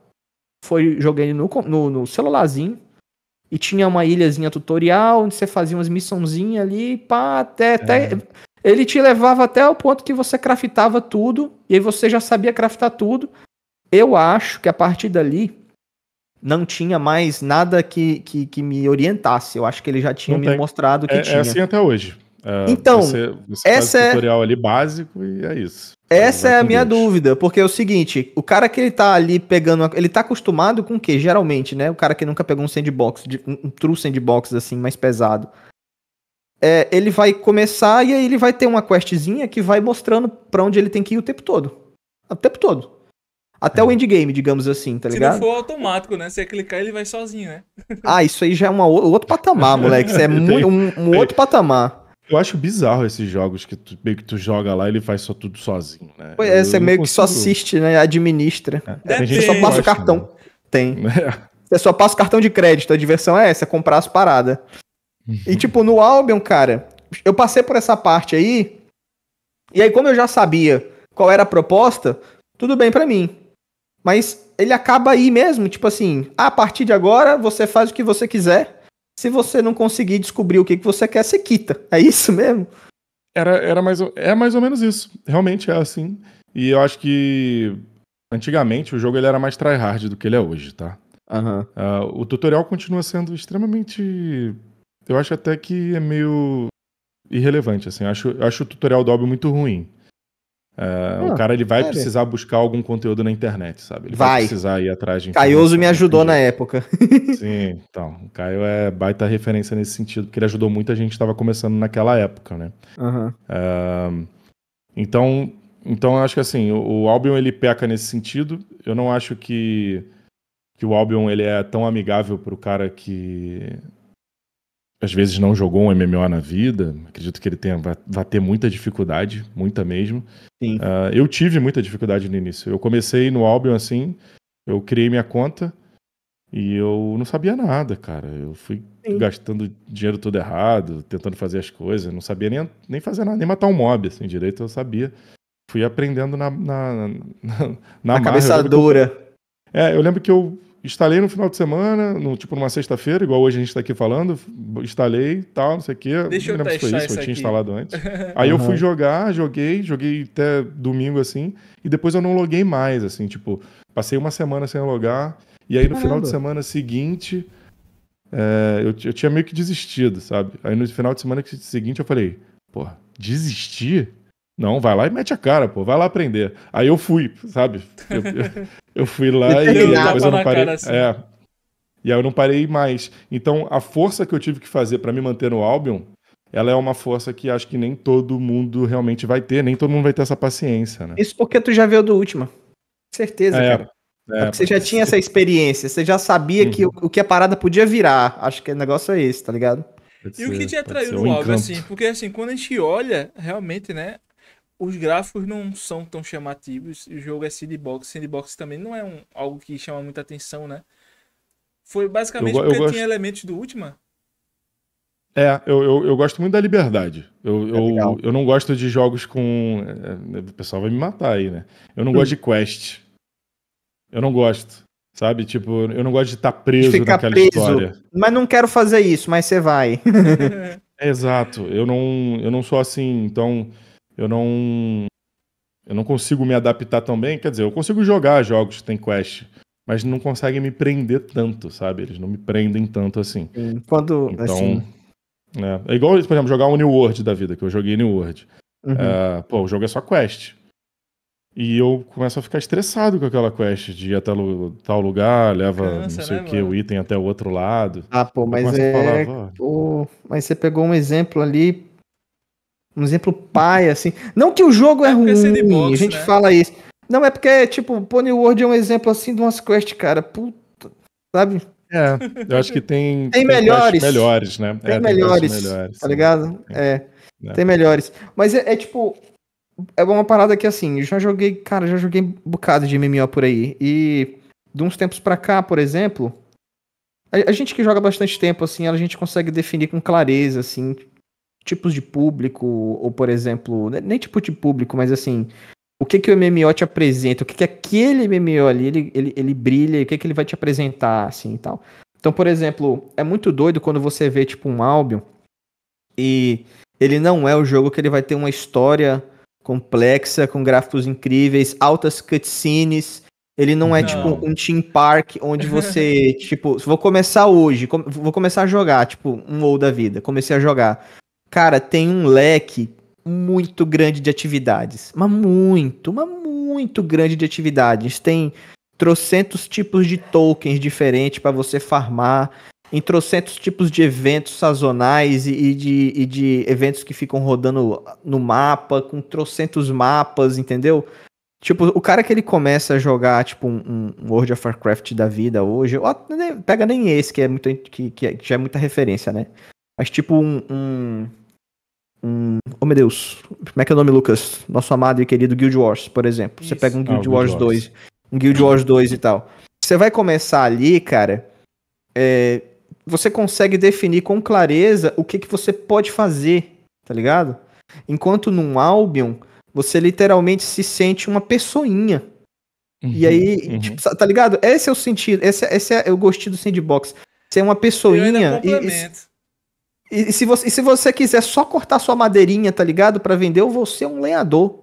foi jogando no, no, no celularzinho. E tinha uma ilhazinha tutorial, onde você fazia umas missãozinhas ali, pá, até, é. até. Uhum. Ele te levava até o ponto que você craftava tudo, e aí você já sabia craftar tudo. Eu acho que a partir dali não tinha mais nada que, que, que me orientasse. Eu acho que ele já tinha não me tem. mostrado que é, é tinha. É assim até hoje. Uh, então, você, você essa faz o é- tutorial é... ali básico e é isso. Essa é a minha dúvida, porque é o seguinte, o cara que ele tá ali pegando, ele tá acostumado com o que geralmente, né? O cara que nunca pegou um sandbox, um true sandbox assim, mais pesado. É, ele vai começar e aí ele vai ter uma questzinha que vai mostrando para onde ele tem que ir o tempo todo. O tempo todo. Até é. o endgame, digamos assim, tá ligado? Se não for automático, né? Você clicar, ele vai sozinho, né? Ah, isso aí já é uma, outro patamar, moleque. Isso é tem, um, um tem, outro patamar. Eu acho bizarro esses jogos que tu, meio que tu joga lá e ele faz só tudo sozinho, né? Pois é, você meio consigo. que só assiste, né? Administra. É, é tem gente que só passa o né? cartão. Né? Tem. É. Você só passa o cartão de crédito. A diversão é essa, é comprar as paradas. Uhum. E tipo, no Albion, cara, eu passei por essa parte aí. E aí, como eu já sabia qual era a proposta, tudo bem para mim. Mas ele acaba aí mesmo, tipo assim, ah, a partir de agora você faz o que você quiser. Se você não conseguir descobrir o que, que você quer, você quita. É isso mesmo? Era, era mais, é mais ou menos isso. Realmente é assim. E eu acho que antigamente o jogo ele era mais tryhard do que ele é hoje, tá? Uhum. Uh, o tutorial continua sendo extremamente. Eu acho até que é meio irrelevante, assim. Eu acho, eu acho o tutorial do Obi muito ruim. Uh, o cara ele vai sério? precisar buscar algum conteúdo na internet, sabe? Ele vai, vai precisar ir atrás de Caioso me ajudou na época. Sim, então. O Caio é baita referência nesse sentido, porque ele ajudou muita gente que estava começando naquela época, né? Uhum. Uh, então, então, eu acho que assim, o, o Albion ele peca nesse sentido. Eu não acho que, que o Albion ele é tão amigável para o cara que às vezes não jogou um MMO na vida, acredito que ele tenha, vai, vai ter muita dificuldade, muita mesmo. Uh, eu tive muita dificuldade no início. Eu comecei no Albion assim, eu criei minha conta e eu não sabia nada, cara. Eu fui Sim. gastando dinheiro todo errado, tentando fazer as coisas, não sabia nem, nem fazer nada, nem matar um mob assim direito, eu sabia. Fui aprendendo na. Na, na, na, na cabeça dura. Eu, é, eu lembro que eu Instalei no final de semana, no, tipo numa sexta-feira, igual hoje a gente está aqui falando. Instalei tal, não sei o quê. Deixa eu não testar se foi isso, isso eu tinha instalado antes. Aí uhum. eu fui jogar, joguei, joguei até domingo assim, e depois eu não loguei mais, assim, tipo, passei uma semana sem logar, e aí no Caramba. final de semana seguinte. É, eu, eu tinha meio que desistido, sabe? Aí no final de semana seguinte eu falei, pô, desistir? Não, vai lá e mete a cara, pô. Vai lá aprender. Aí eu fui, sabe? Eu, eu, eu fui lá e, e depois eu não parei. Assim. É. E aí eu não parei mais. Então, a força que eu tive que fazer para me manter no Albion, ela é uma força que acho que nem todo mundo realmente vai ter, nem todo mundo vai ter essa paciência, né? Isso porque tu já veio do última. Certeza, é, cara. É, é você já tinha essa experiência, você já sabia uhum. que o, o que a parada podia virar. Acho que o negócio é esse, tá ligado? Pode e ser, o que te atraiu no um Albion, assim? Porque, assim, quando a gente olha, realmente, né? os gráficos não são tão chamativos. O jogo é sandbox. Sandbox também não é um, algo que chama muita atenção, né? Foi basicamente eu, porque gosto... tinha elementos do Ultima. É, eu, eu, eu, gosto muito da liberdade. Eu, é eu, eu não gosto de jogos com. É, é, o pessoal vai me matar aí, né? Eu não gosto de hum. quest. Eu não gosto. Sabe? Tipo, eu não gosto de estar tá preso de naquela preso, história. Mas não quero fazer isso, mas você vai. é, exato. Eu não, eu não sou assim. Então, eu não eu não consigo me adaptar tão bem. Quer dizer, eu consigo jogar jogos que tem quest, mas não conseguem me prender tanto, sabe? Eles não me prendem tanto assim. Quando então, assim... É, é igual, por exemplo, jogar o um New World da vida, que eu joguei New World. Uhum. É, pô, o jogo é só quest. E eu começo a ficar estressado com aquela quest de ir até tal lugar, leva Cansa, não sei né, o que, o item até o outro lado. Ah, pô, mas é. Falar, pô, mas você pegou um exemplo ali um exemplo pai, assim. Não que o jogo é, é, é ruim, box, a gente né? fala isso. Não, é porque, tipo, Pony World é um exemplo assim de umas quest, cara. Puta, sabe? É, eu acho que tem. tem, tem melhores. melhores, né? Tem, é, melhores, melhores. Tá ligado? É. é. Tem melhores. Mas é, é, tipo. É uma parada que assim, já joguei, cara, já joguei um bocado de MMO por aí. E de uns tempos pra cá, por exemplo, a, a gente que joga bastante tempo, assim, a gente consegue definir com clareza, assim, tipos de público, ou por exemplo, né, nem tipo de público, mas assim, o que que o MMO te apresenta, o que que aquele MMO ali, ele, ele, ele brilha, o que que ele vai te apresentar, assim, e tal. Então, por exemplo, é muito doido quando você vê, tipo, um álbum e ele não é o jogo que ele vai ter uma história complexa, com gráficos incríveis, altas cutscenes, ele não, não. é, tipo, um team park onde você, tipo, vou começar hoje, vou começar a jogar, tipo, um ou da vida, comecei a jogar. Cara, tem um leque muito grande de atividades. Mas muito, mas muito grande de atividades. Tem trocentos tipos de tokens diferentes para você farmar, em trocentos tipos de eventos sazonais e, e, de, e de eventos que ficam rodando no mapa, com trocentos mapas, entendeu? Tipo, o cara que ele começa a jogar, tipo, um, um World of Warcraft da vida hoje, ó, pega nem esse, que é muito que, é, que já é muita referência, né? Mas tipo um, um Hum, oh meu Deus, como é que é o nome, Lucas? Nosso amado e querido Guild Wars, por exemplo. Isso. Você pega um Guild ah, Wars 2, um Guild Wars 2 e tal. Você vai começar ali, cara. É, você consegue definir com clareza o que, que você pode fazer, tá ligado? Enquanto num Albion, você literalmente se sente uma pessoinha. Uhum, e aí, uhum. tipo, tá ligado? Esse é o sentido, esse, é, esse é o gostinho do sandbox. Você é uma pessoinha. E, e, e, se você, e se você quiser só cortar sua madeirinha, tá ligado? para vender, eu vou ser um lenhador.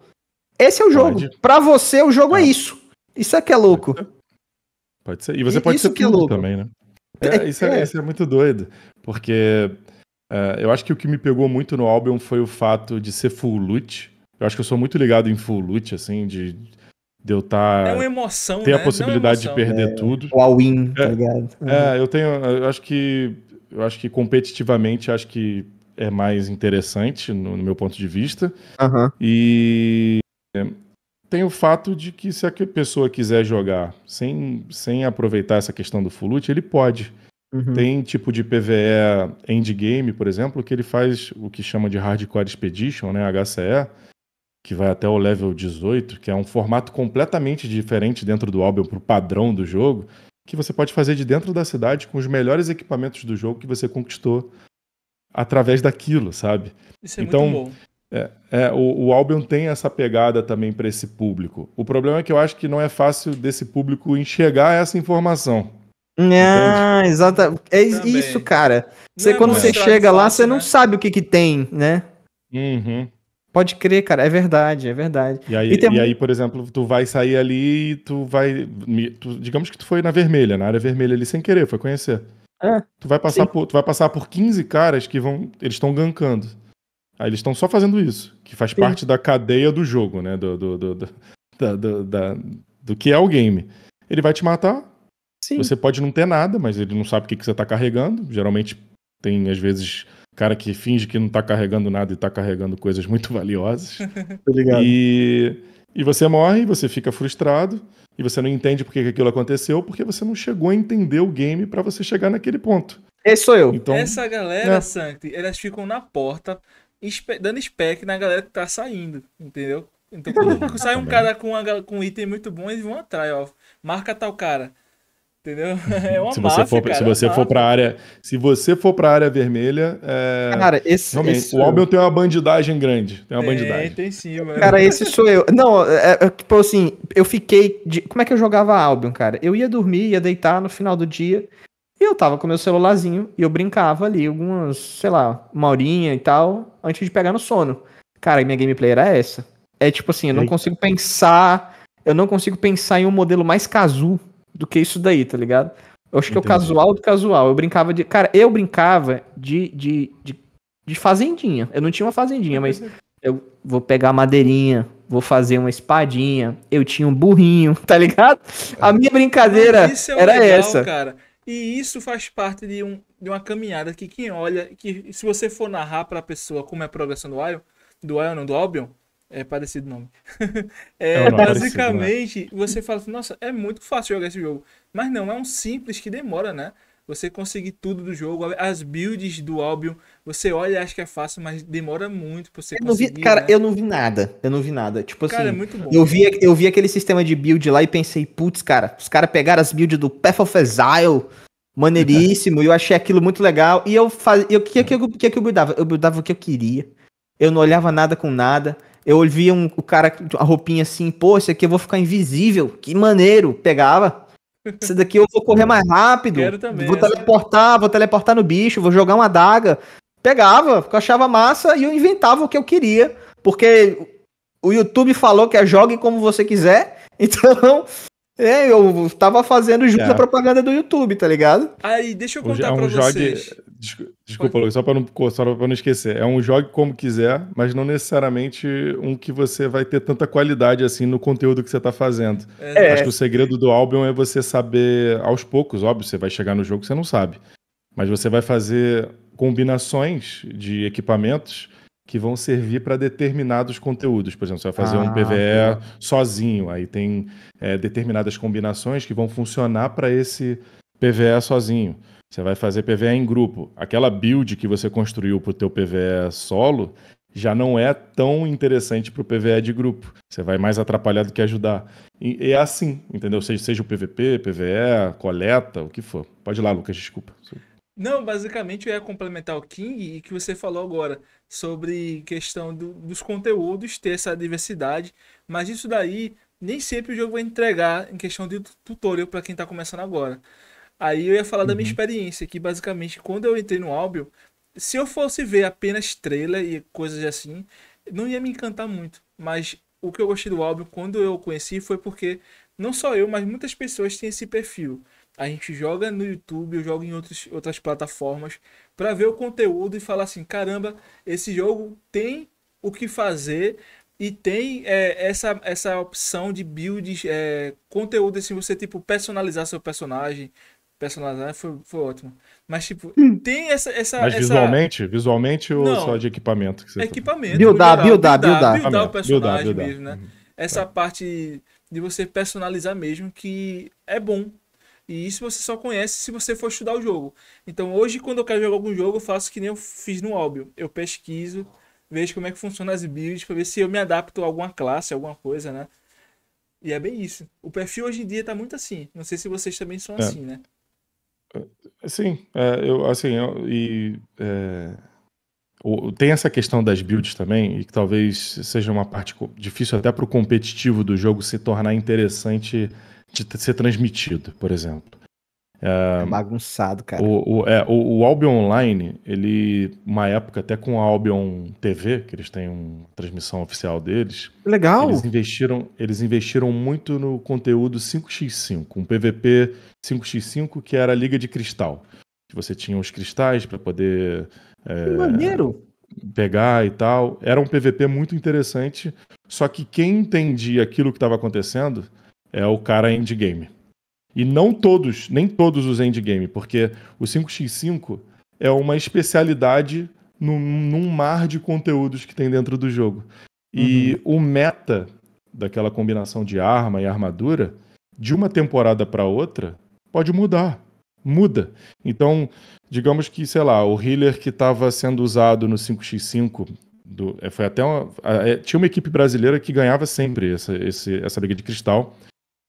Esse é o jogo. para você, o jogo é. é isso. Isso é que é louco. Pode ser. E você e, pode ser tudo é também, né? É, é isso, é, é, isso é muito doido. Porque uh, eu acho que o que me pegou muito no álbum foi o fato de ser full loot. Eu acho que eu sou muito ligado em full loot, assim, de, de eu estar. Tá é uma emoção, Ter né? a possibilidade é de perder tudo. O all-in, tá ligado? É, eu tenho. Eu acho que eu acho que competitivamente, acho que é mais interessante, no, no meu ponto de vista. Uhum. E é, tem o fato de que se a pessoa quiser jogar sem, sem aproveitar essa questão do full loot, ele pode. Uhum. Tem tipo de PVE endgame, por exemplo, que ele faz o que chama de Hardcore Expedition, né, HCE, que vai até o level 18, que é um formato completamente diferente dentro do álbum para o padrão do jogo que você pode fazer de dentro da cidade com os melhores equipamentos do jogo que você conquistou através daquilo, sabe? Isso é então, muito bom. É, é, o, o Albion tem essa pegada também para esse público. O problema é que eu acho que não é fácil desse público enxergar essa informação. Ah, exatamente. É Também. isso, cara. Você, não é quando você chega lá, fácil, você né? não sabe o que, que tem, né? Uhum. Pode crer, cara, é verdade, é verdade. E aí, e, tem... e aí, por exemplo, tu vai sair ali e tu vai. Tu, digamos que tu foi na vermelha, na área vermelha ali sem querer, foi conhecer. É, tu, vai passar por, tu vai passar por 15 caras que vão. Eles estão gankando. Aí eles estão só fazendo isso, que faz sim. parte da cadeia do jogo, né? Do, do, do, do, do do, do que é o game. Ele vai te matar. Sim. Você pode não ter nada, mas ele não sabe o que, que você tá carregando. Geralmente tem, às vezes, cara que finge que não está carregando nada e está carregando coisas muito valiosas. E, e você morre, você fica frustrado e você não entende por que aquilo aconteceu, porque você não chegou a entender o game para você chegar naquele ponto. Esse é, sou eu. Então, Essa galera, né? elas ficam na porta dando spec na galera que tá saindo, entendeu? Então, sai um cara com, uma, com um item muito bom, eles vão atrás, ó. Marca tal cara. Entendeu? Uhum. É uma se você máfia, for, cara, Se é você é for pra área. Se você for pra área vermelha. É... Cara, esse. esse o Albion tem uma bandidagem grande. Tem uma tem, bandidagem. Tem sim, mano. Cara, esse sou eu. Não, é, é, tipo assim, eu fiquei. De... Como é que eu jogava Albion, cara? Eu ia dormir, ia deitar no final do dia. E eu tava com meu celularzinho e eu brincava ali algumas, sei lá, uma horinha e tal, antes de pegar no sono. Cara, minha gameplay era essa. É tipo assim, eu não Eita. consigo pensar. Eu não consigo pensar em um modelo mais casual do que isso daí, tá ligado? Eu acho Entendi. que é o casual do casual. Eu brincava de. Cara, eu brincava de, de, de, de fazendinha. Eu não tinha uma fazendinha, mas eu vou pegar madeirinha, vou fazer uma espadinha. Eu tinha um burrinho, tá ligado? A minha brincadeira é era legal, essa. Cara. E isso faz parte de, um, de uma caminhada que quem olha, que se você for narrar para a pessoa como é a progressão do Ion, do Ion, não do Albion, é parecido o nome. é, é basicamente, é parecido, né? você fala assim, nossa, é muito fácil jogar esse jogo. Mas não, é um simples que demora, né? Você conseguir tudo do jogo, as builds do Albion, você olha e acha que é fácil, mas demora muito pra você eu conseguir. Vi, cara, né? eu não vi nada. Eu não vi nada. Tipo cara, assim, é muito bom. Eu, vi, eu vi aquele sistema de build lá e pensei, putz, cara, os caras pegaram as builds do Path of Exile, maneiríssimo, e eu achei aquilo muito legal. E eu fazia. O que, que, que, que, eu buildava? Eu buildava o que eu queria. Eu não olhava nada com nada. Eu ouvia um, o cara com a roupinha assim, pô, esse aqui eu vou ficar invisível, que maneiro, pegava. Esse daqui eu vou correr mais rápido, Quero também, vou teleportar, é. vou teleportar no bicho, vou jogar uma daga. Pegava, eu achava massa e eu inventava o que eu queria, porque o YouTube falou que é jogue como você quiser, então é, eu tava fazendo junto é. da propaganda do YouTube, tá ligado? Aí, deixa eu contar é um pra vocês. Jogue... Desculpa, Desculpa só pra, não, só pra não esquecer. É um jogue como quiser, mas não necessariamente um que você vai ter tanta qualidade assim no conteúdo que você tá fazendo. É. Acho que o segredo do álbum é você saber aos poucos, óbvio, você vai chegar no jogo, você não sabe. Mas você vai fazer combinações de equipamentos que vão servir para determinados conteúdos. Por exemplo, você vai fazer ah, um PVE é. Tá. sozinho, aí tem é, determinadas combinações que vão funcionar para esse PVE sozinho. Você vai fazer PVE em grupo. Aquela build que você construiu para o teu PVE solo já não é tão interessante para o PVE de grupo. Você vai mais atrapalhar do que ajudar. E é assim, entendeu? Seja, seja o PVP, PVE, coleta, o que for. Pode ir lá, Lucas, desculpa. Não, basicamente eu ia complementar o King e que você falou agora sobre questão do, dos conteúdos, ter essa diversidade, mas isso daí nem sempre o jogo vai entregar em questão de tutorial para quem está começando agora. Aí eu ia falar uhum. da minha uhum. experiência, que basicamente quando eu entrei no Albion, se eu fosse ver apenas trailer e coisas assim, não ia me encantar muito. Mas o que eu gostei do Albion quando eu conheci foi porque não só eu, mas muitas pessoas têm esse perfil a gente joga no YouTube, eu jogo em outros, outras plataformas para ver o conteúdo e falar assim, caramba, esse jogo tem o que fazer e tem é, essa, essa opção de builds é, conteúdo assim, você tipo personalizar seu personagem, personalizar foi, foi ótimo. Mas, tipo, hum. tem essa. essa Mas visualmente? Essa... Visualmente ou Não, só de equipamento? Que você tá equipamento. Buildar, buildar, buildar. Buildar o personagem buildar, buildar. mesmo, né? Uhum. Essa tá. parte de você personalizar mesmo, que é bom. E isso você só conhece se você for estudar o jogo. Então hoje, quando eu quero jogar algum jogo, eu faço que nem eu fiz no óbvio. Eu pesquiso, vejo como é que funciona as builds, para ver se eu me adapto a alguma classe, alguma coisa, né? E é bem isso. O perfil hoje em dia tá muito assim. Não sei se vocês também são é. assim, né? É, sim, é, eu assim, eu, e é, tem essa questão das builds também, e que talvez seja uma parte difícil até para o competitivo do jogo se tornar interessante de ser transmitido, por exemplo. É, é bagunçado, cara. O, o, é, o, o Albion Online, ele, uma época, até com a Albion TV, que eles têm uma transmissão oficial deles. Legal! Eles investiram, eles investiram muito no conteúdo 5x5, um PVP 5x5 que era a Liga de Cristal. Que você tinha os cristais para poder. É, maneiro! Pegar e tal. Era um PVP muito interessante, só que quem entendia aquilo que estava acontecendo é o cara endgame. E não todos, nem todos os endgame, porque o 5x5 é uma especialidade num, num mar de conteúdos que tem dentro do jogo. E uhum. o meta daquela combinação de arma e armadura, de uma temporada para outra, pode mudar. Muda. Então, digamos que, sei lá, o healer que estava sendo usado no 5x5 do, é, foi até uma, é, tinha uma equipe brasileira que ganhava sempre essa, esse, essa liga de cristal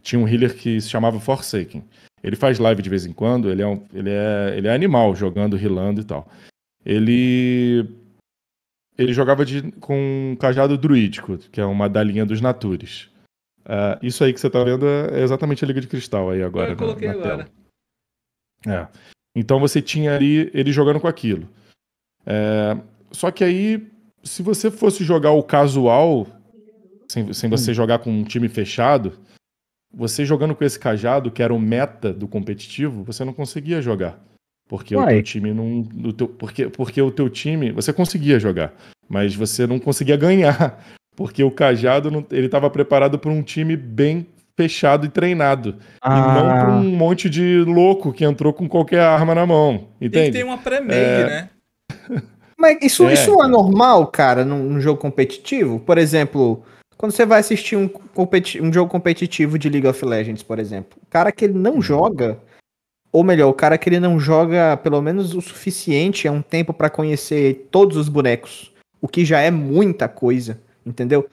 tinha um healer que se chamava Forsaken. Ele faz live de vez em quando, ele é, um, ele é, ele é animal jogando, healando e tal. Ele ele jogava de, com um cajado druídico, que é uma da linha dos Natures. Uh, ah, isso aí que você está vendo é, é exatamente a Liga de Cristal aí agora. É, eu na, coloquei agora. É. Então você tinha ali ele jogando com aquilo. É, só que aí, se você fosse jogar o casual, sem, sem você hum. jogar com um time fechado, você jogando com esse cajado, que era o meta do competitivo, você não conseguia jogar. Porque Uai. o teu time não. O teu, porque, porque o teu time. Você conseguia jogar, mas você não conseguia ganhar. Porque o cajado não, ele estava preparado para um time bem fechado e treinado. Ah. E não para ah. um monte de louco que entrou com qualquer arma na mão. Entende? Tem uma pré-meia, é... né? Mas isso, é, isso é normal, cara, num, num jogo competitivo? Por exemplo, quando você vai assistir um, um jogo competitivo de League of Legends, por exemplo, o cara que ele não uhum. joga, ou melhor, o cara que ele não joga pelo menos o suficiente, é um tempo para conhecer todos os bonecos, o que já é muita coisa, entendeu?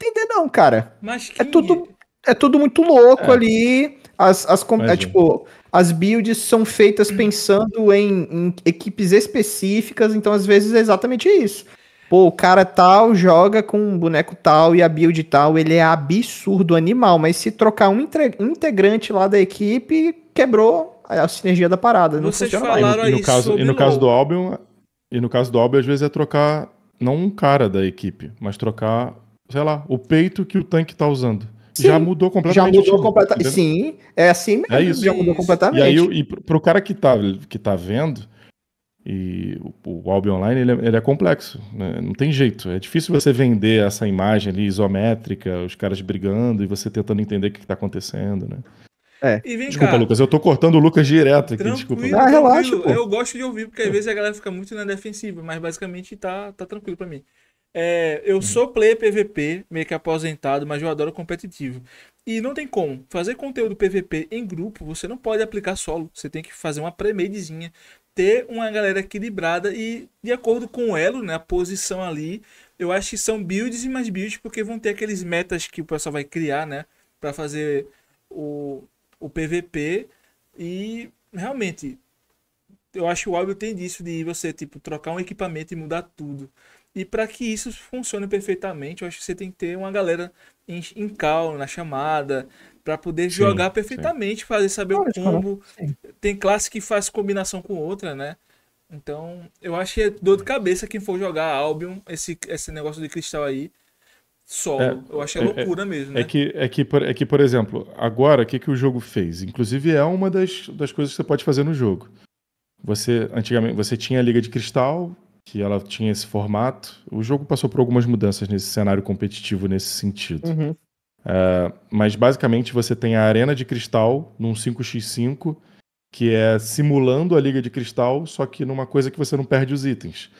Entender não, cara. Mas que... é tudo é tudo muito louco é. ali. As, as é, tipo, as builds são feitas pensando em, em, equipes específicas, então às vezes é exatamente isso. Pô, o cara tal joga com um boneco tal e a build tal, ele é absurdo animal, mas se trocar um integrante lá da equipe, quebrou a sinergia da parada. Não Vocês falaram mais. E no, caso, e no caso do Albion, e no caso do Albion, às vezes é trocar não um cara da equipe, mas trocar, sei lá, o peito que o tanque tá usando. Sim, já mudou completamente. Já mudou completamente. Sim, é assim é mesmo. É isso. Já mudou completamente. E aí, e pro cara que tá, que tá vendo, e o, o Albion Online ele é, ele é complexo, né? não tem jeito. É difícil você vender essa imagem ali isométrica, os caras brigando e você tentando entender o que está acontecendo, né? É. desculpa, cá. Lucas, eu tô cortando o Lucas direto aqui, desculpa. Ah, relaxa, pô. Eu gosto de ouvir, porque às vezes a galera fica muito na defensiva, mas basicamente tá, tá tranquilo para mim. É, eu sou player PVP, meio que aposentado, mas eu adoro competitivo. E não tem como. Fazer conteúdo PVP em grupo, você não pode aplicar solo. Você tem que fazer uma premedizinha ter uma galera equilibrada e de acordo com o elo, né, a posição ali, eu acho que são builds e mais builds porque vão ter aqueles metas que o pessoal vai criar, né, para fazer o, o PVP e realmente eu acho que o Albion tem disso de você tipo trocar um equipamento e mudar tudo. E para que isso funcione perfeitamente, eu acho que você tem que ter uma galera em, em call, na chamada, para poder jogar perfeitamente, sim. fazer saber Pode, o né? combo. Tem classe que faz combinação com outra, né? Então, eu acho que é dor de cabeça quem for jogar Albion, esse, esse negócio de cristal aí, solo. É, eu acho que é, é, é loucura mesmo, é né? É que, é, que por, é que, por exemplo, agora, o que, que o jogo fez? Inclusive, é uma das, das coisas que você pode fazer no jogo. Você, antigamente, você tinha a Liga de Cristal, que ela tinha esse formato. O jogo passou por algumas mudanças nesse cenário competitivo, nesse sentido. Uhum. Uh, mas basicamente você tem a Arena de Cristal num 5x5, que é simulando a Liga de Cristal, só que numa coisa que você não perde os itens.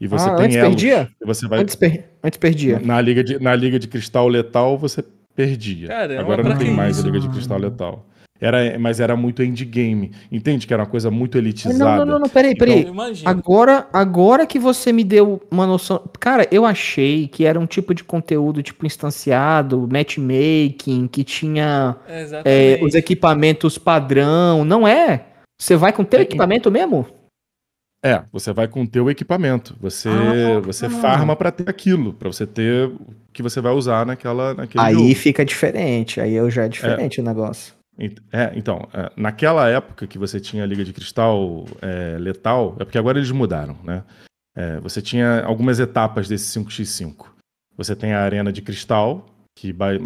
E você ah, tem antes elos, perdia? Você vai... antes, per... antes perdia. Na Liga, de, na Liga de Cristal Letal você perdia. Agora não tem mais a Liga de Cristal Letal. Era, mas era muito endgame. Entende que era uma coisa muito elitizada. Não, não, não, peraí, peraí. Então, agora, agora que você me deu uma noção. Cara, eu achei que era um tipo de conteúdo tipo instanciado, matchmaking, que tinha é, os equipamentos padrão. Não é? Você vai com teu é, equipamento mesmo? É, você vai com o teu equipamento. Você ah, você ah. farma para ter aquilo, para você ter o que você vai usar naquela naquele Aí jogo. fica diferente, aí eu já é diferente é. o negócio. É, então, é, naquela época que você tinha a Liga de Cristal é, letal, é porque agora eles mudaram, né? É, você tinha algumas etapas desse 5x5. Você tem a Arena de Cristal, que, vai,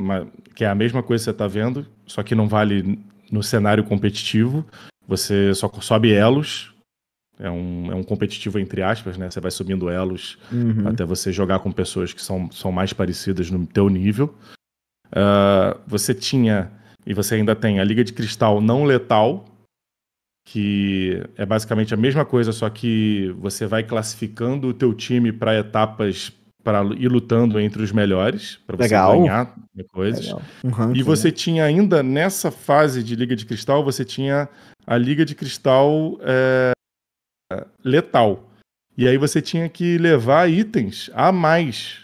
que é a mesma coisa que você está vendo, só que não vale no cenário competitivo. Você só sobe elos, é um, é um competitivo entre aspas, né? Você vai subindo elos uhum. até você jogar com pessoas que são, são mais parecidas no teu nível. Uh, você tinha e você ainda tem a Liga de Cristal não letal, que é basicamente a mesma coisa, só que você vai classificando o teu time para etapas para ir lutando entre os melhores, para você Legal. ganhar coisas. Legal. e né? você tinha ainda, nessa fase de Liga de Cristal, você tinha a Liga de Cristal é, letal. E aí você tinha que levar itens a mais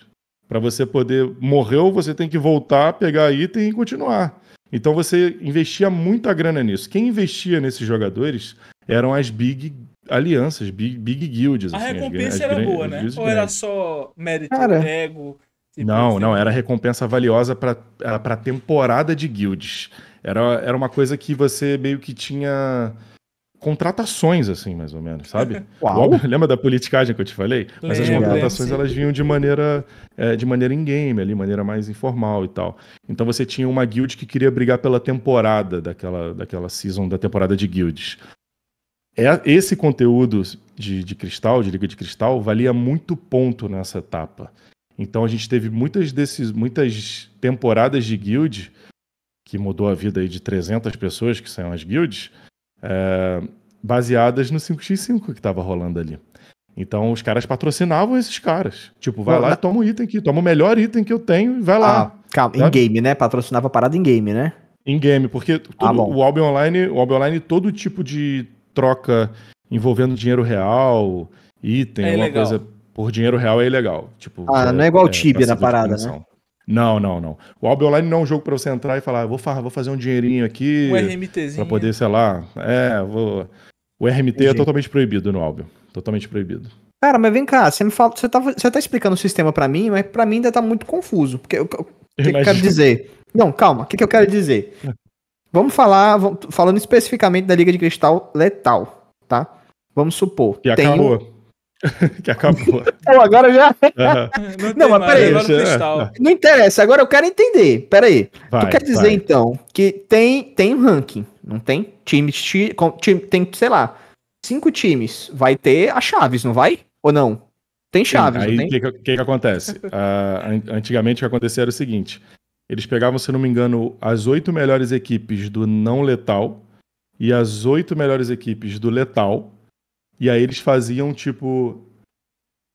para você poder morreu, você tem que voltar, pegar item e continuar. Então você investia muita grana nisso. Quem investia nesses jogadores eram as big alianças, big, big guilds. A assim, recompensa as, era boa, né? Ou grandes. era só mérito, Cara, ego? Tipo, não, assim. não, era recompensa valiosa para a temporada de guilds. Era, era uma coisa que você meio que tinha contratações, assim, mais ou menos, sabe? Uau. Lembra da politicagem que eu te falei? Mas as contratações, elas vinham de maneira é, de maneira in-game ali, maneira mais informal e tal. Então você tinha uma guild que queria brigar pela temporada daquela, daquela season, da temporada de guilds. É, esse conteúdo de, de cristal, de liga de cristal, valia muito ponto nessa etapa. Então a gente teve muitas, desses, muitas temporadas de guild, que mudou a vida aí de 300 pessoas que são as guilds, é, baseadas no 5x5 que estava rolando ali. Então os caras patrocinavam esses caras. Tipo, vai Não, lá na... e toma o item aqui, toma o melhor item que eu tenho e vai lá. Ah, calma, em game, né? Patrocinava a parada em game, né? Em game, porque todo, ah, o Albion Online, o Albion Online, todo tipo de troca envolvendo dinheiro real, item, é uma coisa por dinheiro real é ilegal. Tipo, ah, é não é igual é, Tibia na parada, né? Não, não, não. O Albion Online não é um jogo para você entrar e falar, ah, vou, vou fazer um dinheirinho aqui. Um RMTzinho. Para poder, sei lá. É, vou. O RMT é Entendi. é totalmente proibido no Albion, Totalmente proibido. Cara, mas vem cá, você me fala, você tá, você tá explicando o sistema para mim, mas para mim ainda tá muito confuso. Porque o que, eu quero dizer? Não, calma, o que, que eu quero dizer? Vamos falar, vamos, falando especificamente da Liga de Cristal Letal, tá? Vamos supor. Que acabou. que acabou. Então, agora já. Uhum. Não, não mas peraí. Agora é, não interessa, agora eu quero entender. Peraí. Vai, tu quer dizer, vai. então, que tem, tem um ranking, não tem? times tem, sei lá, cinco times. Vai ter as Chaves, não vai? Ou não? Tem Chaves, Sim, Aí o que, que, que, acontece? uh, antigamente o que acontecia era o seguinte: eles pegavam, se não me engano, as oito melhores equipes do não letal e as oito melhores equipes do letal e aí eles faziam, tipo,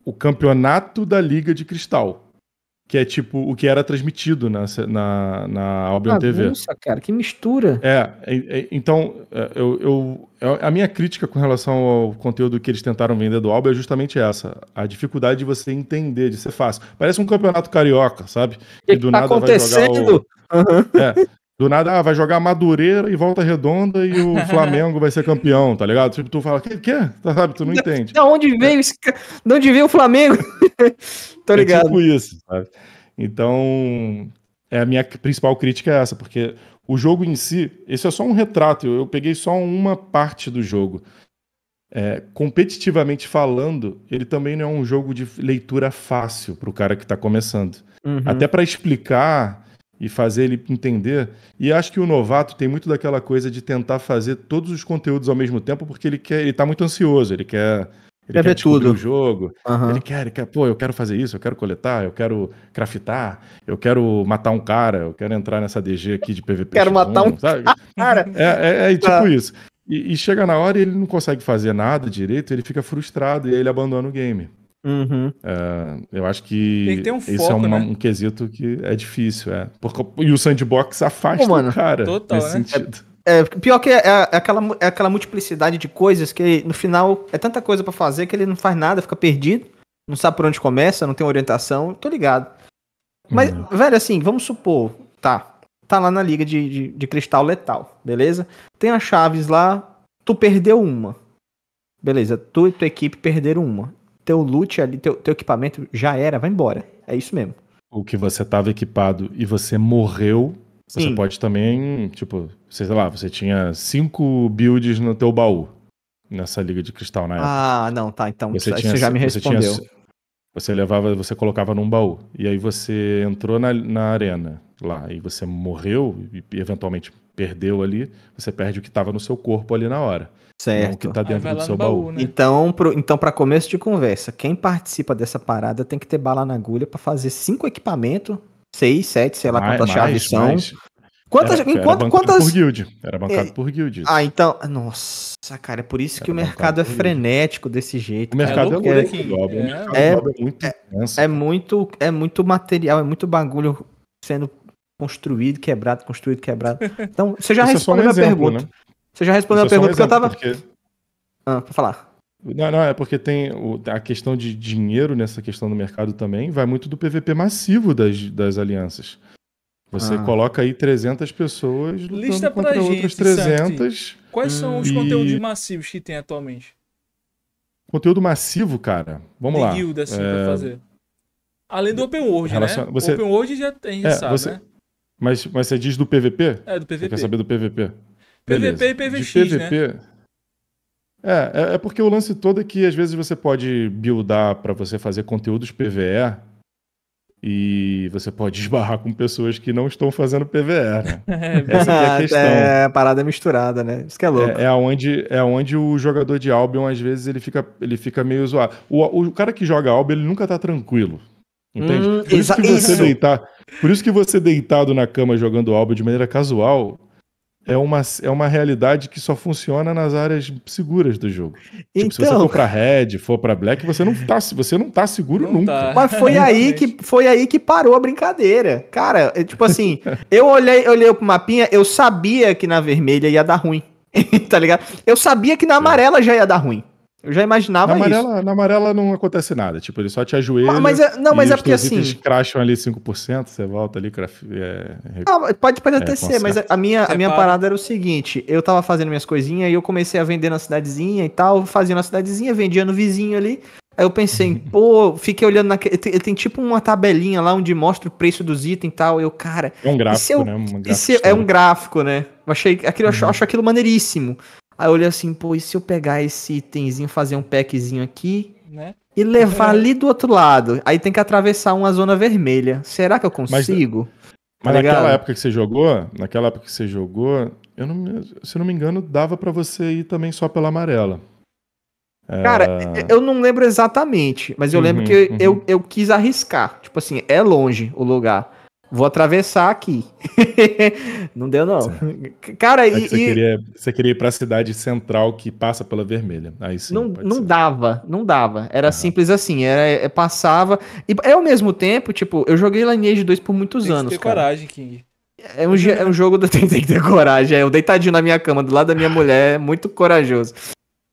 o campeonato da Liga de Cristal. Que é tipo o que era transmitido na, na, na Albion TV. Nossa, cara, que mistura. É, é, é então, é, eu, eu, é, a minha crítica com relação ao conteúdo que eles tentaram vender do Albion é justamente essa: a dificuldade de você entender, de ser fácil. Parece um campeonato carioca, sabe? Que, que do tá nada acontecendo? vai jogar. O... Uhum. É. Do nada, ah, vai jogar Madureira e Volta Redonda e o Flamengo vai ser campeão, tá ligado? Tipo, tu fala, que que tá Sabe, tu não da, entende. Da onde é. veio esse... onde veio o Flamengo? Tô é ligado. É tipo isso, sabe? Então, é a minha principal crítica é essa, porque o jogo em si, esse é só um retrato, eu, eu peguei só uma parte do jogo. É, competitivamente falando, ele também não é um jogo de leitura fácil para o cara que está começando. Uhum. Até para explicar e fazer ele entender. E acho que o novato tem muito daquela coisa de tentar fazer todos os conteúdos ao mesmo tempo, porque ele quer, ele tá muito ansioso, ele quer ele quer, quer ver tudo. o jogo. Uhum. Ele, quer, ele quer, pô, eu quero fazer isso, eu quero coletar, eu quero craftar, eu quero matar um cara, eu quero entrar nessa DG aqui de PVP. Quero matar um sabe? cara. É, é, é tipo ah. isso. E, e, chega na hora e ele não consegue fazer nada direito, ele fica frustrado e aí ele abandona o game. Uhum. Uh, eu acho que que foco, esse é uma, né? um quesito que é difícil, é. Porque, e o sandbox afasta Pô, mano, o cara total, nesse é. sentido. É, é, pior que é, é, aquela, é aquela multiplicidade de coisas que no final é tanta coisa para fazer que ele não faz nada, fica perdido, não sabe por onde começa, não tem orientação, tô ligado. Mas, uhum. velho, assim, vamos supor, tá, tá lá na liga de, de, de cristal letal, beleza? Tem as chaves lá, tu perdeu uma. Beleza, tu e tua equipe perderam uma teu loot ali, teu, teu equipamento já era, vai embora. É isso mesmo. O que você estava equipado e você morreu, Sim. você pode também, tipo, sei lá, você tinha cinco builds no teu baú nessa liga de cristal na época. Ah, não, tá, então você, tinha, você já me você respondeu. Tinha, você levava, você colocava num baú. E aí você entrou na, na arena lá e você morreu e eventualmente perdeu ali, você perde o que estava no seu corpo ali na hora. Certo. que tá dentro do seu baú. baú né? Então, então para começo de conversa, quem participa dessa parada tem que ter bala na agulha para fazer cinco equipamentos, seis, sete, sei lá mais, quantas chaves são. Mais. Quantas, era, enquanto, era quantas... por guild. Era bancado é... por guild. Ah, então. Nossa, cara, é por isso era que o mercado é frenético desse jeito. O mercado é, é, é, é, muito é, é muito é muito material, é muito bagulho sendo construído, quebrado, construído, quebrado. Então, você já respondeu é um a pergunta. Né? Você já respondeu a é pergunta um exemplo, que eu tava. Porque... Ah, pra falar. Não, não, é porque tem a questão de dinheiro nessa questão do mercado também, vai muito do PVP massivo das, das alianças. Você ah. coloca aí 300 pessoas Lista contra gente, 300. Quais são os e... conteúdos massivos que tem atualmente? Conteúdo massivo, cara. Vamos de lá. Guilda, assim, é... pra fazer. Além do Open World, Relacion... né? Você... Open World já, tem é, sabe, você... né? Mas, mas você diz do PVP? É, do PVP. Você quer saber do PVP? PVP e PVX, de PVP, né? É, é, é porque o lance todo é que às vezes você pode buildar para você fazer conteúdos PVE e você pode esbarrar com pessoas que não estão fazendo PVE, né? É Essa é a questão. É, é, a parada misturada, né? Isso que é louco. É, é, onde, é onde o jogador de Albion, às vezes, ele fica, ele fica meio zoado. O, o cara que joga Albion, ele nunca tá tranquilo. Entende? Hum, por, isso que você isso. Deitar, por isso que você deitado na cama jogando Albion de maneira casual, é uma, é uma realidade que só funciona nas áreas seguras do jogo. Então... Tipo, se você então. for para red, for para black, você não tá, você não tá seguro não tá. nunca. Tá. Mas foi aí que foi aí que parou a brincadeira. Cara, é, tipo assim, eu olhei, olhei pro mapinha, eu sabia que na vermelha ia dar ruim. tá ligado? Eu sabia que na amarela já ia dar ruim. Eu já imaginava na amarela, isso. Na amarela não acontece nada, tipo, ele só te ajoelha. Mas, não, mas é, é porque assim. Eles crasham ali 5%, você volta ali. É, ah, pode, pode é, até é, ser, mas a minha, a minha parada era o seguinte: eu tava fazendo minhas coisinhas e eu comecei a vender na cidadezinha e tal, fazia na cidadezinha, vendia no vizinho ali. Aí eu pensei, uhum. pô, fiquei olhando naquele. Tem, tem, tipo uma tabelinha lá onde mostra o preço dos itens e tal. Eu, cara. É um gráfico, eu, né? Um gráfico é um gráfico, né? Eu achei, aquilo, uhum. acho, acho aquilo maneiríssimo. Aí eu olhei assim, pô, e se eu pegar esse itemzinho, fazer um packzinho aqui, né? E levar é. ali do outro lado. Aí tem que atravessar uma zona vermelha. Será que eu consigo? Mas, mas tá naquela época que você jogou, naquela época que você jogou, eu não, se não me engano, dava para você ir também só pela amarela. É. Cara, eu não lembro exatamente, mas eu uhum, lembro que uhum. eu, eu quis arriscar. Tipo assim, é longe o lugar vou atravessar aqui. não deu, não. Cara, é e, você, Queria, você queria ir para a cidade central que passa pela vermelha. Aí sim, não, não dava, não dava. Era uhum. simples assim, era, é, passava. E ao mesmo tempo, tipo, eu joguei Lineage 2 por muitos anos. Que ter cara. coragem, King. É um, é um jogo da tem, que ter coragem. É eu deitadinho na minha cama, do lado da minha mulher, muito corajoso.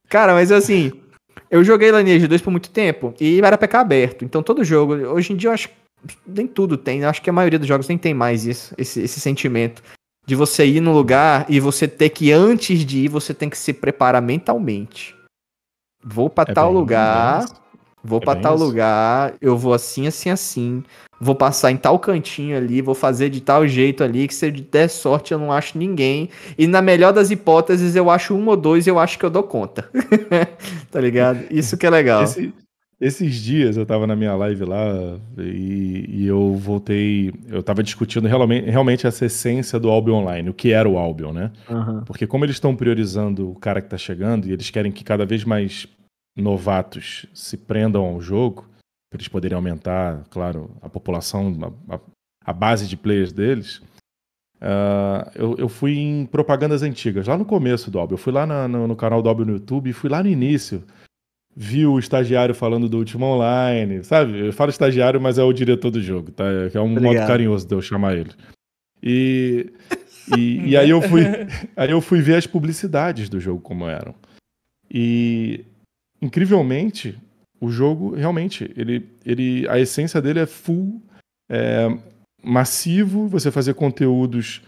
Cara, mas assim, eu joguei Lineage 2 por muito tempo e era PK aberto. Então todo jogo, hoje em dia eu acho nem tudo tem, acho que a maioria dos jogos nem tem mais isso, esse, esse sentimento de você ir no lugar e você ter que antes de ir, você tem que se preparar mentalmente. Vou para é tal lugar, vou é para tal isso. lugar, eu vou assim, assim, assim, vou passar em tal cantinho ali, vou fazer de tal jeito ali, que se eu der sorte eu não acho ninguém. E na melhor das hipóteses, eu acho um ou dois, eu acho que eu dou conta. tá ligado? Isso que é legal. Esse, esses dias eu tava na minha live lá e, e eu voltei. Eu tava discutindo realmente, realmente, essa essência do Albion Online, o que era o Albion, né? Uhum. Porque como eles estão priorizando o cara que tá chegando e eles querem que cada vez mais novatos se prendam ao jogo, para eles poderem aumentar, claro, a população, a, a base de players deles. Uh, eu, eu, fui em propagandas antigas, lá no começo do Albion. Eu fui lá na, no, no canal do Albion no YouTube e fui lá no início viu o estagiário falando do último online, sabe? Eu falo estagiário, mas é o diretor do jogo, tá? É um Obrigado. modo carinhoso de eu chamar ele. E, e, e, aí eu fui aí eu fui ver as publicidades do jogo como eram. E incrivelmente, o jogo realmente, ele, ele a essência dele é full é, massivo, você fazer conteúdos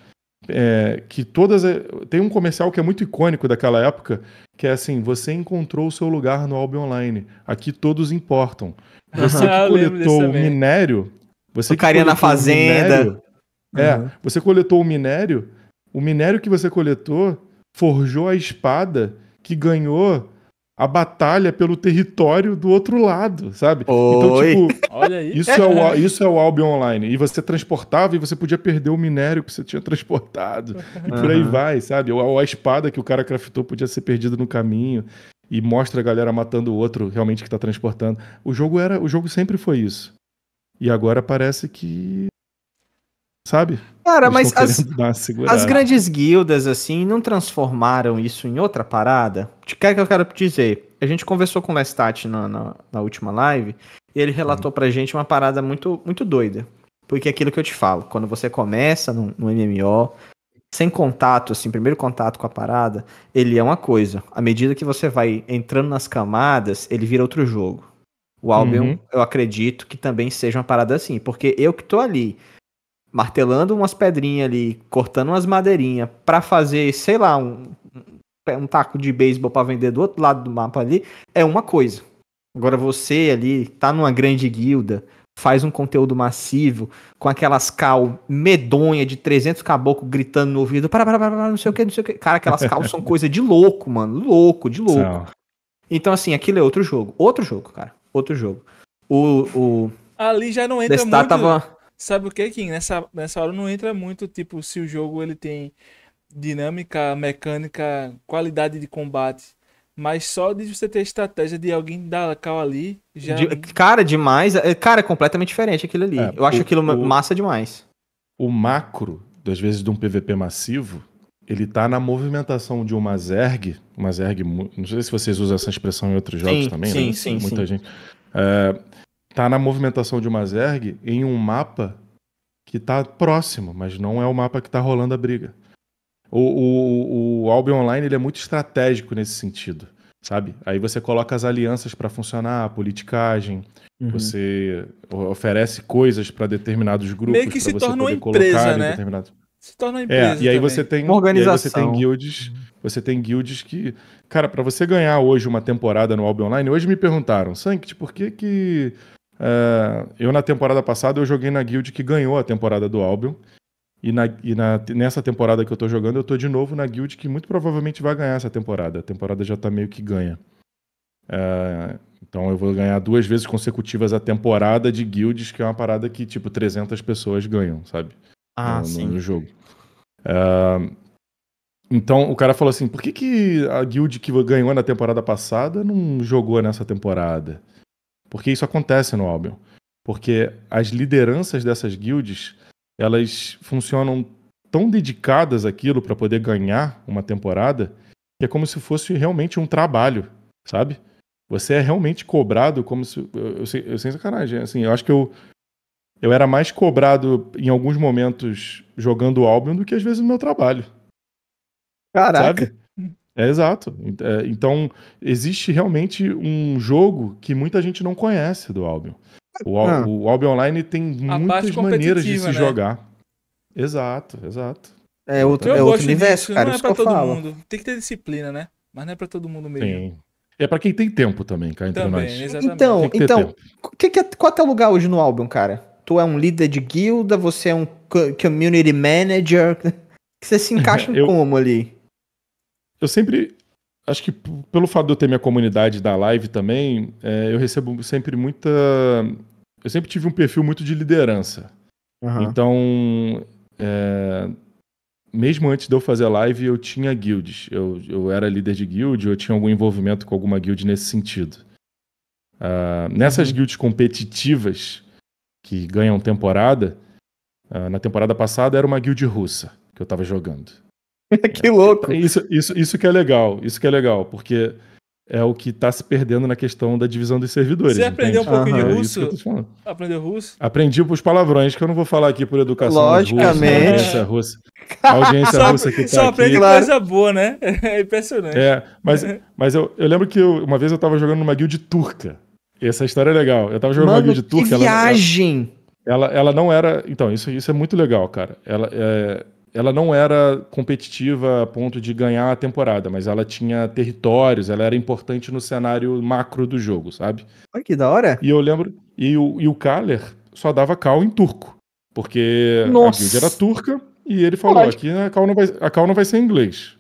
é, que todas. É, tem um comercial que é muito icônico daquela época, que é assim: você encontrou o seu lugar no Albion Online. Aqui todos importam. Você que ah, coletou o minério. Você o carinha na fazenda. Minério, é, uhum. É, você coletou o minério. O minério que você coletou forjou a espada que ganhou a batalha pelo território do outro lado, sabe? Então, Oi. Então, tipo, Olha aí. Isso, é o, isso é o Albion Online. E você transportava e você podia perder o minério que você tinha transportado. E por aí vai, sabe? Ou a espada que o cara craftou podia ser perdida no caminho. E mostra a galera matando o outro realmente que está transportando. O jogo era, o jogo sempre foi isso. E agora parece que sabe? Cara, Eles mas as, as, grandes guildas, assim, não transformaram isso em outra parada? O que é que eu quero dizer? A gente conversou com o Lestat na, na, na última live, e ele relatou uhum. pra gente uma parada muito, muito doida. Porque é aquilo que eu te falo, quando você começa no, no MMO, sem contato, assim, primeiro contato com a parada, ele é uma coisa. À medida que você vai entrando nas camadas, ele vira outro jogo. O Albion, uhum. eu acredito que também seja uma parada assim, porque eu que tô ali martelando umas pedrinhas ali, cortando umas madeirinhas para fazer, sei lá, um, um taco de beisebol para vender do outro lado do mapa ali, é uma coisa. Agora você ali tá numa grande guilda, faz um conteúdo massivo com aquelas cal medonha de 300 caboclo gritando no ouvido, para, para, para, não sei o que, não sei o que. Cara, aquelas cal são coisa de louco, mano, louco, de louco. Não. Então assim, aquilo é outro jogo, outro jogo, cara, outro jogo. O, o Ali já não entra Destar muito... tava Sabe o que, Kim? Nessa, nessa hora não entra muito, tipo, se o jogo ele tem dinâmica, mecânica, qualidade de combate. Mas só de você ter estratégia de alguém dar cal ali, já... De, é cara, demais. É, cara, é completamente diferente aquilo ali. É, Eu o, acho aquilo o, massa demais. O macro, às vezes, de um PVP massivo, ele tá na movimentação de uma Zerg. Uma Zerg... Não sei se vocês usam essa expressão em outros jogos sim, também, sim, né? Sim, Muita sim. gente... É, tá na movimentação de uma zerg em um mapa que tá próximo, mas não é o mapa que tá rolando a briga. O, o, o Albion Online ele é muito estratégico nesse sentido, sabe? Aí você coloca as alianças para funcionar, a politicagem, uhum. você oferece coisas para determinados grupos. Meio que se torna uma empresa, né? Se torna uma é, empresa. É, e aí você tem uma organização. Uhum. você tem guilds, você tem guilds que, cara, para você ganhar hoje uma temporada no Albion Online, hoje me perguntaram, Sankt, por que que ah, eu, na temporada passada, eu joguei na guild que ganhou a temporada do Albion. E, na, e na, nessa temporada que eu tô jogando, eu tô de novo na guild que muito provavelmente vai ganhar essa temporada. A temporada já tá meio que ganha. Ah, então eu vou ganhar duas vezes consecutivas a temporada de guilds, que é uma parada que, tipo, 300 pessoas ganham, sabe? Ah, no, sim. No jogo. Ah, então o cara falou assim: por que, que a guild que ganhou na temporada passada não jogou nessa temporada? Porque isso acontece no Albion. Porque as lideranças dessas guildes, elas funcionam tão dedicadas àquilo para poder ganhar uma temporada, que é como se fosse realmente um trabalho, sabe? Você é realmente cobrado como se. Eu, eu, eu sem sacanagem, assim, eu acho que eu, eu era mais cobrado em alguns momentos jogando o Albion do que às vezes no meu trabalho. Caraca. Sabe? É, exato. É, então, existe realmente um jogo que muita gente não conhece do Albion. O, ah. o Albion Online tem a muitas maneiras de se né? jogar. Exato, exato. É outro, eu é outro universo, disso, cara. Não é pra todo falo. mundo. Tem que ter disciplina, né? Mas não é pra todo mundo mesmo. Sim. É para quem tem tempo também, cara, entre também, nós. Então, que então que que é, qual é o lugar hoje no Albion, cara? Tu é um líder de guilda, você é um community manager. Você se encaixa eu, como ali? eu sempre. Acho que pelo fato de eu ter minha comunidade da live também, é, eu recebo sempre muita. Eu sempre tive um perfil muito de liderança. Uhum. Então, é, mesmo antes de eu fazer live, eu tinha guilds. Eu, eu era líder de guild, eu tinha algum envolvimento com alguma guild nesse sentido. Uh, nessas uhum. guilds competitivas que ganham temporada, uh, na temporada passada era uma guild russa que eu estava jogando. que louco! É, é, isso, isso, isso que é legal, isso que é legal, porque é o que está se perdendo na questão da divisão dos servidores. Você entende? aprendeu um pouquinho Aham, de é russo? É aprendeu russo? Aprendi os palavrões que eu não vou falar aqui por educação. Logicamente. Russo, audiência russa. A audiência só, russa que tá Só aprende coisa boa, né? É impressionante. É, mas, mas eu, eu lembro que eu, uma vez eu estava jogando numa guild turca. Essa história é legal. Eu estava jogando Mano, numa guild turca. viagem! Ela, ela, ela, não era. Então, isso, isso é muito legal, cara. Ela, é ela não era competitiva a ponto de ganhar a temporada, mas ela tinha territórios, ela era importante no cenário macro do jogo, sabe? Olha que da hora! E eu lembro, e o, e o Kaller só dava cal em turco, porque Nossa. a guild era turca, e ele falou, aqui a né, cal não vai, a cal não vai ser em inglês.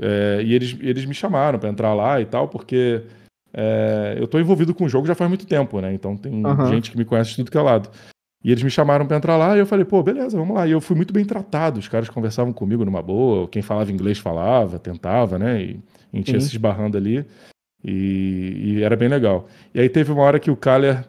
É, e eles, eles me chamaram para entrar lá e tal, porque é, eu tô envolvido com o jogo já faz muito tempo, né? Então tem gente que me conhece de tudo que é lado. E eles me chamaram para entrar lá e eu falei, pô, beleza, vamos lá. E eu fui muito bem tratado, os caras conversavam comigo numa boa, quem falava inglês falava, tentava, né? E a gente ia se esbarrando ali e, e, era bem legal. E aí teve uma hora que o Kaller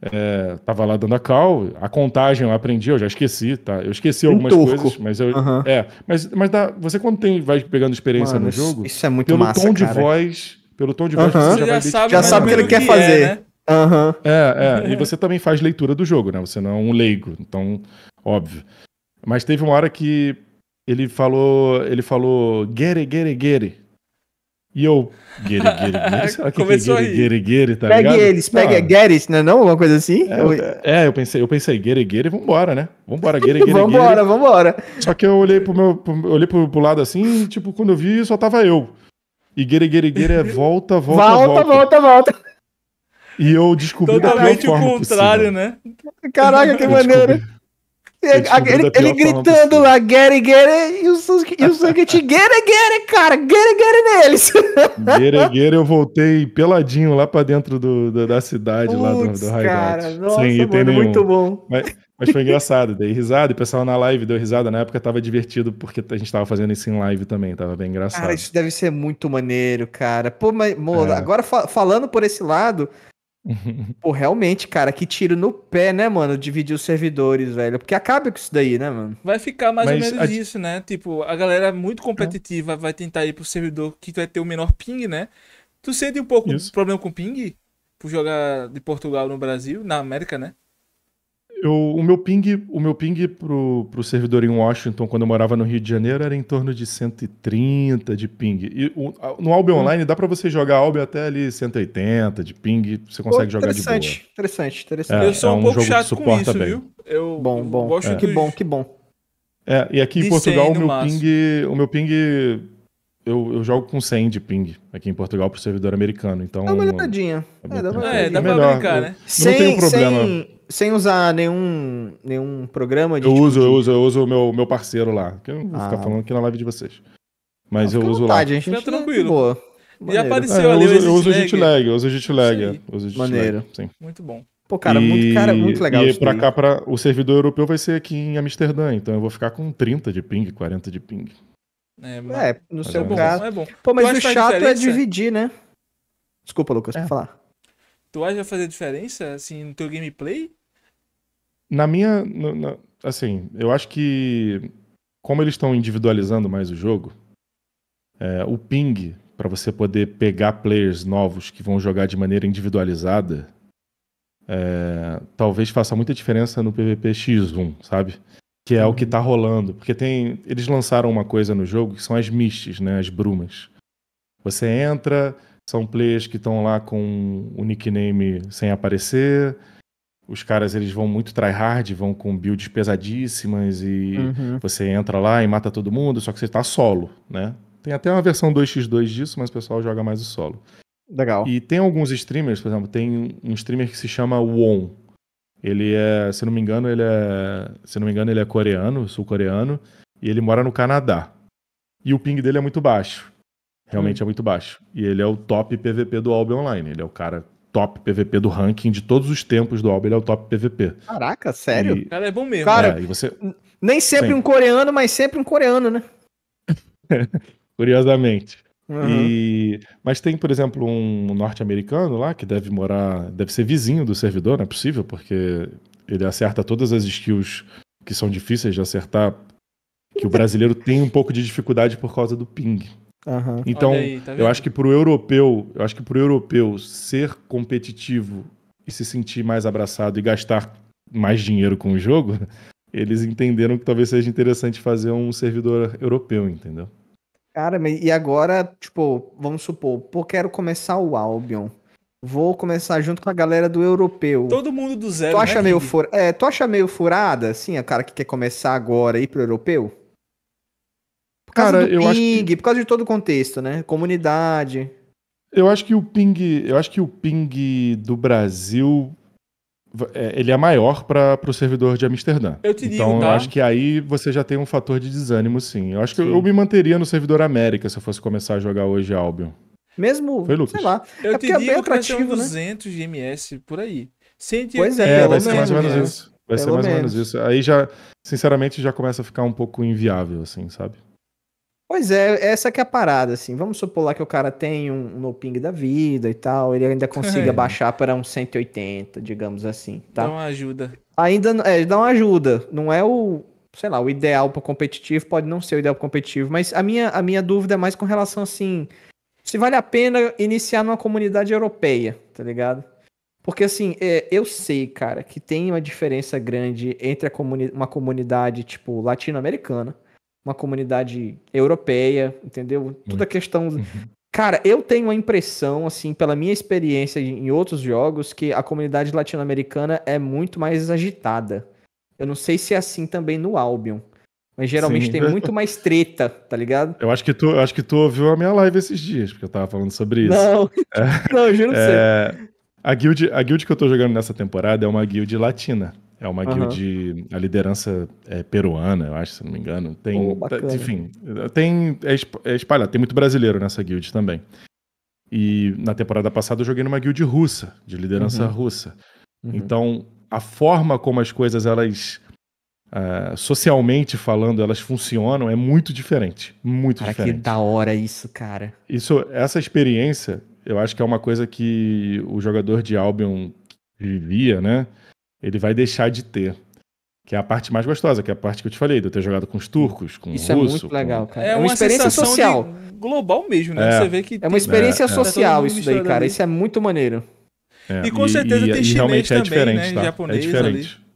é, tava lá dando a cal, a contagem eu aprendi, eu já esqueci, tá? Eu esqueci algumas turco. coisas, mas eu. Uhum. É, mas, mas dá, você quando tem, vai pegando experiência Mano, no jogo, isso é muito pelo massa, tom cara. de voz. Pelo tom de voz, uhum. você já, já, sabe, já sabe o que ele quer é, fazer. É, né? Uhum. É, é. E você também faz leitura do jogo, né? Você não é um leigo, então, óbvio. Mas teve uma hora que ele falou, ele falou, gere, gere, gere. E eu, gere, gere, gere, será que é Começou é gere, guerre guerre, tá pegue ligado? Pegue eles, pegue, não. get né, não, uma Alguma coisa assim? É, eu, é, eu pensei, eu pensei, gere, gere, vambora, né? Vambora, gere, gere, Vambora, vambora. Só que eu olhei pro meu, pro, olhei pro, pro lado assim, tipo, quando eu vi, só tava eu. E gere, gere, gere é volta, volta, volta. Volta, volta, volta. E eu descobri Totalmente o contrário, possível. né? Caraca, que maneiro. Ele, ele gritando lá, get it, get it, e o Suzuki, get it, get it, cara, get it, get it neles. Get it, get it, eu voltei peladinho lá pra dentro do, do da cidade, Puts, lá do, do Highlight. Cara, nossa, Sem item nenhum. muito bom. Mas, mas foi engraçado, dei risada, o pessoal na live deu risada, na época tava divertido, porque a gente tava fazendo isso em live também, tava bem engraçado. Cara, isso deve ser muito maneiro, cara. Pô, mas, é. agora fa falando por esse lado... Pô, realmente, cara, que tiro no pé, né, mano? Dividir os servidores, velho. Porque acaba com isso daí, né, mano? Vai ficar mais Mas ou menos a... isso, né? Tipo, a galera é muito competitiva vai tentar ir pro servidor que vai ter o menor ping, né? Tu sente um pouco isso. problema com ping? Por jogar de Portugal no Brasil, na América, né? Eu, o meu ping, o meu ping pro, pro servidor em Washington, quando eu morava no Rio de Janeiro, era em torno de 130 de ping. E o, no Albion hum. Online dá para você jogar Albion até ali 180 de ping, você consegue oh, jogar de boa. Interessante, interessante. É, eu sou é um, um pouco chato com isso, bem. viu? Eu, bom, bom. Gosto é. Que bom, que bom. É, e aqui em Portugal o meu, ping, o meu ping eu, eu, jogo com 100 de ping aqui em Portugal pro servidor americano, então... Dá uma olhadinha. É, é, dá pra, é, dá melhor. brincar, né? sem, não tem problema. Sem, sem, usar nenhum, nenhum programa de... Eu tipo uso, de... eu uso, eu uso o meu, meu parceiro lá, que eu não vou ah. ficar falando aqui na live de vocês. Mas eu uso vontade, lá. A gente fica tranquilo. Boa. E apareceu é, ali uso, o Eu uso o Jitlag, eu uso o Maneiro. Sim. Muito bom. Pô, cara, e... muito, cara, muito legal. E pra cá, pra, o servidor europeu vai ser aqui em Amsterdã, então eu vou ficar com 30 de ping, 40 de ping. É, é, mas... é no mas seu é bom, caso. É bom. Pô, mas o chato é dividir, né? Desculpa, Lucas, é. falar. Tu acha fazer diferença, assim, no teu gameplay? Na minha. No, na, assim, eu acho que. Como eles estão individualizando mais o jogo, é, o ping, para você poder pegar players novos que vão jogar de maneira individualizada, é, talvez faça muita diferença no PVP X1, sabe? que é o que uhum. tá rolando. Porque tem. Eles lançaram uma coisa no jogo que são as mists, né? As brumas. Você entra, são players que estão lá com o nickname sem aparecer. Os caras eles vão muito tryhard, vão com builds pesadíssimas e uhum. você entra lá e mata todo mundo, só que você tá solo, né? Tem até uma versão 2x2 disso, mas o pessoal joga mais o solo. Legal. E tem alguns streamers, por exemplo, tem um streamer que se chama Won, ele é, se não me engano, ele é, se não me engano, ele é coreano, sul-coreano, e ele mora no Canadá. E o ping dele é muito baixo. Realmente hum. é muito baixo. E ele é o top PVP do Albion Online. Ele é o cara top PVP do ranking de todos os tempos do Albion, ele é o top PVP. Caraca, sério? E... Cara, é bom mesmo. Cara, é, você... nem sempre, sempre um coreano, mas sempre um coreano, né? Curiosamente. Uhum. E, mas tem, por exemplo, um norte-americano lá que deve morar, deve ser vizinho do servidor, não é possível, porque ele acerta todas as skills que são difíceis de acertar, que o então brasileiro tem um pouco de dificuldade por causa do ping. Uhum. Então, aí, tá eu acho que pro europeu, eu acho que pro europeu ser competitivo e se sentir mais abraçado e gastar mais dinheiro com o jogo, eles entenderam que talvez seja interessante fazer um servidor europeu, entendeu? Cara, e agora, tipo, vamos supor, pô, quero começar o Albion. Vou começar junto com a galera do europeu. Todo mundo do zero. Tu acha, né, meio, fur... é, tu acha meio furada, assim, a cara que quer começar agora e ir pro europeu? Por causa cara, do eu ping, que... por causa de todo o contexto, né? Comunidade. Eu acho que o ping, eu acho que o ping do Brasil é, ele é maior para o servidor de Amsterdã. Eu te digo, então, tá? eu acho que aí você já tem um fator de desânimo, sim. Eu acho que eu, eu, me manteria no servidor América se eu fosse começar a jogar hoje Albion. Mesmo, Foi, Lucas. sei lá. É eu é te digo é atrativo, que 200 né? de MS por aí. pois é, é vai ser mais ou menos isso. Vai pelo ser mais menos. ou menos isso. Aí já, sinceramente, já começa a ficar um pouco inviável, assim, sabe? Pois é, essa que é a parada, assim. Vamos supor lá que o cara tem um, um no ping da vida e tal, ele ainda consiga é. baixar para um 180, digamos assim, tá? Dá uma ajuda. Ainda, é, dá uma ajuda. Não é o, sei lá, o ideal para competitivo, pode não ser o ideal pro competitivo, mas a minha, a minha dúvida é mais com relação, assim, se vale a pena iniciar numa comunidade europeia, tá ligado? Porque assim, é, eu sei, cara, que tem uma diferença grande entre comuni uma comunidade, tipo, latino-americana uma comunidade europeia, entendeu? Toda a questão. Uhum. Cara, eu tenho a impressão, assim, pela minha experiência em outros jogos, que a comunidade latino-americana é muito mais agitada. Eu não sei se é assim também no Albion. Mas geralmente Sim. tem muito mais treta, tá ligado? Eu acho que tu, acho que tu ouviu a minha live esses dias, porque eu tava falando sobre isso. Não, é, não, juro é, você. A guild, a guild que eu tô jogando nessa temporada é uma guild latina. É uma uhum. guild, a liderança é peruana, eu acho, se não me engano. Tem, oh, enfim, tem é, é espalhado, tem muito brasileiro nessa guild também. E na temporada passada eu joguei numa guild russa, de liderança uhum. russa. Uhum. Então, a forma como as coisas elas Uh, socialmente falando, elas funcionam, é muito diferente. Muito cara, diferente. Que da hora isso, cara. Isso, essa experiência, eu acho que é uma coisa que o jogador de Albion vivia, né? ele vai deixar de ter. Que é a parte mais gostosa, que é a parte que eu te falei, de eu ter jogado com os turcos, com Isso russo, é muito legal, cara. É uma, é uma experiência social. global mesmo, né? É. Você vê que é uma experiência é, é. social tá isso daí, cara. Isso é muito maneiro. É. E com e, certeza e, tem e chinês é também, é diferente, né? Tá? Japonês é diferente. Ali.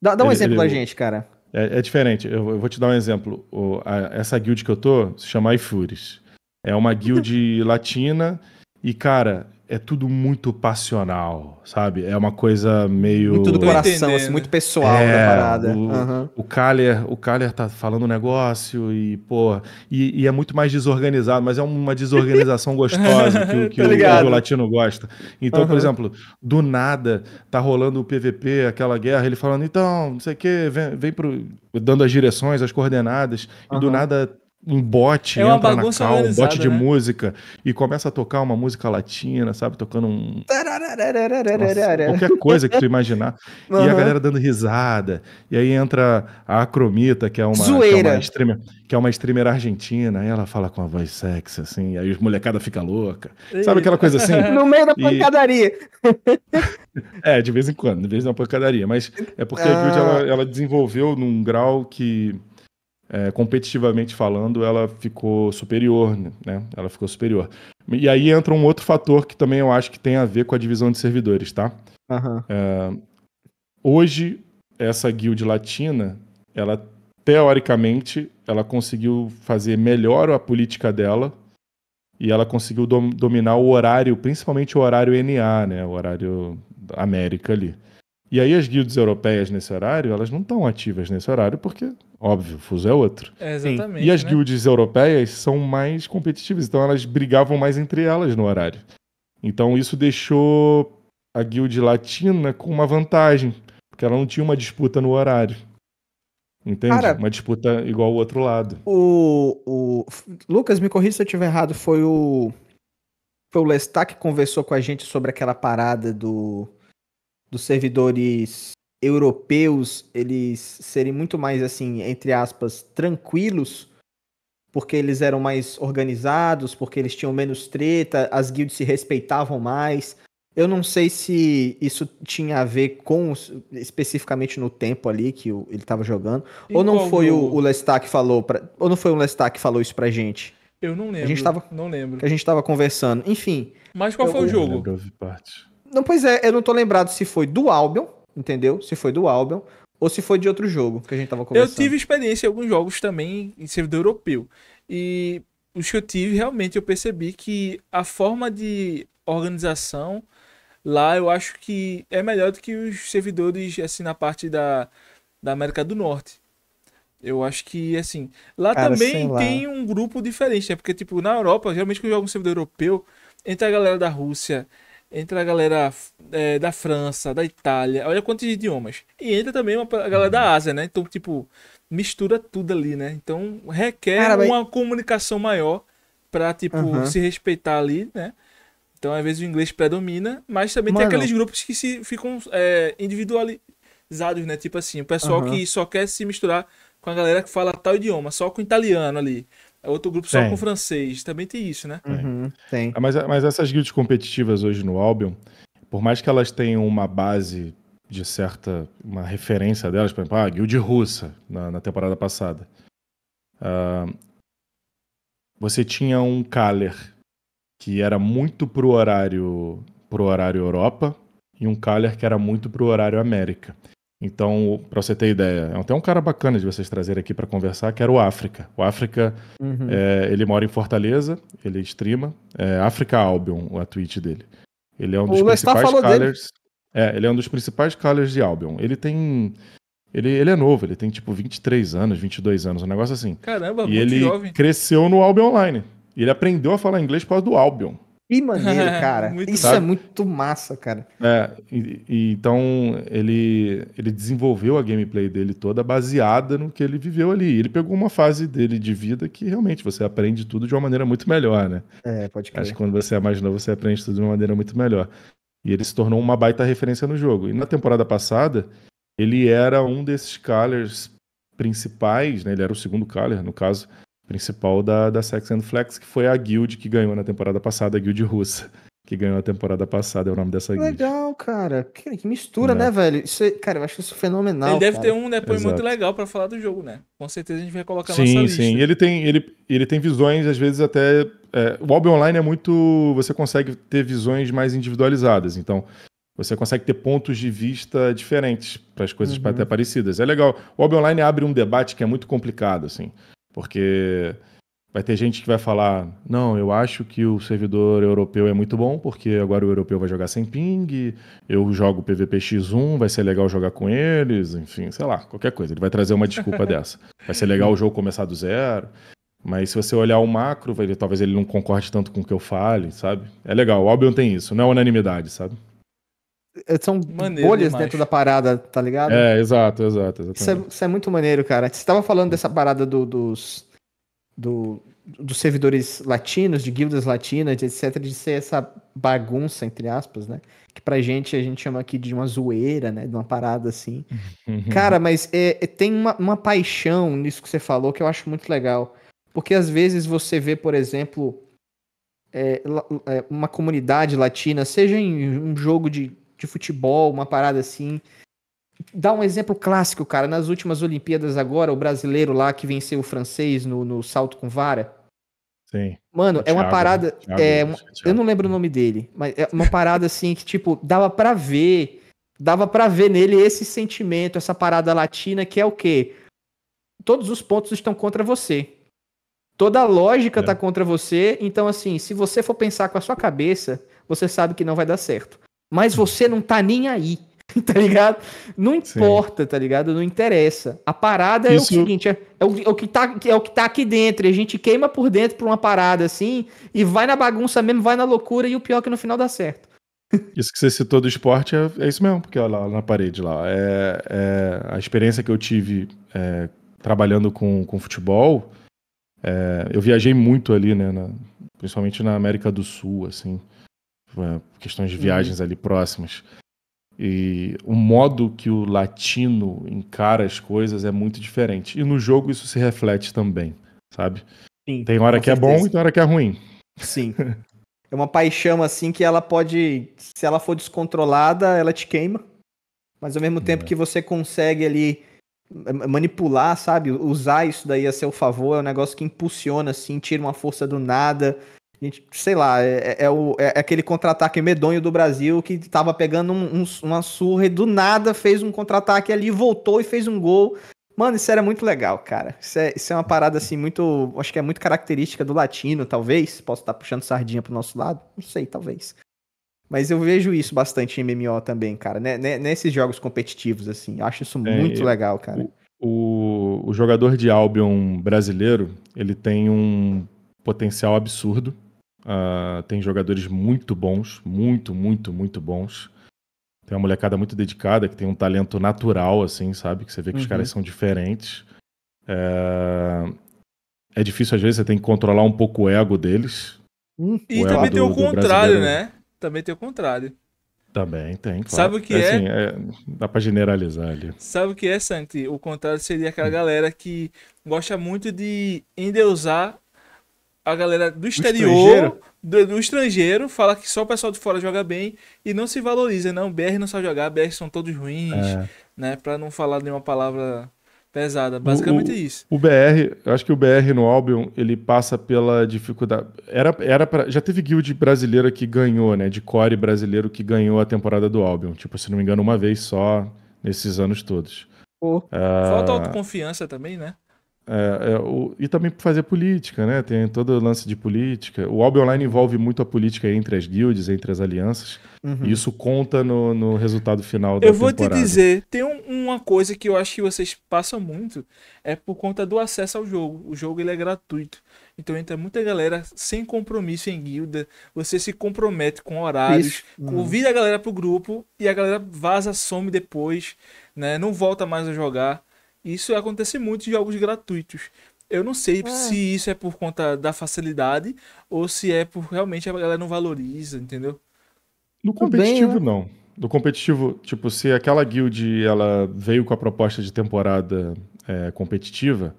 Dá, dá um ele, exemplo ele... pra gente, cara. É, é, diferente. Eu, eu, vou te dar um exemplo. O, a, essa guild que eu tô se chama iFuries. É uma guild latina e, cara, é tudo muito passional, sabe? É uma coisa meio. Muito do coração, assim, muito pessoal é, da parada. O, uhum. o, o tá falando um negócio e, pô. E, e, é muito mais desorganizado, mas é uma desorganização gostosa que, que, o, o, o, latino gosta. Então, uhum. por exemplo, do nada tá rolando o PVP, aquela guerra, ele falando, então, não sei o quê, vem, vem pro. dando as direções, as coordenadas, uhum. e do nada um bote é entra na cal, um bote de né? música e começa a tocar uma música latina, sabe? Tocando um. Nossa, qualquer coisa que tu imaginar. Uhum. E a galera dando risada. E aí entra a Acromita, que é uma. Que é uma, streamer, que é uma streamer argentina. E ela fala com a voz sexy, assim. aí os molecada fica louca. Sabe aquela coisa assim? no meio da pancadaria. E... é, de vez em quando, de vez na pancadaria. Mas é porque ah. a Guild ela, ela desenvolveu num grau que é, competitivamente falando, ela ficou superior, né? Ela ficou superior. E aí entra um outro fator que também eu acho que tem a ver com a divisão de servidores, tá? Uhum. É, hoje, essa guild latina, ela teoricamente, ela conseguiu fazer melhor a política dela e ela conseguiu dom dominar o horário, principalmente o horário NA, né? O horário América ali. E aí as guildas europeias nesse horário, elas não estão ativas nesse horário porque Óbvio, fuso é outro. É exatamente. E as né? guilds europeias são mais competitivas, então elas brigavam mais entre elas no horário. Então isso deixou a guild latina com uma vantagem, porque ela não tinha uma disputa no horário. Entende? Cara, uma disputa igual ao outro lado. O, o Lucas, me corrija se eu estiver errado, foi o foi o Lestat que conversou com a gente sobre aquela parada do dos servidores europeus eles serem muito mais assim, entre aspas, tranquilos, porque eles eram mais organizados, porque eles tinham menos treta, as guilds se respeitavam mais. Eu não sei se isso tinha a ver com especificamente no tempo ali que ele estava jogando, e ou não foi o, o Lestat que falou pra, ou não foi o Lestat que falou isso pra gente. Eu não lembro. A gente tava, não lembro. Que a gente tava conversando. Enfim. Mas qual eu, foi o jogo? Não, não, pois é, eu não tô lembrado se foi do Albion entendeu? Se foi do Albion ou se foi de outro jogo que a gente tava conversando. Eu tive experiência em alguns jogos também em servidor europeu. E os que eu tive, realmente eu percebi que a forma de organização lá eu acho que é melhor do que os servidores assim na parte da, da América do Norte. Eu acho que, assim. Lá Cara, também tem lá. um grupo diferente, né? Porque, tipo, na Europa, geralmente quando eu jogo um servidor europeu, entra a galera da Rússia, entra a galera é, da França, da Itália, olha quantos idiomas. E entra também uma, a galera da uhum. Ásia, né? Então, tipo, mistura tudo ali, né? Então, requer uma comunicação maior para tipo, uhum. se respeitar ali, né? Então, às vezes o inglês predomina, mas também tem aqueles grupos que se ficam é, individualizados, né? Tipo assim, o pessoal uhum. que só quer se misturar com a galera que fala tal idioma, só com o italiano ali. É outro grupo só com francês. Também tem isso, né? Uhum, tem. Ah, mas, mas essas guilds competitivas hoje no Albion, por mais que elas tenham uma base de certa uma referência delas, por exemplo, ah, a guild russa na, na temporada passada. Uh, você tinha um Kaller que era muito pro horário pro horário Europa e um Kaller que era muito pro horário América. Então, para você ter ideia, é até um cara bacana de vocês trazer aqui para conversar, que era o África. O África, uhum. é, ele mora em Fortaleza, ele streama, é África Albion, a tweet dele. Ele é um dos o principais callers. É, ele é um dos principais callers de Albion. Ele tem ele, ele é novo, ele tem tipo 23 anos, 22 anos, um negócio assim. Caramba, e muito ele cresceu no Albion Online. Ele aprendeu a falar inglês por causa do Albion. Que maneiro, cara. muito, Isso sabe? é muito massa, cara. É, e, e, então ele, ele desenvolveu a gameplay dele toda baseada no que ele viveu ali. Ele pegou uma fase dele de vida que realmente você aprende tudo de uma maneira muito melhor, né? É, pode crer. Acho que quando você é mais novo, você aprende tudo de uma maneira muito melhor. E ele se tornou uma baita referência no jogo. E na temporada passada, ele era um desses Callers principais, né? Ele era o segundo Caller, no caso, principal da, da Sex and Flex, que foi a guild que ganhou na temporada passada, a guild russa, que ganhou na temporada passada, é o nome dessa guild. Legal, cara. Que, que mistura, é. né, velho? Isso, é, cara, eu acho isso fenomenal. Ele deve cara. ter um depoimento né, Exato. legal para falar do jogo, né? Com certeza a gente vai colocar sim, nossa lista. Sim, sim. Ele tem, ele, ele tem visões, às vezes, até. É, o Albion Online é muito. Você consegue ter visões mais individualizadas. Então, você consegue ter pontos de vista diferentes para as coisas uhum. até parecidas. É legal. O Hobby Online abre um debate que é muito complicado, assim. Porque vai ter gente que vai falar: não, eu acho que o servidor europeu é muito bom, porque agora o europeu vai jogar sem ping, eu jogo PVP X1, vai ser legal jogar com eles, enfim, sei lá, qualquer coisa. Ele vai trazer uma desculpa dessa. Vai ser legal o jogo começar do zero. Mas se você olhar o macro, talvez ele não concorde tanto com o que eu fale, sabe? É legal, o Albion tem isso, não é unanimidade, sabe? É, são maneiro bolhas demais. dentro da parada, tá ligado? É, exato, exato. Isso é, isso é, muito maneiro, cara. Você tava falando dessa parada do, dos, do, dos servidores latinos, de guildas latinas, etc., de ser essa bagunça, entre aspas, né? Que pra gente a gente chama aqui de uma zoeira, né? De uma parada assim. Uhum. Cara, mas é, é, tem uma, uma paixão nisso que você falou que eu acho muito legal. Porque às vezes você vê, por exemplo, é, é uma comunidade latina, seja em um jogo de de futebol, uma parada assim. Dá um exemplo clássico, cara. Nas últimas Olimpíadas agora, o brasileiro lá que venceu o francês no, no salto com vara. Sim. Mano, é uma parada. Thiago, é, um, eu não lembro o nome dele, mas é uma parada assim que, tipo, dava pra ver. Dava para ver nele esse sentimento, essa parada latina, que é o quê? Todos os pontos estão contra você. Toda a lógica é. tá contra você. Então, assim, se você for pensar com a sua cabeça, você sabe que não vai dar certo mas você não tá nem aí, tá ligado? Não importa, Sim. tá ligado? Não interessa. A parada Isso... é o seguinte, é, é, o, é, o, que tá, é o que tá aqui dentro, a gente queima por dentro por uma parada assim, e vai na bagunça mesmo, vai na loucura, e o pior é que no final dá certo. Isso que você citou do esporte é, é isso mesmo, porque olha lá na parede lá. É, é, a experiência que eu tive é, trabalhando com, com futebol, é, eu viajei muito ali, né? Na, principalmente na América do Sul, assim questões de uhum. viagens uhum. ali próximas. E o modo que o latino encara as coisas é muito diferente. E no jogo isso se reflete também, sabe? Sim, tem hora que certeza. é bom e tem hora que é ruim. Sim. É uma paixão assim que ela pode, se ela for descontrolada, ela te queima. Mas ao mesmo é. tempo que você consegue ali manipular, sabe? Usar isso daí a seu favor, é um negócio que impulsiona assim, tira uma força do nada, gente, sei lá, é, é, é o, é, é aquele contra-ataque medonho do Brasil que tava pegando um, um, uma surra e do nada fez um contra-ataque ali, voltou e fez um gol. Mano, isso era muito legal, cara. Isso é, isso é uma parada assim muito. Acho que é muito característica do latino, talvez. Posso estar tá puxando sardinha pro nosso lado? Não sei, talvez. Mas eu vejo isso bastante em MMO também, cara. Né, né, nesses jogos competitivos, assim. Eu acho isso é, muito legal, cara. O, o, o jogador de Albion brasileiro, ele tem um potencial absurdo. Uh, tem jogadores muito bons, muito, muito, muito bons. Tem uma molecada muito dedicada, que tem um talento natural, assim, sabe? Que você vê que uhum. os caras são diferentes. É... é... difícil, às vezes, você tem que controlar um pouco o ego deles. Hum. O e ego também do, tem o contrário, né? Também tem o contrário. Também tem, claro. Sabe o que é, é? Assim, é... Dá pra generalizar ali. Sabe o que é, Santi? O contrário seria aquela galera que gosta muito de endeusar a galera do exterior, do, do, estrangeiro, fala que só o pessoal de fora joga bem e não se valoriza. Não, BR não sabe jogar, BR são todos ruins, é. né? Pra não falar nenhuma palavra pesada. Basicamente o, é isso. O BR, eu acho que o BR no Albion, ele passa pela dificuldade. Era, era pra, já teve guild brasileira que ganhou, né? De core brasileiro que ganhou a temporada do Albion. Tipo, se não me engano, uma vez só nesses anos todos. Oh. Uh... Falta autoconfiança também, né? É, é, o, e também fazer política, né? Tem todo o lance de política. O Albion Online envolve muito a política entre as guilds, entre as alianças. Uhum. E isso conta no, no resultado final da Eu vou te dizer, tem um, uma coisa que eu acho que vocês passam muito, é por conta do acesso ao jogo. O jogo ele é gratuito. Então entra muita galera sem compromisso em guilda. Você se compromete com horários, hum. convida a galera pro grupo e a galera vaza, some depois, né? Não volta mais a jogar. Isso acontece muito em jogos gratuitos. Eu não sei é. se isso é por conta da facilidade ou se é por realmente a galera não valoriza, entendeu? No competitivo, né? não. No competitivo, tipo, se aquela guild ela veio com a proposta de temporada é, competitiva,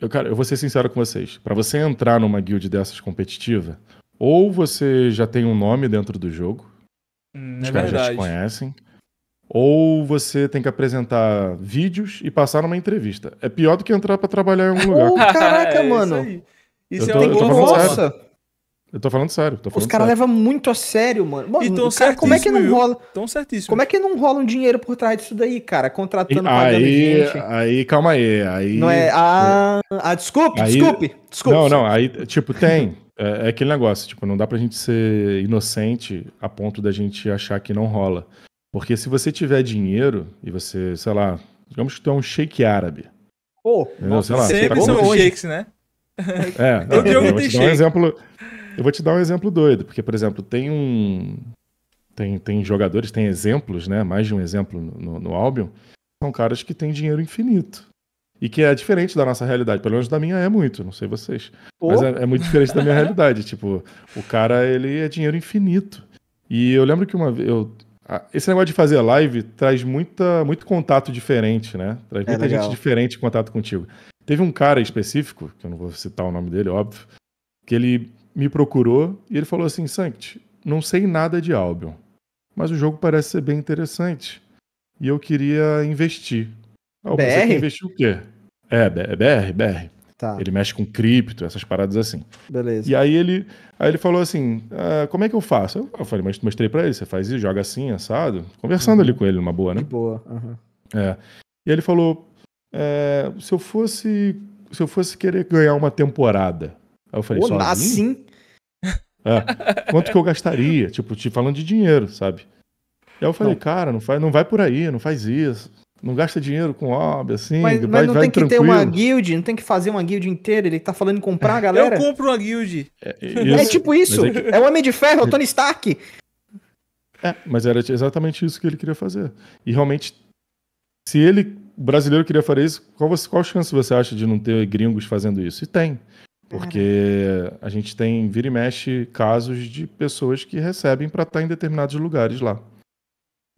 eu, cara, eu vou ser sincero com vocês. Para você entrar numa guild dessas competitiva, ou você já tem um nome dentro do jogo, hum, os é caras verdade. já te conhecem, ou você tem que apresentar vídeos e passar numa entrevista. É pior do que entrar para trabalhar em algum lugar. Oh, caraca, é, mano. Isso, isso eu é tô, é Nossa. Eu tô falando sério. Tô falando Os caras levam muito a sério, mano. mano então, cara, como é que não rola? Tão certíssimo. Como é que não rola um dinheiro por trás disso daí, cara? Contratando, pagando aí, gente. Aí, calma aí. aí não é... Ah, é. ah desculpe, aí, desculpe, desculpe. Não, não. Aí, tipo, tem... é, é aquele negócio, tipo, não dá pra gente ser inocente a ponto da gente achar que não rola. Porque se você tiver dinheiro e você, sei lá, digamos que tu é um shake árabe. Pô, oh, lá, sempre tá são shakes, né? É, não, eu, eu, vou te dar um exemplo, eu vou te dar um exemplo doido, porque, por exemplo, tem um... Tem, tem jogadores, tem exemplos, né? Mais de um exemplo no, no Albion. São caras que têm dinheiro infinito. E que é diferente da nossa realidade. Pelo menos da minha é muito, não sei vocês. Oh. Mas é, é, muito diferente da minha realidade. Tipo, o cara, ele é dinheiro infinito. E eu lembro que uma vez, ah, esse negócio de fazer live traz muita, muito contato diferente, né? Traz é muita gente diferente em contato contigo. Teve um cara específico, que eu não vou citar o nome dele, óbvio, que ele me procurou e ele falou assim: Sanct, não sei nada de Albion, mas o jogo parece ser bem interessante e eu queria investir. Ah, eu BR? investir o quê? É, BR, é BR. Tá. Ele mexe com cripto, essas paradas assim. Beleza. E aí ele, aí ele falou assim: ah, como é que eu faço? Eu falei, mas mostrei pra ele, você faz isso, joga assim, assado. Conversando uhum. ali com ele, numa boa, né? De boa. Uhum. É. E ele falou: é, se eu fosse. Se eu fosse querer ganhar uma temporada. Aí eu falei, Olá, sozinho? assim? É. Quanto que eu gastaria? Tipo, te falando de dinheiro, sabe? E aí eu falei, não. cara, não, faz, não vai por aí, não faz isso. Não gasta dinheiro com hobby, assim. Mas, vai, mas não vai tem que tranquilo. ter uma guild, não tem que fazer uma guild inteira. Ele tá falando em comprar, é. galera. Eu compro uma guild. É, é, é tipo isso. É que... É o Homem de Ferro, o Tony Stark. É, mas era exatamente isso que ele queria fazer. E realmente, se ele, brasileiro, queria fazer isso, qual, você, qual chance você acha de não ter gringos fazendo isso? E tem. Porque a gente tem, vira e mexe, casos de pessoas que recebem para estar tá em determinados lugares lá.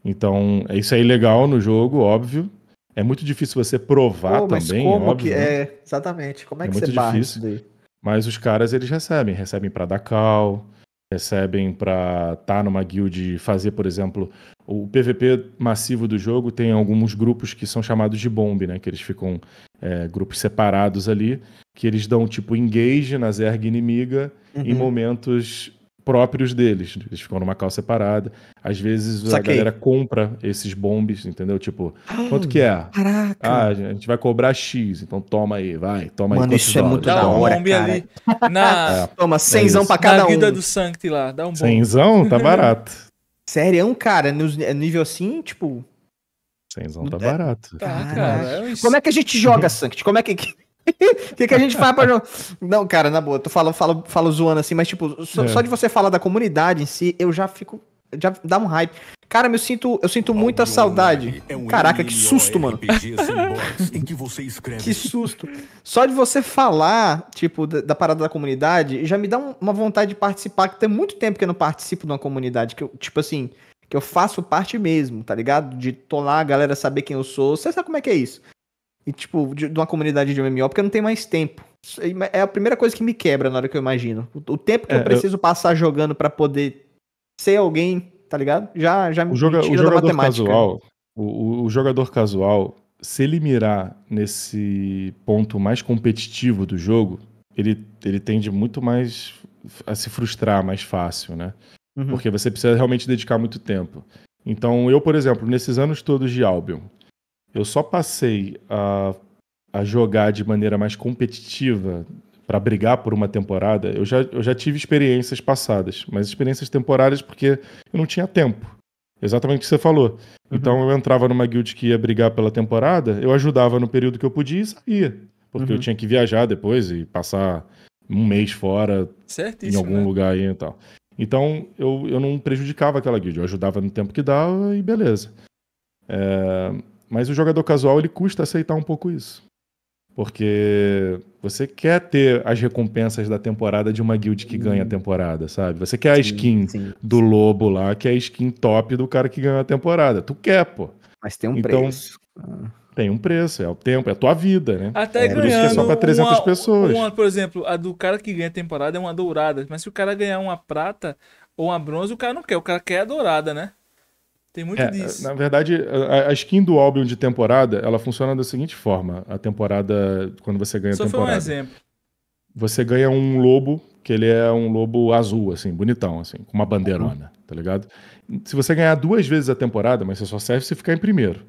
Então, é isso é legal no jogo, óbvio. É muito difícil você provar Pô, mas também, como óbvio. Que né? é, exatamente. Como é, é que você barra isso daí? Mas os caras, eles recebem. Recebem para dar call, recebem para estar tá numa guild e fazer, por exemplo, o PVP massivo do jogo tem alguns grupos que são chamados de bomb, né? Que eles ficam é, grupos separados ali, que eles dão tipo engage na zerg inimiga uhum. em momentos próprios deles. Eles ficam numa calça separada. Às vezes Saquei. a galera compra esses bombes, entendeu? Tipo, quanto que é? Caraca. Ah, a gente vai cobrar X, então toma aí, vai, toma Mano, aí. Mano, isso dólares? é muito dá um bombe ali. Na... É, toma, é cenzão é pra cada um. Na vida um. do Sancti lá, dá um bombe. Cenzão? Tá barato. Sério, é cara, no é nível assim, tipo... Cenzão tá barato. Tá, cara. Como é que a gente joga, Sancti? Como é que... O que, que a gente faz pra. Não... não, cara, na boa, tu fala, fala, fala zoando assim, mas tipo, só, é. só de você falar da comunidade em si, eu já fico. Já dá um hype. Cara, eu sinto, eu sinto muita saudade. É um Caraca, que susto, mano. Assim, que, que susto. Só de você falar, tipo, da, da parada da comunidade, já me dá um, uma vontade de participar, que tem muito tempo que eu não participo de uma comunidade, que eu, tipo assim, que eu faço parte mesmo, tá ligado? De tolar a galera saber quem eu sou. Você sabe como é que é isso? e, tipo, de, de, uma comunidade de MMO, porque não tem mais tempo. É a primeira coisa que me quebra na hora que eu imagino. O, o tempo que é, eu preciso eu... passar jogando para poder ser alguém, tá ligado? Já, já o joga, me tira o jogador Casual, o, o jogador casual, se ele mirar nesse ponto mais competitivo do jogo, ele, ele tende muito mais a se frustrar mais fácil, né? Uhum. Porque você precisa realmente dedicar muito tempo. Então, eu, por exemplo, nesses anos todos de Albion, eu só passei a, a jogar de maneira mais competitiva para brigar por uma temporada, eu já, eu já tive experiências passadas, mas experiências temporárias porque eu não tinha tempo. Exatamente o que você falou. Uhum. Então eu entrava numa guild que ia brigar pela temporada, eu ajudava no período que eu podia e saía. Porque uhum. eu tinha que viajar depois e passar um mês fora Certíssimo, em algum né? lugar aí e tal. Então eu, eu não prejudicava aquela guild, eu ajudava no tempo que dava e beleza. É, mas o jogador casual ele custa aceitar um pouco isso. Porque você quer ter as recompensas da temporada de uma guild que ganha a uhum. temporada, sabe? Você quer a skin sim, sim. do lobo lá, que é a skin top do cara que ganhou a temporada. Tu quer, pô. Mas tem um então, preço. Tem um preço, é o tempo, é a tua vida, né? Até é, ganhando. Por isso que é só pra 300 uma, pessoas. Uma, por exemplo, a do cara que ganha a temporada é uma dourada. Mas se o cara ganhar uma prata ou uma bronze, o cara não quer. O cara quer a dourada, né? Tem muito é, disso. Na verdade, a, a, skin do álbum de temporada, ela funciona da seguinte forma. A temporada, quando você ganha Só a temporada... Só foi um exemplo. Você ganha um lobo, que ele é um lobo azul, assim, bonitão, assim, com uma bandeirona, uhum. tá ligado? Se você ganhar duas vezes a temporada, mas você só serve se ficar em primeiro.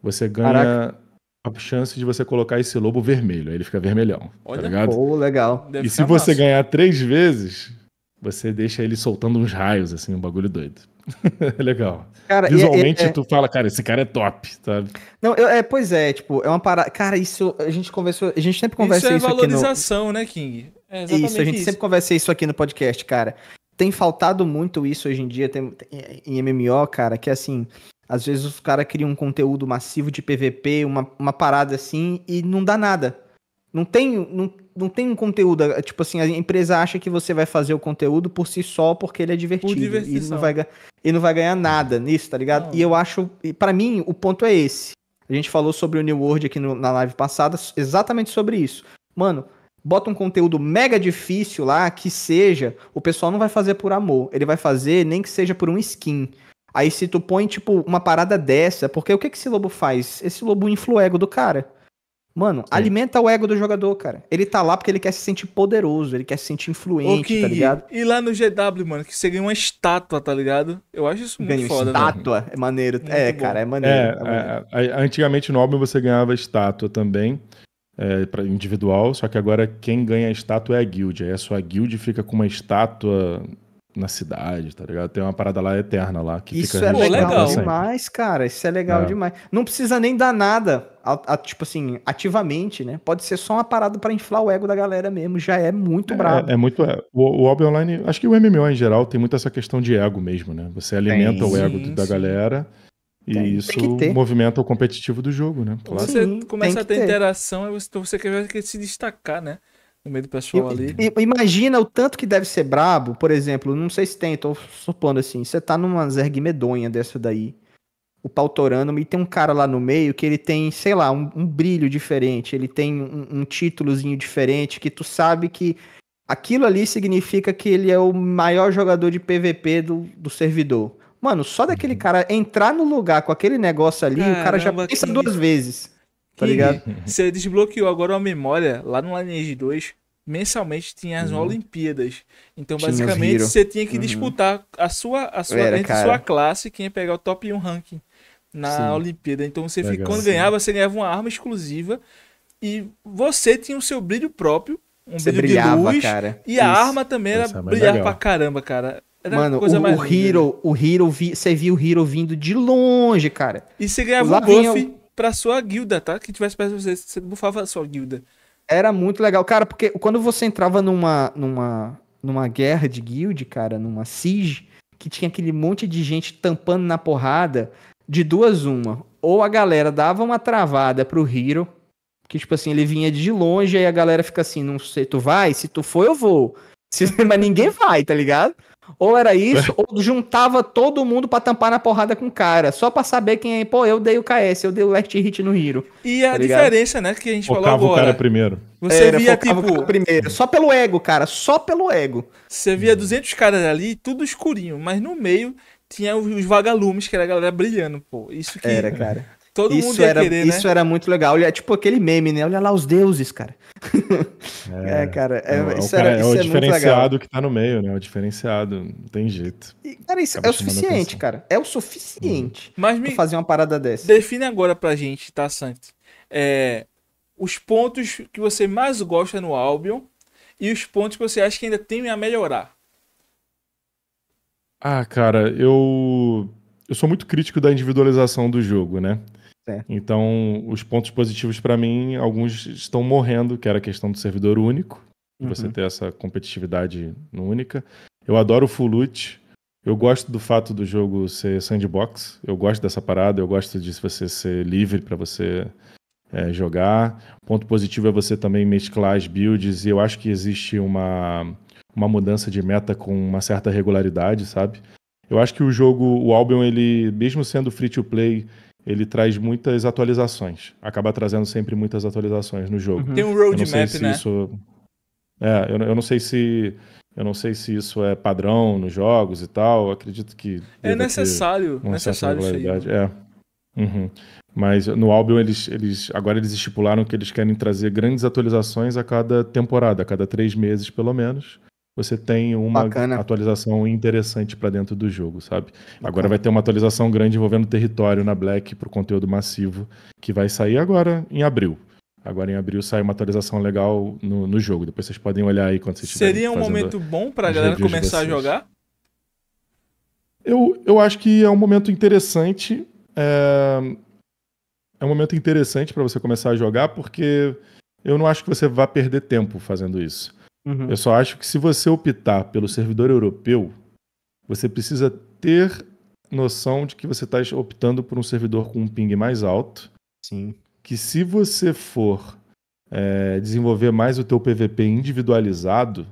Você ganha Caraca. a chance de você colocar esse lobo vermelho, aí ele fica vermelhão, tá Olha, tá ligado? Pô, legal. Deve e se você ganhar três vezes, você deixa ele soltando uns raios, assim, um bagulho doido. É legal. Cara, é, Visualmente, é, é, tu fala, cara, esse cara é top, sabe? Não, eu, é, pois é, tipo, é uma parada. Cara, isso a gente conversou, a gente sempre conversa isso. É isso isso valorização, né, King? É isso, a gente isso. sempre conversa isso aqui no podcast, cara. Tem faltado muito isso hoje em dia tem, tem em MMO, cara, que assim, às vezes os caras criam um conteúdo massivo de PVP, uma, uma parada assim, e não dá nada. Não tem, não, não tem um conteúdo. É, tipo assim, a empresa acha que você vai fazer o conteúdo por si só porque ele é divertido. E não, vai, e não vai ganhar nada nisso, tá ligado? Não. E eu acho. para mim, o ponto é esse. A gente falou sobre o New World aqui no, na live passada, exatamente sobre isso. Mano, bota um conteúdo mega difícil lá, que seja. O pessoal não vai fazer por amor. Ele vai fazer nem que seja por um skin. Aí se tu põe, tipo, uma parada dessa, porque o que, que esse lobo faz? Esse lobo influego do cara. Mano, Sim. alimenta o ego do jogador, cara. Ele tá lá porque ele quer se sentir poderoso, ele quer se sentir influente, okay. tá ligado? E lá no GW, mano, que você ganha uma estátua, tá ligado? Eu acho isso muito ganha foda. Estátua, né? é maneiro. Muito é, bom. cara, é maneiro. É, é maneiro. É, é antigamente no Oblivion você ganhava estátua também, é, pra individual, só que agora quem ganha a estátua é a guild. Aí a sua guild fica com uma estátua na cidade, tá ligado? Tem uma parada lá eterna lá que isso fica é legal demais, cara. Isso é legal é. demais. Não precisa nem dar nada, a, a, tipo assim, ativamente, né? Pode ser só uma parada para inflar o ego da galera mesmo. Já é muito bravo. É, brabo. É, é muito. É. O, o online, acho que o MMO em geral tem muito essa questão de ego mesmo, né? Você alimenta tem, o ego sim, da sim. galera. E isso movimenta o competitivo do jogo, né? Claro. Você sim, começa a ter, ter, interação, é você, então você quer se destacar, né? O medo pessoal ali. Imagina o tanto que deve ser brabo, por exemplo, não sei se tem, tô supondo assim, você tá numa zerg medonha dessa daí, o pau torando, e tem um cara lá no meio que ele tem, sei lá, um, um brilho diferente, ele tem um, um títulozinho diferente, que tu sabe que aquilo ali significa que ele é o maior jogador de PVP do, do servidor. Mano, só daquele uhum. cara entrar no lugar com aquele negócio ali, Caramba, o cara já pensa que... duas vezes. Tá ligado? Você desbloqueou agora uma memória lá no Lineage 2. Mensalmente tinha as uhum. Olimpíadas. Então, tinha basicamente, você tinha que uhum. disputar a sua, a sua, Era, entre sua classe quem ia pegar o top 1 ranking na Sim. Olimpíada. Então, você fica, quando ganhava, você ganhava uma arma exclusiva e você tinha o seu brilho próprio, um você brilhava, de luz, cara. e a Isso. arma também era Essa brilhar pra caramba, cara. Era Mano, coisa o, mais o né? Hero, o Hero, vi, você viu o Hero vindo de longe, cara. E você ganhava Lá um buff pra sua guilda, tá? Que tivesse perto de você, você bufava a sua guilda. Era muito legal, cara, porque quando você entrava numa, numa, numa guerra de guild, cara, numa siege, que tinha aquele monte de gente tampando na porrada, de duas uma. Ou a galera dava uma travada pro Hiro, que tipo assim, ele vinha de longe, aí a galera fica assim, não sei, tu vai? Se tu for, eu vou. Se... Mas ninguém vai, tá ligado? Ou era isso, ou juntava todo mundo para tampar na porrada com o cara, só para saber quem é. Pô, eu dei o KS, eu dei o last hit no Hiro. E tá a diferença, né, que a gente focava falou agora. o cara primeiro. Você era, via, tipo... primeiro. Só pelo ego, cara, só pelo ego. Você via 200 caras ali, tudo escurinho, mas no meio tinha os vagalumes, que era a galera brilhando, pô. Isso que... Era, cara. Todo isso mundo era, querer, né? Isso era muito legal. Olha, é tipo aquele meme, né? Olha lá os deuses, cara. É, é cara. É, é, isso era, isso é o diferenciado que tá no meio, né? O diferenciado. Não tem jeito. E, cara, isso Acaba é o suficiente, cara. É o suficiente uhum. Mas me fazer uma parada dessa. Define agora pra gente, tá, Santos? É, os pontos que você mais gosta no Albion e os pontos que você acha que ainda tem a melhorar. Ah, cara, eu... Eu sou muito crítico da individualização do jogo, né? Certo. Então, os pontos positivos para mim, alguns estão morrendo, que era a questão do servidor único, uhum. você ter essa competitividade única. Eu adoro o full loot. Eu gosto do fato do jogo ser sandbox. Eu gosto dessa parada. Eu gosto de você ser livre para você é, jogar. Ponto positivo é você também mesclar as builds. E eu acho que existe uma, uma mudança de meta com uma certa regularidade, sabe? Eu acho que o jogo, o Albion, ele, mesmo sendo free to play, ele traz muitas atualizações. Acaba trazendo sempre muitas atualizações no jogo. Uhum. Tem um roadmap, se né? Isso... É, eu, eu não sei se eu não sei se isso é padrão nos jogos e tal. Eu acredito que é necessário, necessário isso aí. Né? É. Uhum. Mas no Albion eles, eles agora eles estipularam que eles querem trazer grandes atualizações a cada temporada, a cada três meses pelo menos você tem uma Bacana. atualização interessante para dentro do jogo, sabe? Bacana. Agora vai ter uma atualização grande envolvendo território na Black para o conteúdo massivo, que vai sair agora em abril. Agora em abril sai uma atualização legal no, no jogo. Depois vocês podem olhar aí quando vocês Seria um momento bom para a galera começar a jogar? Eu, eu acho que é um momento interessante. É, é um momento interessante para você começar a jogar, porque eu não acho que você vá perder tempo fazendo isso. Uhum. Eu só acho que se você optar pelo servidor europeu, você precisa ter noção de que você está optando por um servidor com um ping mais alto. Sim. Que se você for é, desenvolver mais o teu PVP individualizado,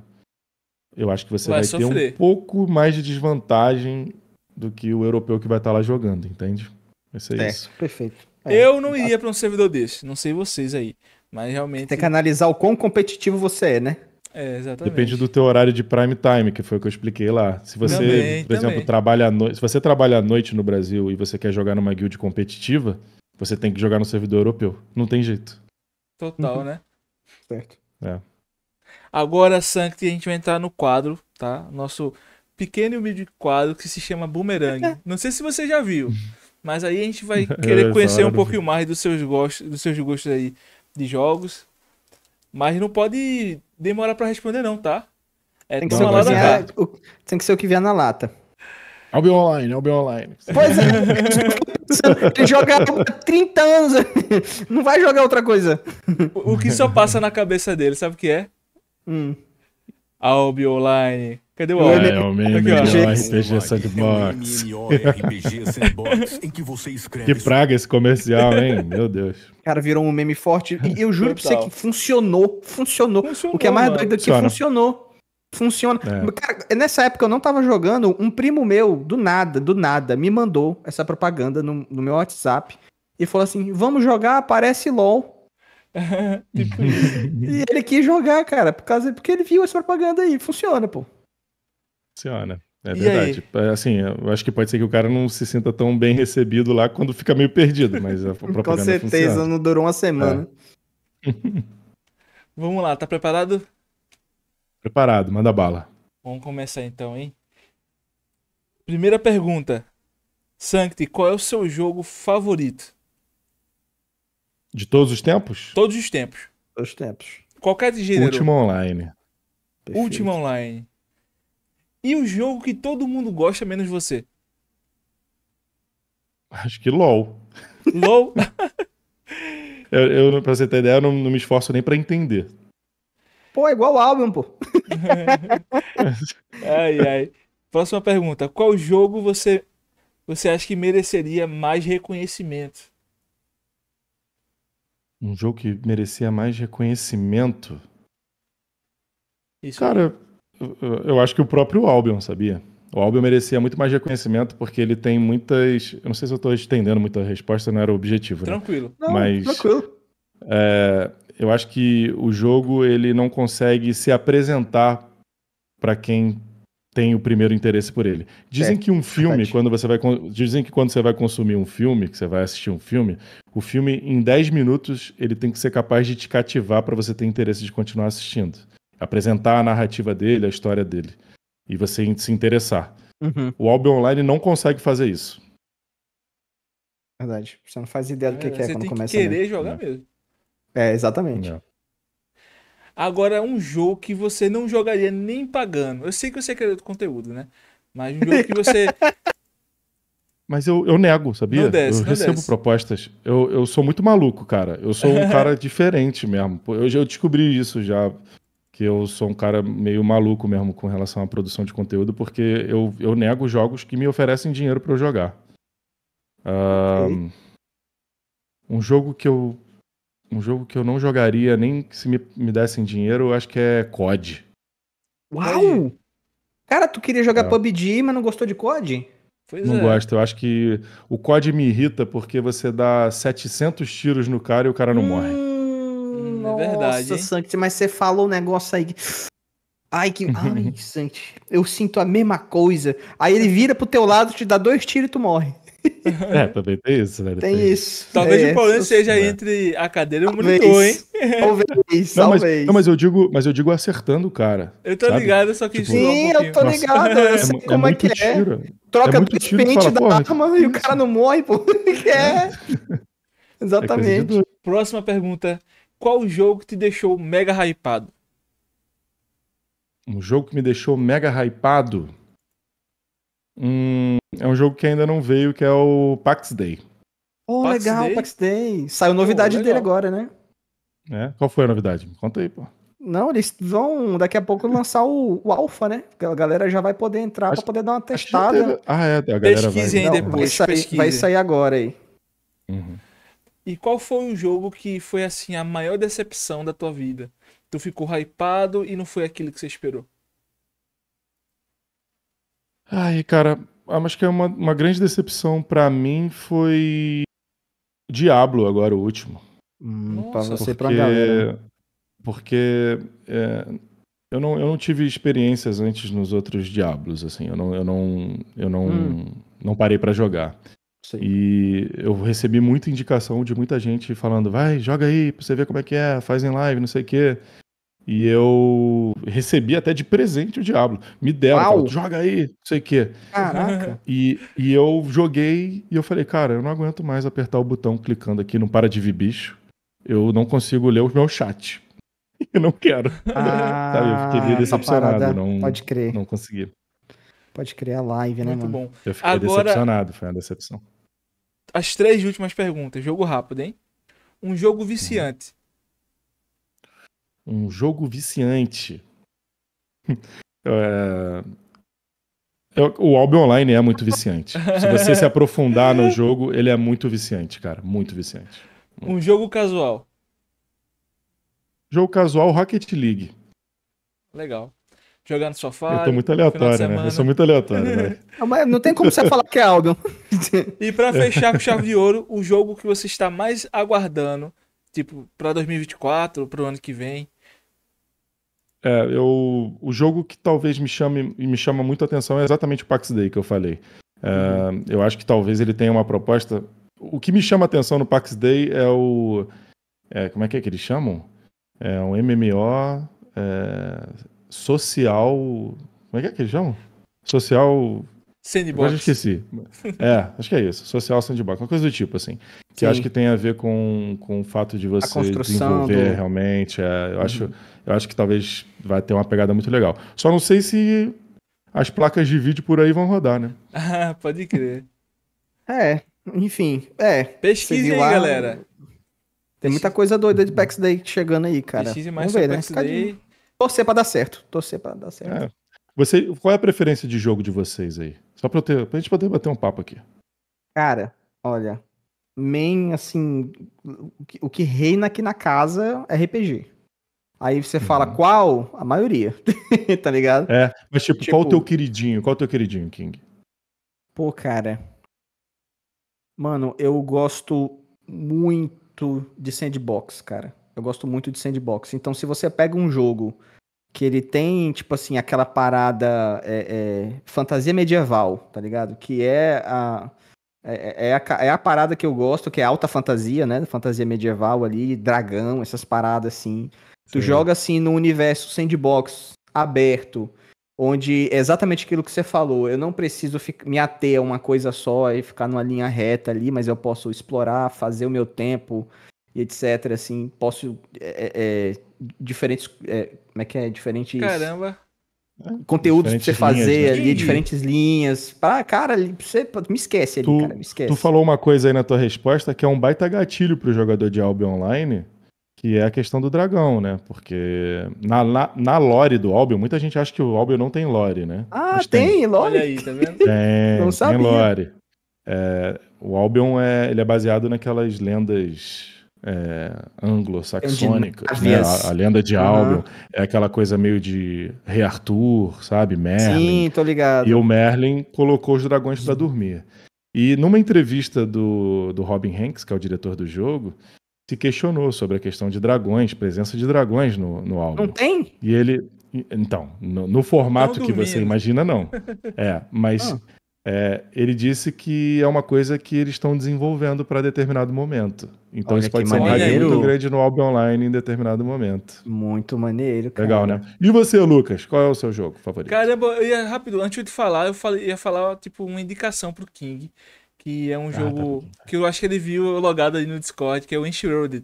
eu acho que você vai, vai ter um pouco mais de desvantagem do que o europeu que vai estar tá lá jogando, entende? Vai ser é. isso. Perfeito. É. Eu não iria para um servidor desse, não sei vocês aí, mas realmente... Tem que analisar o quão competitivo você é, né? É, exatamente. Depende do teu horário de prime time, que foi o que eu expliquei lá. Se você, também, por exemplo, também. trabalha à noite, se você trabalha à noite no Brasil e você quer jogar numa guild competitiva, você tem que jogar no servidor europeu. Não tem jeito. Total, uhum. né? certo. É. Agora, Sankt, a gente vai entrar no quadro, tá? Nosso pequeno e humilde quadro que se chama Boomerang. Não sei se você já viu, mas aí a gente vai querer conhecer um pouquinho mais dos seus gostos, dos seus gostos aí de jogos, mas não pode demorar para responder, não, tá? É, tem, que ser o que vier, o, tem que ser o que vier na lata. Albion é Online, Albion é Online. Pois é. Ele joga 30 anos. Não vai jogar outra coisa. O, o que só passa na cabeça dele, sabe o que é? Hum. Ah, online. Cadê o Al? É, o meme Aqui, RPG Sandbox. que praga esse comercial, hein? Meu Deus. Cara, virou um meme forte. E eu juro Total. pra você que funcionou. Funcionou. funcionou o que é mais doido aqui Funciona. funcionou. Funciona. É. Cara, nessa época eu não tava jogando. Um primo meu, do nada, do nada, me mandou essa propaganda no, no meu WhatsApp. E falou assim: vamos jogar, aparece LOL. Tipo e ele quis jogar, cara, por causa porque ele viu essa propaganda aí, funciona, pô. Funciona. É verdade. É, assim, eu acho que pode ser que o cara não se sinta tão bem recebido lá quando fica meio perdido, mas a propaganda Com certeza, funciona. não durou uma semana. É. Vamos lá, tá preparado? Preparado, manda bala. Vamos começar então, hein? Primeira pergunta. Sancti, qual é o seu jogo favorito? De todos os tempos? Todos os tempos. Todos os tempos. Qualquer de gênero. Último online. Perfeito. Último online. E o jogo que todo mundo gosta, menos você? Acho que LOL. LOL? eu, eu, pra você ter ideia, eu não, não me esforço nem para entender. Pô, é igual o álbum, pô. ai, ai. Próxima pergunta. Qual jogo você, você acha que mereceria mais reconhecimento? Um jogo que merecia mais reconhecimento? Isso. Cara, eu acho que o próprio Albion, sabia? O Albion merecia muito mais reconhecimento porque ele tem muitas. Eu não sei se eu estou estendendo muita resposta, não era o objetivo. Né? Tranquilo. Né? Não, Mas, tranquilo. É, eu acho que o jogo ele não consegue se apresentar para quem tem o primeiro interesse por ele. Dizem é, que um filme, verdade. quando você vai. Dizem que quando você vai consumir um filme, que você vai assistir um filme, o filme, em 10 minutos, ele tem que ser capaz de te cativar para você ter interesse de continuar assistindo apresentar a narrativa dele, a história dele, e você se interessar. Uhum. O Albion Online não consegue fazer isso. Verdade. Você não faz ideia do que é, que é quando começa. Você tem que querer né? jogar é. mesmo. É, exatamente. É. Agora é um jogo que você não jogaria nem pagando. Eu sei que você quer outro conteúdo, né? Mas um jogo que você. Mas eu, eu nego, sabia? Desce, eu recebo desce. propostas. Eu, eu sou muito maluco, cara. Eu sou um cara diferente mesmo. Eu, eu descobri isso já que eu sou um cara meio maluco mesmo com relação à produção de conteúdo, porque eu, eu nego jogos que me oferecem dinheiro para eu jogar. Uh, um jogo que eu um jogo que eu não jogaria nem se me, me dessem dinheiro, eu acho que é COD. Uau! Cara, tu queria jogar é. PUBG, mas não gostou de COD? Pois não é. gosto. Eu acho que o COD me irrita porque você dá 700 tiros no cara e o cara não hum, morre. É Nossa, é verdade, Sanct, mas você falou um negócio aí. Ai, que. Ai, eu sinto a mesma coisa. Aí ele vira pro teu lado, te dá dois tiros e tu morre. É, também tem isso, né? Tem, isso. Talvez é, o problema seja é. entre a cadeira e o monitor, hein? Talvez, não, talvez. Mas, não, mas eu digo, mas eu digo acertando o cara. Eu tô sabe? ligado, só que tipo, Sim, um eu tô ligado, eu é sei é, como é, é que é. Troca é dois pentes da arma e o cara não morre, pô. Que é. Exatamente. Próxima pergunta qual jogo te deixou mega hypado? Um jogo que me deixou mega hypado? Hum, é um jogo que ainda não veio, que é o Pax Day. Oh, Pax legal, Day? Pax Day. Saiu novidade oh, dele agora, né? É? Qual foi a novidade? Conta aí, pô. Não, eles vão daqui a pouco lançar o, o Alpha, né? A galera já vai poder entrar para poder dar uma testada. Teve... Ah, é, a galera Pesquisem vai. Aí depois, não, vai, sair, vai sair agora aí. Uhum. E qual foi o jogo que foi assim a maior decepção da tua vida? Tu ficou hypado e não foi aquilo que você esperou? Ai, cara, acho que é uma, uma grande decepção para mim foi Diablo agora, o último. Hum, não para você, para pra galera. Né? Porque é, eu, não, eu não tive experiências antes nos outros Diablos, assim. Eu não, eu não, eu não, hum. não parei para jogar. Sim. E eu recebi muita indicação de muita gente falando, vai, joga aí pra você ver como é que é, faz em live, não sei o quê. E eu recebi até de presente o Diablo. Me deram, falou, joga aí, não sei o quê. Caraca. E, e eu joguei e eu falei, cara, eu não aguento mais apertar o botão clicando aqui, não para de vir bicho. Eu não consigo ler o meu chat. Eu não quero. Ah, eu fiquei meio ah, decepcionado. não, pode crer. Não consegui. Pode crer é live, né, Muito mano? Bom. Eu fiquei Agora... decepcionado, foi uma decepção as três últimas perguntas. Jogo rápido, hein? Um jogo viciante. Um jogo viciante. É, é... O Albion Online é muito viciante. se você se aprofundar no jogo, ele é muito viciante, cara. Muito viciante. Muito. Um jogo casual. Jogo casual Rocket League. Legal jogar no sofá. Eu tô muito aleatório, né? Eu sou muito aleatório. né? Mas não tem como você falar que é álbum. e para fechar com chave de ouro, o jogo que você está mais aguardando, tipo, para 2024, para o ano que vem. É, eu, o jogo que talvez me chame e me chama muito atenção é exatamente o Pax Day que eu falei. É, eu acho que talvez ele tenha uma proposta. O que me chama atenção no Pax Day é o. É, como é que é que eles chamam? É um MMO. É, social. Como é que é que eles chamam? Social. Sandbox. Mas eu esqueci. é, acho que é isso. Social sandbox, uma coisa do tipo, assim. Que Sim. acho que tem a ver com, com o fato de você desenvolver do... realmente. É, eu, uhum. acho, eu acho que talvez vai ter uma pegada muito legal. Só não sei se as placas de vídeo por aí vão rodar, né? Ah, pode crer. é, enfim. É. Pesquisem aí, lá, galera. Tem muita coisa doida de Backstage Day chegando aí, cara. Pesquise mais Vamos ver, né? Torcer pra dar certo. Torcer pra dar certo. É. Você, qual é a preferência de jogo de vocês aí? Só pra, eu ter, gente poder bater um papo aqui. Cara, olha. Main, assim. O que reina aqui na casa é RPG. Aí você fala uhum. qual? A maioria, tá ligado? É, mas tipo, tipo, qual o tipo, teu queridinho? Qual o teu queridinho, King? Pô, cara. Mano, eu gosto muito de sandbox, cara. Eu gosto muito de sandbox. Então, se você pega um jogo que ele tem, tipo assim, aquela parada é, é, fantasia medieval, tá ligado? Que é a, é, é, é a, é a parada que eu gosto, que é alta fantasia, né? Fantasia medieval ali, dragão, essas paradas assim. Sim. Tu joga assim no universo sandbox aberto, onde é exatamente aquilo que você falou. Eu não preciso me ater a uma coisa só e ficar numa linha reta ali, mas eu posso explorar, fazer o meu tempo, e etc. Assim, posso. É, é, é, diferentes. É, como é que é? Diferentes. Caramba! conteúdos diferentes pra você fazer né? ali, diferentes linhas. Pra, cara, você me esquece ali, tu, cara, me esquece. Tu falou uma coisa aí na tua resposta que é um baita gatilho pro jogador de Albion Online, que é a questão do dragão, né? Porque na, na, na lore do Albion, muita gente acha que o Albion não tem lore, né? Ah, Mas tem, tem lore? Olha aí, tá vendo? Tem, não sabia. tem lore. É, o Albion é, ele é baseado naquelas lendas é, anglo-saxônica, né? a, a, lenda de uhum. Albion, é aquela coisa meio de Rei Arthur, sabe? Merlin. Sim, tô ligado. E o Merlin colocou os dragões para dormir. E numa entrevista do, do Robin Hanks, que é o diretor do jogo, se questionou sobre a questão de dragões, presença de dragões no, no álbum. Não tem? E ele. Então, no, no formato que você imagina, não. É, mas ah. É, ele disse que é uma coisa que eles estão desenvolvendo para determinado momento. Então Olha isso pode ser um muito grande no álbum online em determinado momento. Muito maneiro, cara. Legal, né? E você, Lucas, qual é o seu jogo favorito? Cara, eu ia rápido, antes de falar, eu falei, ia falar tipo uma indicação pro King, que é um ah, tá jogo tá que eu acho que ele viu logado aí no Discord, que é o Enshrouded.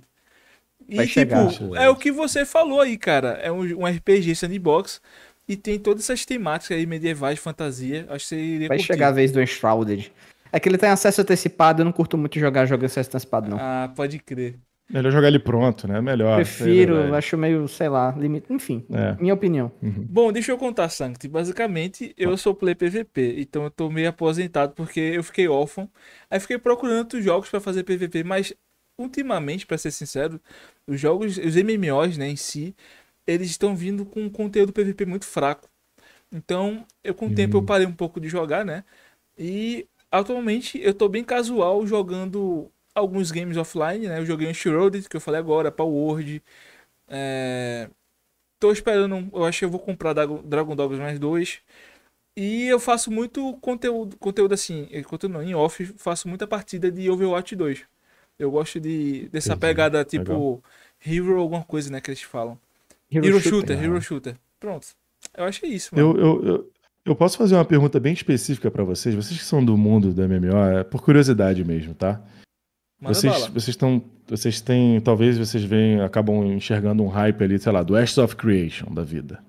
E Vai tipo, chegar, é o que você falou aí, cara. É um, um RPG sandbox e tem todas essas temáticas aí medievais, fantasia. Acho que você iria Vai curtir. chegar a vez do Enshrouded. É que ele tem acesso antecipado, eu não curto muito jogar jogo acesso antecipado, não. Ah, pode crer. Melhor jogar ele pronto, né? Melhor. Prefiro, acho meio, sei lá, limite. Enfim, é. minha opinião. Uhum. Bom, deixa eu contar, Sanct. Basicamente, eu sou play PVP, então eu tô meio aposentado porque eu fiquei órfão. Aí fiquei procurando outros jogos para fazer PVP, mas ultimamente, para ser sincero, os jogos, os MMOs, né, em si, eles estão vindo com um conteúdo PVP muito fraco. Então, eu com o tempo eu hum. parei um pouco de jogar, né? E atualmente eu tô bem casual jogando alguns games offline, né? Eu joguei Unshrouded, que eu falei agora, Power é... Tô esperando, eu acho que eu vou comprar Dragon Dogs mais dois. E eu faço muito conteúdo, conteúdo assim, eh, conteúdo não, em off, faço muita partida de Overwatch 2. Eu gosto de dessa Entendi. pegada tipo Legal. Hero alguma coisa, né, que eles falam. Hero, Hero Shooter, Shooter Hero ah. Shooter. Pronto. Eu acho que é isso, mano. Eu, eu, eu, eu posso fazer uma pergunta bem específica para vocês? Vocês que são do mundo da MMO, é por curiosidade mesmo, tá? Manda vocês, bala. vocês estão. Vocês têm. Talvez vocês venham, acabam enxergando um hype ali, sei lá, do West of Creation da vida.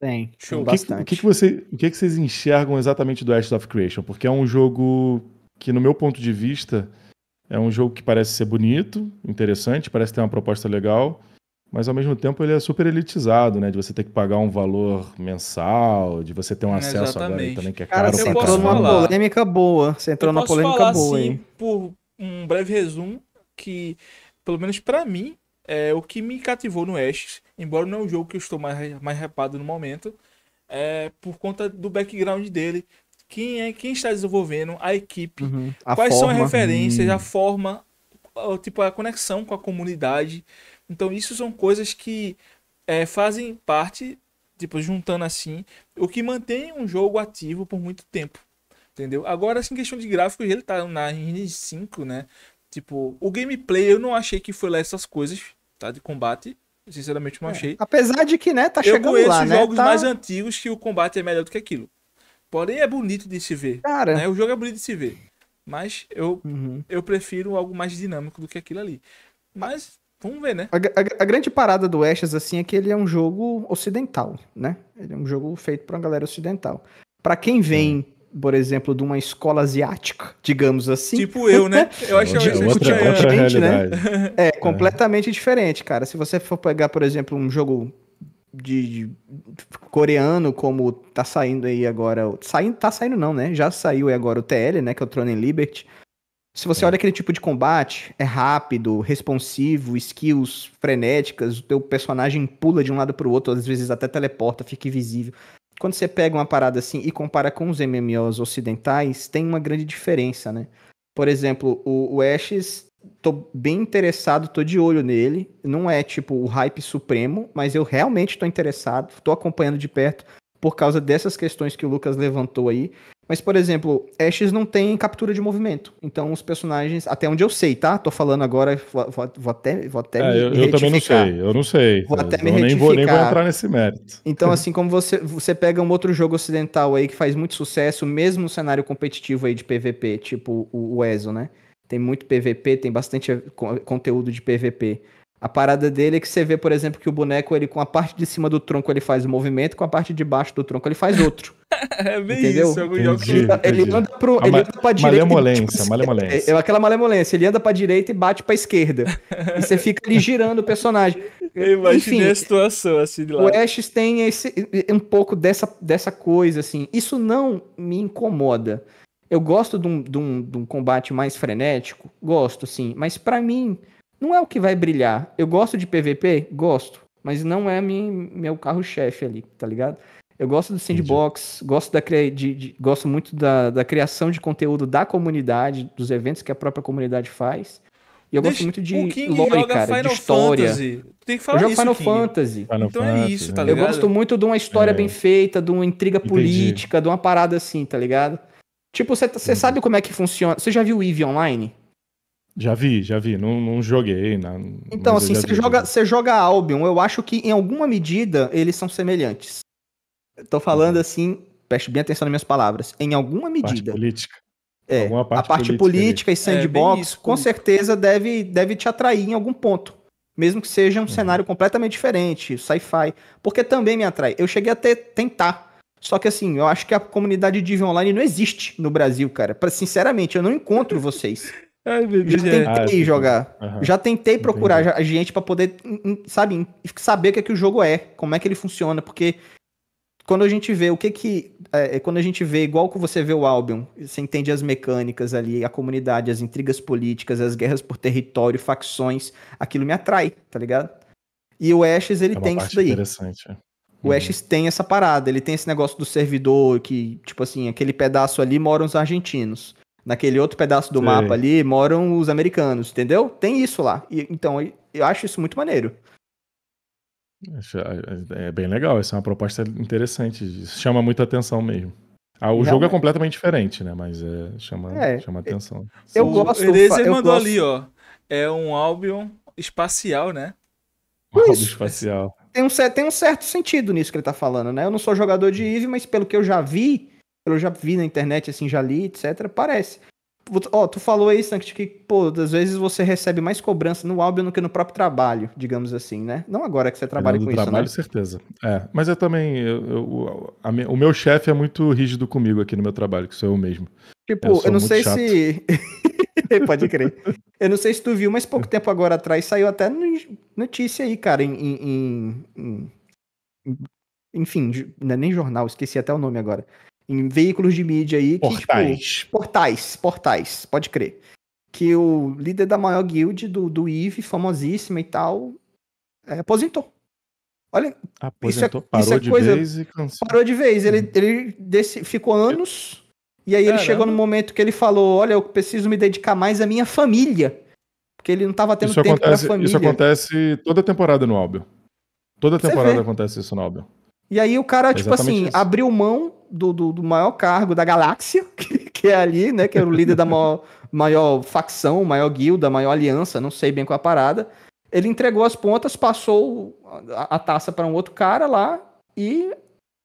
Tem. Show. O que, bastante. O que, que, você, o que, que vocês enxergam exatamente do West of Creation? Porque é um jogo que, no meu ponto de vista, é um jogo que parece ser bonito, interessante, parece ter uma proposta legal mas ao mesmo tempo ele é super elitizado, né? De você ter que pagar um valor mensal, de você ter um acesso Exatamente. agora também que é caro. Cara, você entrou numa polêmica boa. Você entrou numa polêmica falar, boa assim, aí. Por um breve resumo, que pelo menos para mim é o que me cativou no Ashes, embora não é o jogo que eu estou mais mais repado no momento, é por conta do background dele. Quem é quem está desenvolvendo a equipe? Uhum. A quais forma. são as referências, hum. a forma, tipo a conexão com a comunidade? Então, isso são coisas que é, fazem parte, tipo, juntando assim, o que mantém um jogo ativo por muito tempo. Entendeu? Agora, assim, questão de gráficos, ele tá na Engine 5, né? Tipo, o gameplay eu não achei que foi lá essas coisas, tá? De combate. Sinceramente, não é, achei. É. Apesar de que, né, tá chegando eu conheço né? jogos tá... mais antigos que o combate é melhor do que aquilo. Porém, é bonito de se ver. Cara. Né? O jogo é bonito de se ver. Mas eu, uhum. eu prefiro algo mais dinâmico do que aquilo ali. Mas Vamos ver, né? A, a, a, grande parada do Ashes, assim, é que ele é um jogo ocidental, né? Ele é um jogo feito pra uma galera ocidental. Para quem vem, Sim. por exemplo, de uma escola asiática, digamos assim. Tipo eu, né? Eu acho que é outra, outra, outra né? realidade. Né? É, completamente é. diferente, cara. Se você for pegar, por exemplo, um jogo de, de, coreano, como tá saindo aí agora. Saindo, tá saindo não, né? Já saiu aí agora o TL, né? Que é o Throne Liberty se você é. olha aquele tipo de combate, é rápido, responsivo, skills frenéticas, o teu personagem pula de um lado para o outro, às vezes até teleporta, fica invisível. Quando você pega uma parada assim e compara com os MMOs ocidentais, tem uma grande diferença, né? Por exemplo, o, o Ashes, tô bem interessado, tô de olho nele. Não é tipo o hype supremo, mas eu realmente tô interessado, tô acompanhando de perto por causa dessas questões que o Lucas levantou aí. Mas, por exemplo, Ashes não tem captura de movimento. Então, os personagens, até onde eu sei, tá? Tô falando agora, vou, vou até, vou até é, eu, eu, também não sei, eu não sei. Vou até eu me retificar. nem vou, nem vou entrar nesse mérito. Então, assim, como você, você pega um outro jogo ocidental aí que faz muito sucesso, mesmo no cenário competitivo aí de PVP, tipo o, o ESO, né? Tem muito PVP, tem bastante conteúdo de PVP. A parada dele é que você vê, por exemplo, que o boneco, ele com a parte de cima do tronco ele faz um movimento, com a parte de baixo do tronco ele faz outro. é bem entendeu? isso, é entendi, ele, entendi. anda pro, ele anda pra direita. Malemolência, tipo, malemolência. É, é, aquela malemolência, ele anda pra direita e bate pra esquerda. e você fica ali girando o personagem. Eu imaginei Enfim, a situação assim de lá. O Ashes tem esse, um pouco dessa, dessa coisa, assim. Isso não me incomoda. Eu gosto de um, de um, de um combate mais frenético, gosto, sim, mas para mim não é o que vai brilhar. Eu gosto de PVP? Gosto. Mas não é meu carro-chefe ali, tá ligado? Eu gosto do sandbox, gosto, da, de, de, gosto muito da, da, criação de conteúdo da comunidade, dos eventos que a própria comunidade faz. E eu Deixa, gosto muito de lore, cara, Final de história. Fantasy. Tem que falar eu jogo isso, Final King. Fantasy. Final então Fantasy, é isso, tá ligado? Eu gosto muito de uma história é. bem feita, de uma intriga Entendi. política, de uma parada assim, tá ligado? Tipo, você sabe como é que funciona. Você já viu o Eve Online? Já vi, já vi. Não, não joguei. Né? Não, então, assim, você joga, você joga Albion. Eu acho que, em alguma medida, eles são semelhantes. Eu tô falando uhum. assim, preste bem atenção nas minhas palavras. Em alguma medida. É, parte política. É, parte a parte política, política e é, sandbox, é, isso, com certeza, deve, deve te atrair em algum ponto. Mesmo que seja um uhum. cenário completamente diferente, sci-fi. Porque também me atrai. Eu cheguei até tentar. Só que assim, eu acho que a comunidade Div Online não existe no Brasil, cara. Pra, sinceramente, eu não encontro vocês. Ai, meu Deus. Já tentei ah, jogar. Uhum. Já tentei procurar Entendi. gente para poder, hum, hum, sabe, saber o que, é que o jogo é, como é que ele funciona, porque quando a gente vê o que que é, é quando a gente vê igual que você vê o álbum, você entende as mecânicas ali, a comunidade, as intrigas políticas, as guerras por território, facções, aquilo me atrai, tá ligado? E o Ashes ele é tem isso daí. Interessante. O hum. Ashes tem essa parada, ele tem esse negócio do servidor que, tipo assim, aquele pedaço ali moram os argentinos. Naquele outro pedaço do Sim. mapa ali moram os americanos, entendeu? Tem isso lá. E, então, eu acho isso muito maneiro. É, é, é bem legal, essa é uma proposta interessante. Chama muita atenção mesmo. Ah, o Realmente. jogo é completamente diferente, né? Mas é, chama, é, chama é, atenção. Eu, eu gosto. O mandou gosto. ali, ó. É um Albion espacial, né? Um espacial. Tem um, tem um certo sentido nisso que ele tá falando, né? Eu não sou jogador de Eve, mas pelo que eu já vi, eu já vi na internet, assim, já li, etc. Parece. Ó, oh, tu falou aí, Sankt, que, pô, às vezes você recebe mais cobrança no álbum do que no próprio trabalho, digamos assim, né? Não agora que você trabalha com trabalho, isso, né? certeza. É, mas eu também, eu, eu, a, o meu chefe é muito rígido comigo aqui no meu trabalho, que sou eu mesmo. Tipo, é, eu, eu não sei chato. se... Pode crer. Eu não sei se tu viu, mas pouco é. tempo agora atrás saiu até notícia aí, cara, em... em, em, em enfim, é nem jornal, esqueci até o nome agora em veículos de mídia aí. Portais. Que, tipo, portais, portais, pode crer. Que o líder da maior guild do, do Eve, famosíssima e tal, é, aposentou. Olha, Aposentou, isso é, parou isso é de coisa, vez e cansou. Parou de vez. Ele, uhum. ele desse, ficou anos, e aí Caramba. ele chegou no momento que ele falou: Olha, eu preciso me dedicar mais à minha família. Porque ele não estava tendo isso tempo acontece, família. Isso acontece toda temporada no Albio. Toda temporada acontece isso no Albio. E aí o cara, é tipo assim, isso. abriu mão do, do, do maior cargo da galáxia, que, que, é ali, né? Que é o líder da maior, maior facção, maior guilda, maior aliança, não sei bem qual a parada. Ele entregou as pontas, passou a, a taça para um outro cara lá e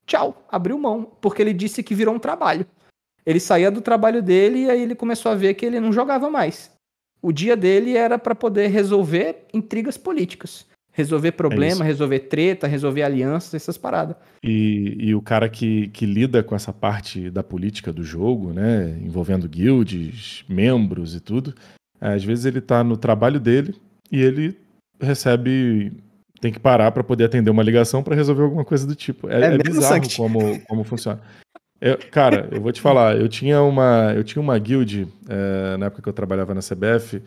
tchau, abriu mão, porque ele disse que virou um trabalho. Ele saía do trabalho dele e aí ele começou a ver que ele não jogava mais. O dia dele era para poder resolver intrigas políticas resolver é problema, é resolver treta, resolver alianças, essas paradas. E, e o cara que, que lida com essa parte da política do jogo, né, envolvendo guildes, membros e tudo, é, às vezes ele tá no trabalho dele e ele recebe tem que parar para poder atender uma ligação para resolver alguma coisa do tipo. É, é, é bizarro como, como funciona. Eu, cara, eu vou te falar, eu tinha uma, eu tinha uma guild, é, na época que eu trabalhava na CBF,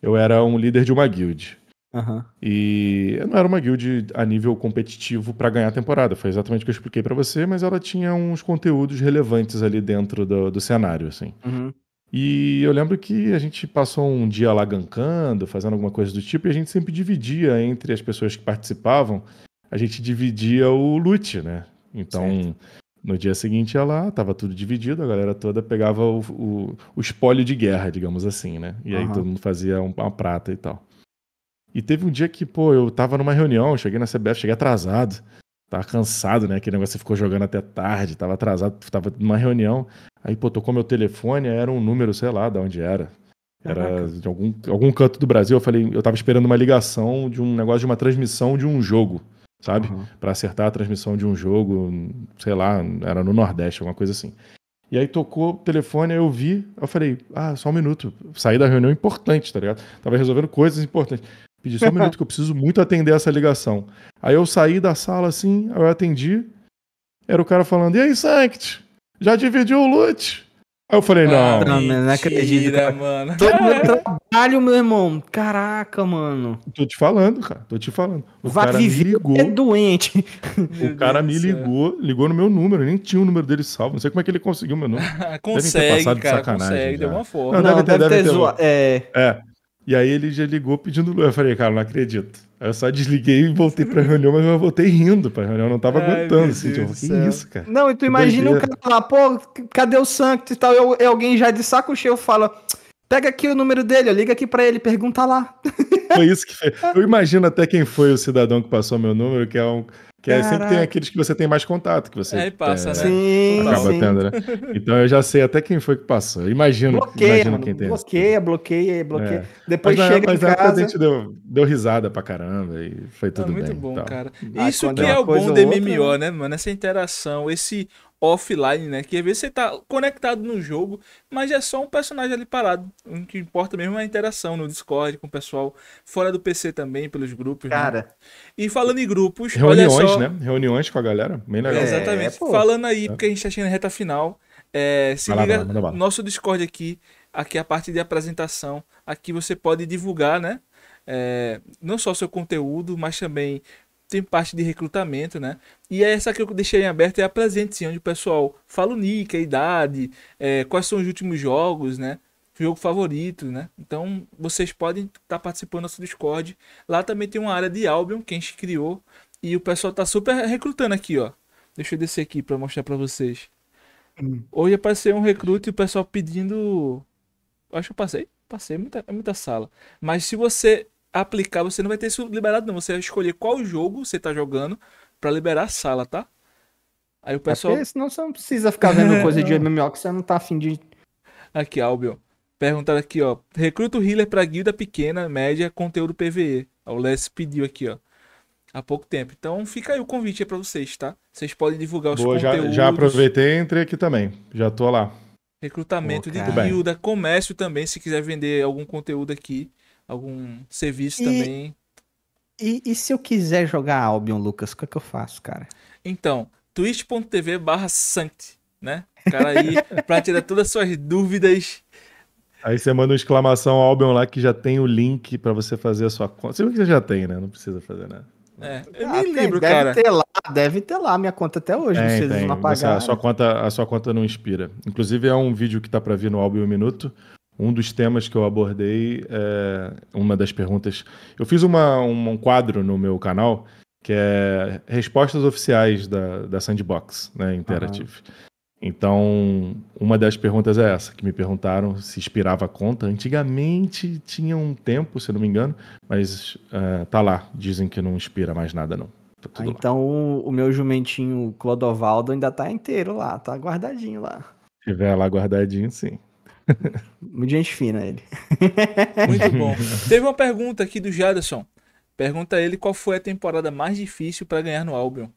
eu era um líder de uma guild. Uhum. E não era uma guild a nível competitivo para ganhar a temporada, foi exatamente o que eu expliquei para você, mas ela tinha uns conteúdos relevantes ali dentro do, do cenário, assim. Uhum. E eu lembro que a gente passou um dia lá gankando, fazendo alguma coisa do tipo, e a gente sempre dividia entre as pessoas que participavam, a gente dividia o loot, né? Então, certo. no dia seguinte ia lá, tava tudo dividido, a galera toda pegava o, o, o espólio de guerra, digamos assim, né? E uhum. aí todo mundo fazia uma prata e tal. E teve um dia que, pô, eu tava numa reunião, cheguei na CBF, cheguei atrasado. Tava cansado, né? Aquele negócio ficou jogando até tarde, tava atrasado, tava numa reunião. Aí, pô, tocou meu telefone, era um número, sei lá, de onde era. Era Caraca. de algum, algum canto do Brasil. Eu falei, eu tava esperando uma ligação de um negócio de uma transmissão de um jogo, sabe? Uhum. para acertar a transmissão de um jogo, sei lá, era no Nordeste, alguma coisa assim. E aí tocou o telefone, aí eu vi, eu falei, ah, só um minuto. Saí da reunião importante, tá ligado? Tava resolvendo coisas importantes. Pedi só um minuto que eu preciso muito atender essa ligação. Aí eu saí da sala assim, eu atendi. Era o cara falando: E aí, Sanct? Já dividiu o loot? Aí eu falei: Não. Ah, não, mentira, não acredito. Cara. mano. Todo é. meu trabalho, meu irmão. Caraca, mano. Tô te falando, cara. Tô te falando. O Vá cara viver, me ligou. É doente. O cara me ligou, ligou no meu número. Nem tinha o número dele salvo. Não sei como é que ele conseguiu meu número. consegue, deve ter passado cara. De sacanagem consegue, já. de alguma forma. Não, não deve, ter, deve, deve ter, zoado. É. é. E aí ele já ligou pedindo Lula. Eu falei, cara, não acredito. Aí eu só desliguei e voltei pra reunião, mas eu voltei rindo pra reunião. Eu não tava Ai, aguentando. Assim, tipo, que isso, cara? Não, e tu imagina o cara lá, pô, cadê o Sanct e tal? E alguém já de saco cheio fala. Pega aqui o número dele, liga aqui para ele, pergunta lá. Foi isso que fez. Eu imagino até quem foi o cidadão que passou meu número, que é um, que é sempre tem aqueles que você tem mais contato, que você. Aí passa, é, né? Sim, acaba sim. tendo, né? Então eu já sei até quem foi que passou. Imagino, bloqueia, imagino quem tem. Bloqueia, bloqueia, tipo. bloqueia. É. Depois mas, chega mas, em casa. a gente deu, deu risada pra caramba e foi tudo ah, muito bem. Muito bom, cara. Ah, Isso ah, que é, é o bom do MMO, né? né, mano? Essa interação, esse offline, né? Que às vezes você tá conectado no jogo, mas é só um personagem ali parado. O que importa mesmo é a interação no Discord com o pessoal fora do PC também, pelos grupos. Né? Cara. Né? E falando em grupos. Reuniões, só... né? Reuniões com a galera. Bem legal. É, exatamente. É, falando aí, é. porque a gente tá chegando na reta final. É, se liga, lá, nosso Discord aqui, aqui é a parte de apresentação. Aqui você pode divulgar, né? É, não só seu conteúdo, mas também tem parte de recrutamento, né? E é essa que eu deixei em aberto é a presente, onde o pessoal fala o nick, a idade, é, quais são os últimos jogos, né? Jogo favorito, né? Então vocês podem estar tá participando do nosso Discord. Lá também tem uma área de Albion que a gente criou. E o pessoal tá super recrutando aqui, ó. Deixa eu descer aqui para mostrar para vocês. Hum. Hoje apareceu um recruto e o pessoal pedindo. Acho que eu passei. Passei é muita, é muita sala. Mas se você aplicar, você não vai ter isso liberado, não. Você vai escolher qual jogo você tá jogando para liberar a sala, tá? Aí o é pessoal. É senão você não precisa ficar vendo coisa de é. MMO que você não tá afim de. Aqui, Albion. Perguntaram aqui, ó. Recruta o healer pra guilda pequena, média, conteúdo PVE. O Les pediu aqui, ó. Há pouco tempo. Então fica aí o convite para vocês, tá? Vocês podem divulgar os Boa, conteúdos. Já, já aproveitei e entrei aqui também. Já tô lá. Recrutamento de guilda, comércio também, se quiser vender algum conteúdo aqui algum serviço e, também. E, e, se eu quiser jogar Albion, Lucas, o que é que eu faço, cara? Então, twitch.tv barra Sanct, né? O cara aí, pra tirar todas as suas dúvidas. Aí você manda uma exclamação Albion lá que já tem o link para você fazer a sua conta. você já tem, né? Não precisa fazer nada. É, eu ah, nem lembro, deve cara. Ter lá, deve ter lá minha conta até hoje, vocês não apagaram. Você, a, sua né? conta, a sua conta não inspira. Inclusive é um vídeo que tá para vir no Albion Minuto, um dos temas que eu abordei, é, uma das perguntas. Eu fiz uma, um, quadro no meu canal que é respostas oficiais da, da Sandbox, né, Interactive. Uhum. Então, uma das perguntas é essa, que me perguntaram se expirava a conta. Antigamente tinha um tempo, se não me engano, mas uh, tá lá. Dizem que não inspira mais nada, não. Tá ah, então o, o meu jumentinho Clodovaldo ainda tá inteiro lá, tá guardadinho lá. Se tiver lá guardadinho, sim. Muito gente fina ele. Muito bom. Uhum. Teve uma pergunta aqui do Jaderson. Pergunta a ele qual foi a temporada mais difícil para ganhar no Albion.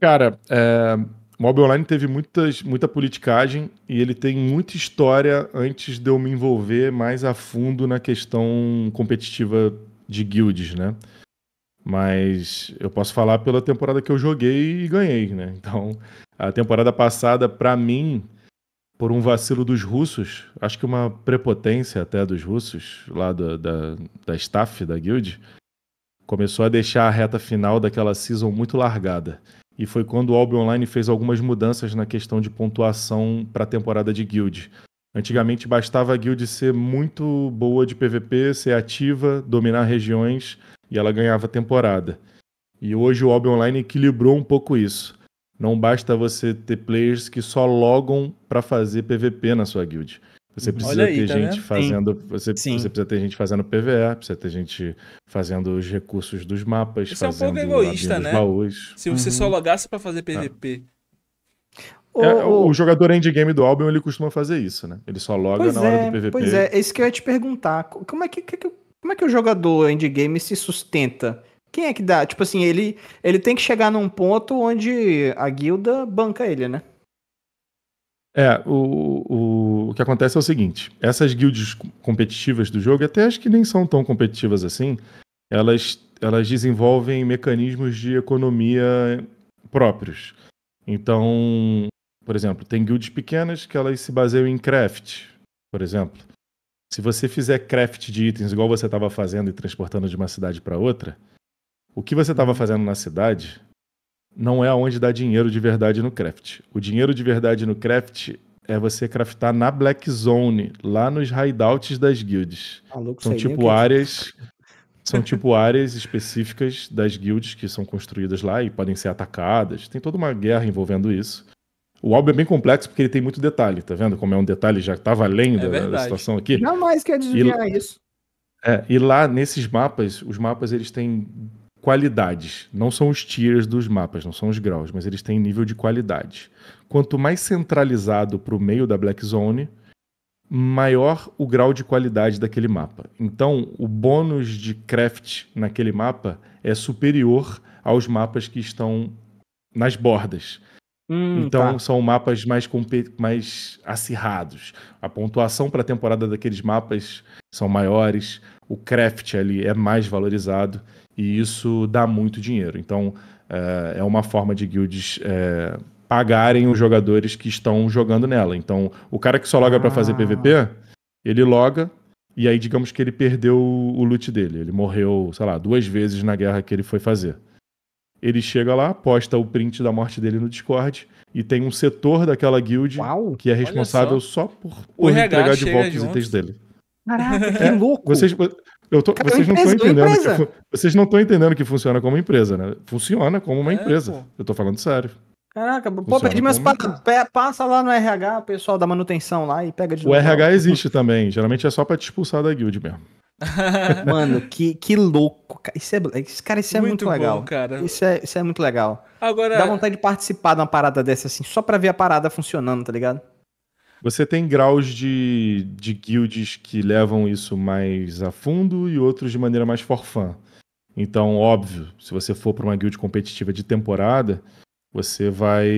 Cara, é, o Albion Online teve muitas, muita politicagem e ele tem muita história antes de eu me envolver mais a fundo na questão competitiva de guilds, né? Mas eu posso falar pela temporada que eu joguei e ganhei, né? Então, a temporada passada, para mim, por um vacilo dos russos, acho que uma prepotência até dos russos, lá da, da staff da guild, começou a deixar a reta final daquela season muito largada. E foi quando o Albion Online fez algumas mudanças na questão de pontuação para a temporada de guild. Antigamente bastava a guild ser muito boa de PVP, ser ativa, dominar regiões e ela ganhava temporada. E hoje o Albion Online equilibrou um pouco isso. Não basta você ter players que só logam para fazer PVP na sua guild. Você uhum. precisa aí, ter tá gente vendo? fazendo. Você, você precisa ter gente fazendo PVE, precisa ter gente fazendo os recursos dos mapas. Isso é um pouco egoísta, né? Baús. Se você uhum. só logasse para fazer PVP. É, o, é, o, o jogador endgame do Albion, ele costuma fazer isso, né? Ele só loga na hora é, do PVP. Pois é, é isso que eu ia te perguntar. Como é que, que, que como é que o jogador endgame se sustenta? Quem é que dá? Tipo assim, ele, ele tem que chegar num ponto onde a guilda banca ele, né? É, o, o, o que acontece é o seguinte: essas guildas competitivas do jogo, até acho que nem são tão competitivas assim, elas, elas desenvolvem mecanismos de economia próprios. Então, por exemplo, tem guilds pequenas que elas se baseiam em craft, por exemplo. Se você fizer craft de itens igual você estava fazendo e transportando de uma cidade para outra, o que você estava fazendo na cidade não é aonde dá dinheiro de verdade no craft. O dinheiro de verdade no craft é você craftar na Black Zone, lá nos hideouts das guilds. são tipo áreas. São tipo áreas específicas das guilds que são construídas lá e podem ser atacadas. Tem toda uma guerra envolvendo isso. O álbum é bem complexo porque ele tem muito detalhe, tá vendo? Como é um detalhe, já estava além é da, situação aqui. Jamais quer desviar e, isso. É, e lá nesses mapas, os mapas eles têm qualidades. Não são os tiers dos mapas, não são os graus, mas eles têm nível de qualidade. Quanto mais centralizado para o meio da Black Zone, maior o grau de qualidade daquele mapa. Então, o bônus de craft naquele mapa é superior aos mapas que estão nas bordas. Hum, então, tá. são mapas mais, mais acirrados. A pontuação para a temporada daqueles mapas são maiores, o craft ali é mais valorizado e isso dá muito dinheiro. Então, eh, é uma forma de guilds é, pagarem os jogadores que estão jogando nela. Então, o cara que só loga ah. para fazer PVP, ele loga e aí digamos que ele perdeu o loot dele. Ele morreu, sei lá, duas vezes na guerra que ele foi fazer. Ele chega lá, posta o print da morte dele no Discord e tem um setor daquela guild Uau, que é responsável só. só, por, por entregar de volta os itens dele. Caraca, que é, louco! Vocês, eu tô, vocês, não estão entendendo que, vocês não estão entendendo que funciona como empresa, né? Funciona como uma é, empresa. Pô. Eu tô falando sério. Caraca, funciona pô, perdi meus pa passa lá no RH, pessoal da manutenção lá e pega de novo. O RH existe também, geralmente é só para te expulsar da guild mesmo. Mano, que, que louco. Isso é, cara, isso é muito, muito legal. Bom, cara. Isso, é, isso é muito legal. Agora... Dá vontade de participar de uma parada dessa assim, só pra ver a parada funcionando, tá ligado? Você tem graus de, de guilds que levam isso mais a fundo e outros de maneira mais forfã. Então, óbvio, se você for para uma guild competitiva de temporada, você vai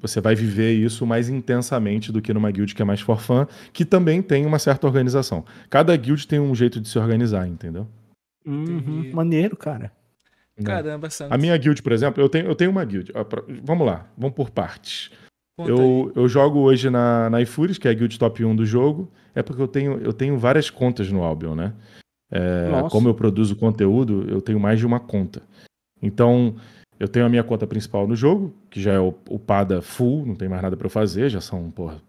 você vai viver isso mais intensamente do que numa guild que é mais forfã, que também tem uma certa organização. Cada guild tem um jeito de se organizar, entendeu? Uhum. Maneiro, cara. Caramba, Santos. A minha guild, por exemplo, eu tenho, eu tenho uma guild. Ah, vamos lá, vamos por partes eu, eu jogo hoje na, na iFuries, que é a guild top 1 do jogo. É porque eu tenho, eu tenho várias contas no Albion, né? É, como eu produzo conteúdo, eu tenho mais de uma conta. Então, eu tenho a minha conta principal no jogo, que já é upada full, não tem mais nada para eu fazer, já são, porra,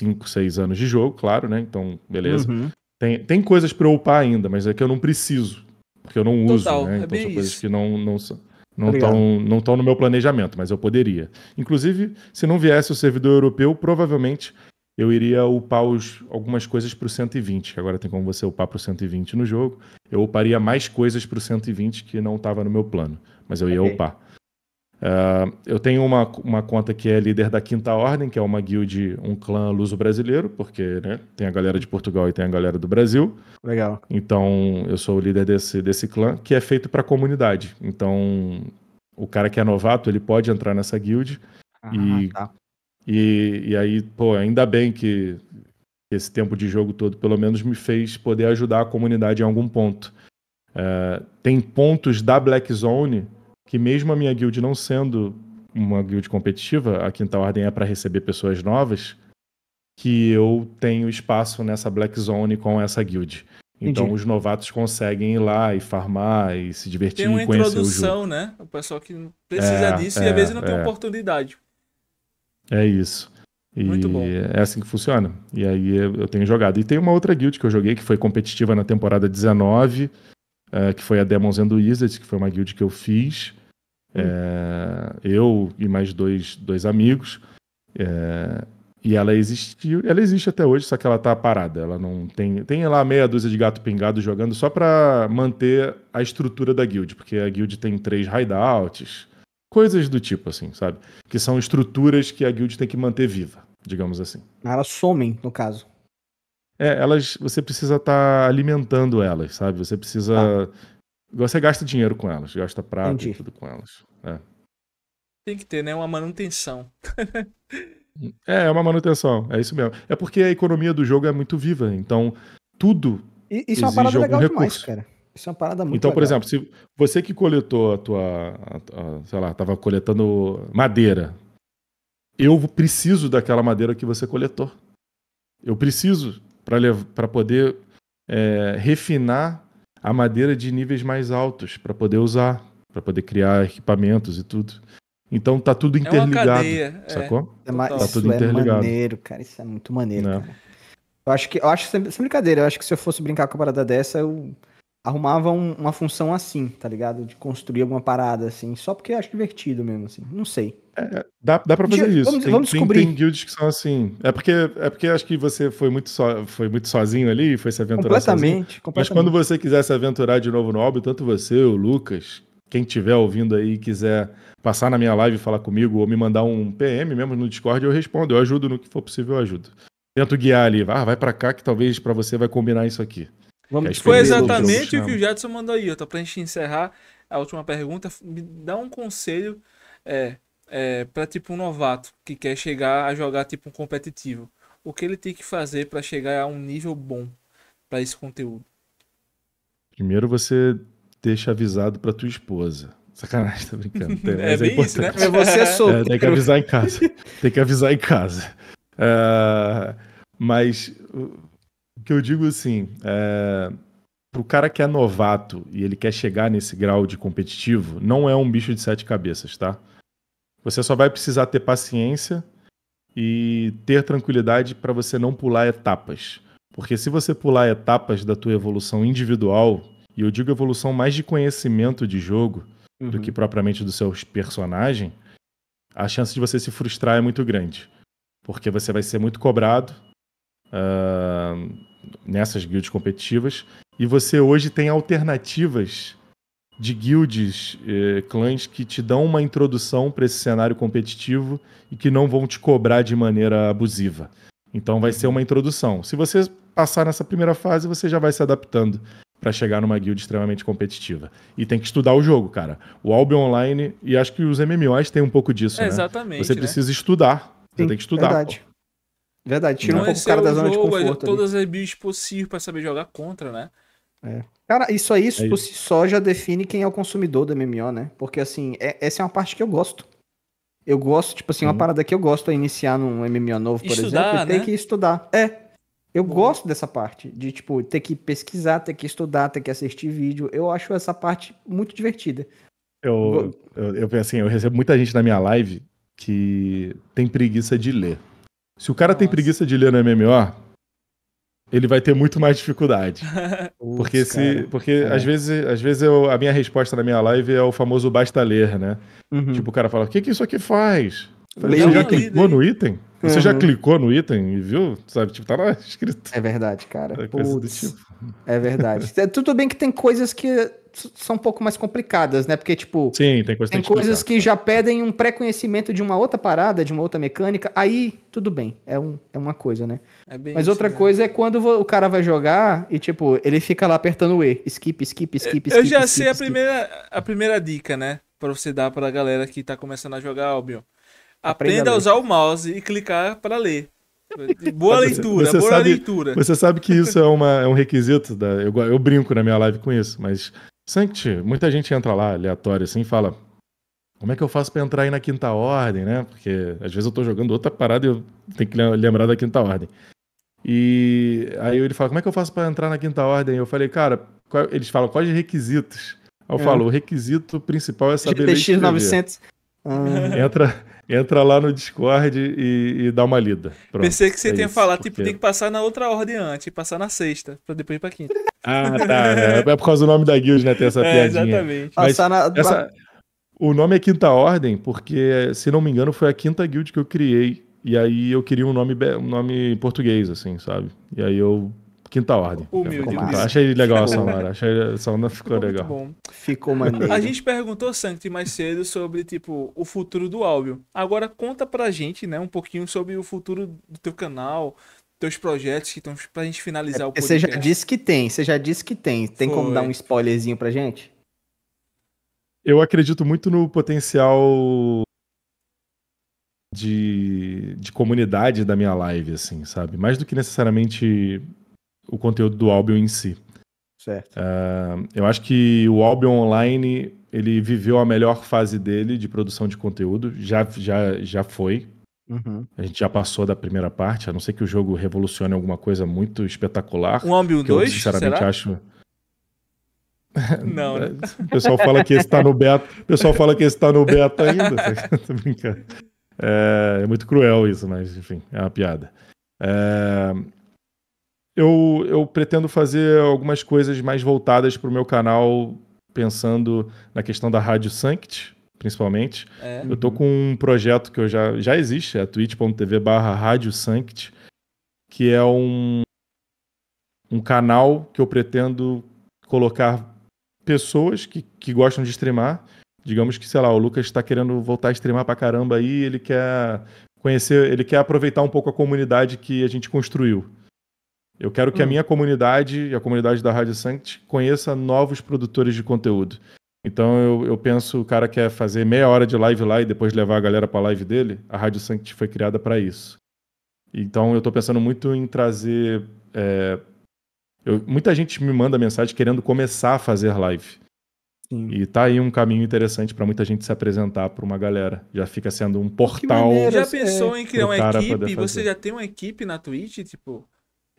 5, 6 anos de jogo, claro, né? Então, beleza. Uhum. Tem, tem coisas para eu upar ainda, mas é que eu não preciso, porque eu não Total, uso, né? É então é são coisas isso. que não, não são. Não estão não tão no meu planejamento, mas eu poderia. Inclusive, se não viesse o servidor europeu, provavelmente eu iria upar os, algumas coisas para o 120, que agora tem como você upar para o 120 no jogo. Eu uparia mais coisas para o 120 que não estava no meu plano, mas eu ia okay. upar. Uh, eu tenho uma, uma conta que é líder da Quinta Ordem, que é uma guild, um clã luso-brasileiro, porque né, tem a galera de Portugal e tem a galera do Brasil. Legal. Então eu sou o líder desse, desse clã, que é feito para a comunidade. Então o cara que é novato, ele pode entrar nessa guild. Ah, e, tá. e, e aí, pô, ainda bem que esse tempo de jogo todo, pelo menos, me fez poder ajudar a comunidade em algum ponto. Uh, tem pontos da Black Zone que mesmo a minha guild não sendo uma guild competitiva, a Quinta Ordem é para receber pessoas novas, que eu tenho espaço nessa Black Zone com essa guild. Então Entendi. os novatos conseguem ir lá e farmar e se divertir tem uma e conhecer introdução, o jogo. né? O pessoal que precisa é, disso é, e às é, vezes não é. tem oportunidade. É isso. E Muito bom. é assim que funciona. E aí eu tenho jogado. E tem uma outra guild que eu joguei que foi competitiva na temporada 19 é, que foi a Demons and Wizards, que foi uma guild que eu fiz. É, eu e mais dois, dois amigos. É, e ela existiu, ela existe até hoje, só que ela tá parada. Ela não tem. Tem lá meia dúzia de gato pingado jogando só para manter a estrutura da guild, porque a guild tem três hideouts, coisas do tipo, assim, sabe? Que são estruturas que a guild tem que manter viva, digamos assim. Elas somem, no caso. É, elas, você precisa estar tá alimentando elas, sabe? Você precisa. Ah. Você gasta dinheiro com elas, gasta prato Entendi. e tudo com elas. É. Tem que ter, né? Uma manutenção. é, é uma manutenção, é isso mesmo. É porque a economia do jogo é muito viva, então tudo. E, isso exige é uma parada legal recurso. demais, cara. Isso é uma parada muito Então, legal. por exemplo, se você que coletou a tua. A, a, sei lá, tava coletando madeira. Eu preciso daquela madeira que você coletou. Eu preciso para poder é, refinar a madeira de níveis mais altos, para poder usar, para poder criar equipamentos e tudo. Então tá tudo interligado. É uma cadeia, é, sacou? É. Tá isso tudo é interligado. maneiro, cara. Isso é muito maneiro, é. cara. Eu acho que, eu acho sem, é, sem é brincadeira, eu acho que se eu fosse brincar com uma parada dessa, eu arrumava um, uma função assim, tá ligado? De construir alguma parada assim, só porque eu acho divertido mesmo, assim. Não sei. É, é dá, dá pra fazer isso. Vamos, tem, vamos descobrir. Tem, tem guilds que são assim. É porque, é porque acho que você foi muito, so, foi muito sozinho ali foi se aventurar completamente, sozinho. completamente. Mas quando você quiser se aventurar de novo no hobby, tanto você, o Lucas, quem estiver ouvindo aí e quiser passar na minha live e falar comigo ou me mandar um PM mesmo no Discord, eu respondo. Eu ajudo no que for possível, eu ajudo. Tento guiar ali. Ah, vai para cá que talvez para você vai combinar isso aqui. Vamos é Foi exatamente o que o Jadson mandou aí, ó. Tá pra gente encerrar a última pergunta. Me dá um conselho é, é, pra tipo um novato que quer chegar a jogar tipo um competitivo. O que ele tem que fazer para chegar a um nível bom para esse conteúdo? Primeiro você deixa avisado para tua esposa. Sacanagem, tá brincando. Tem, é, é, bem é isso, né? Mas é você é É, tem que avisar em casa. tem que avisar em casa. Uh, mas que eu digo assim, é, para o cara que é novato e ele quer chegar nesse grau de competitivo, não é um bicho de sete cabeças, tá? Você só vai precisar ter paciência e ter tranquilidade para você não pular etapas. Porque se você pular etapas da tua evolução individual, e eu digo evolução mais de conhecimento de jogo uhum. do que propriamente do seu personagem, a chance de você se frustrar é muito grande. Porque você vai ser muito cobrado. Uh nessas guilds competitivas. E você hoje tem alternativas de guilds, eh, clãs que te dão uma introdução para esse cenário competitivo e que não vão te cobrar de maneira abusiva. Então vai ser uma introdução. Se você passar nessa primeira fase, você já vai se adaptando para chegar numa guild extremamente competitiva. E tem que estudar o jogo, cara. O Albion Online, e acho que os MMOs têm um pouco disso, é, né? Exatamente. Você né? precisa estudar. Você tem que estudar. Verdade. Verdade, tira não, um pouco o cara é da zona jogo, de conforto. Todas ali. as builds possíveis para saber jogar contra, né? É. Cara, isso aí, é isso por si só, já define quem é o consumidor do MMO, né? Porque, assim, é, essa é uma parte que eu gosto. Eu gosto, tipo assim, uma parada que eu gosto é iniciar num MMO novo, por estudar, exemplo, e ter né? que estudar. É. Eu Bom. gosto dessa parte, de, tipo, ter que pesquisar, ter que estudar, ter que assistir vídeo. Eu acho essa parte muito divertida. Eu, eu, eu, assim, eu recebo muita gente na minha live que tem preguiça de ler. Se o cara Nossa. tem preguiça de ler no MMO, ele vai ter muito mais dificuldade. Ups, porque se, porque é. às vezes, às vezes eu, a minha resposta na minha live é o famoso basta ler, né? Uhum. Tipo, o cara fala: "O que que isso aqui faz?" Lê o item. no item? Você já uhum. clicou no item e viu? Sabe, tipo, tá lá escrito. É verdade, cara. É, Putz, tipo. é verdade. É, tudo bem que tem coisas que são um pouco mais complicadas, né? Porque, tipo, Sim, tem, coisa tem que coisas explicar. que já pedem um pré-conhecimento de uma outra parada, de uma outra mecânica. Aí, tudo bem, é, um, é uma coisa, né? É Mas isso, outra né? coisa é quando o cara vai jogar e, tipo, ele fica lá apertando o E. Skip, skip, skip, é, skip. Eu já skip, sei skip, a, Primeira, a primeira dica, né? Pra você dar pra galera que tá começando a jogar, Albion. Aprenda, a, a usar o mouse e clicar para ler. Boa leitura, você boa sabe, leitura. Você sabe que isso é, uma, é um requisito, da, eu, eu brinco na minha live com isso, mas Sanct, muita gente entra lá aleatório assim e fala: como é que eu faço para entrar aí na quinta ordem, né? Porque às vezes eu tô jogando outra parada e eu tenho que lembrar da quinta ordem. E aí ele fala: como é que eu faço para entrar na quinta ordem? Eu falei: cara, qual... eles falam quais requisitos? Aí eu é. falo: o requisito principal é saber. GTX 900. Ah. Entra, entra lá no Discord e, e dá uma lida. Pronto, Pensei que você é tinha falado, tipo, porque... tipo, tem que passar na outra ordem antes, passar na sexta, pra depois ir pra quinta. Ah, tá. É, é por causa do nome da guild, né? Tem essa é, piadinha. Exatamente. passar na... Essa... O nome é Quinta Ordem, porque, se não me engano, foi a quinta guild que eu criei. E aí eu queria um nome, um nome em português, assim, sabe? E aí eu Quinta Ordem. Humilde. Achei legal a sonora. Achei a sonora ficou, ficou legal. Bom. Ficou maneiro. A gente perguntou, Sancti, mais cedo sobre, tipo, o futuro do áudio. Agora conta pra gente, né, um pouquinho sobre o futuro do teu canal, teus projetos que estão pra gente finalizar é, o podcast. Você já disse que tem, você já disse que tem. Tem Foi. como dar um spoilerzinho pra gente? Eu acredito muito no potencial de, de comunidade da minha live, assim, sabe? Mais do que necessariamente o conteúdo do Albion em si. Certo. Uh, eu acho que o Albion Online ele viveu a melhor fase dele de produção de conteúdo. Já, já, já foi. Uhum. A gente já passou da primeira parte, a não ser que o jogo revolucione alguma coisa muito espetacular. Um Albion 2? sinceramente, será? acho. Não, né? O pessoal fala que esse tá no beta. O pessoal fala que esse tá no beta ainda. Tô brincando. É, é muito cruel isso, mas enfim, é uma piada. É, eu, eu pretendo fazer algumas coisas mais voltadas para o meu canal, pensando na questão da Rádio Sanct, principalmente. É. Eu tô com um projeto que eu já, já existe, é twitch.tv barra Rádio Sanct, que é um, um canal que eu pretendo colocar pessoas que, que gostam de streamar. Digamos que, sei lá, o Lucas está querendo voltar a streamar pra caramba aí, ele quer conhecer, ele quer aproveitar um pouco a comunidade que a gente construiu. Eu quero que hum. a minha comunidade e a comunidade da Rádio Sanct conheça novos produtores de conteúdo. Então eu, eu, penso, o cara quer fazer meia hora de live lá e depois levar a galera para a live dele, a Rádio Sanct foi criada para isso. Então eu estou pensando muito em trazer. É, eu, muita gente me manda mensagem querendo começar a fazer live. Sim. E tá aí um caminho interessante para muita gente se apresentar para uma galera. Já fica sendo um portal. já pensou é, é. em criar uma equipe? Você já tem uma equipe na Twitch, tipo,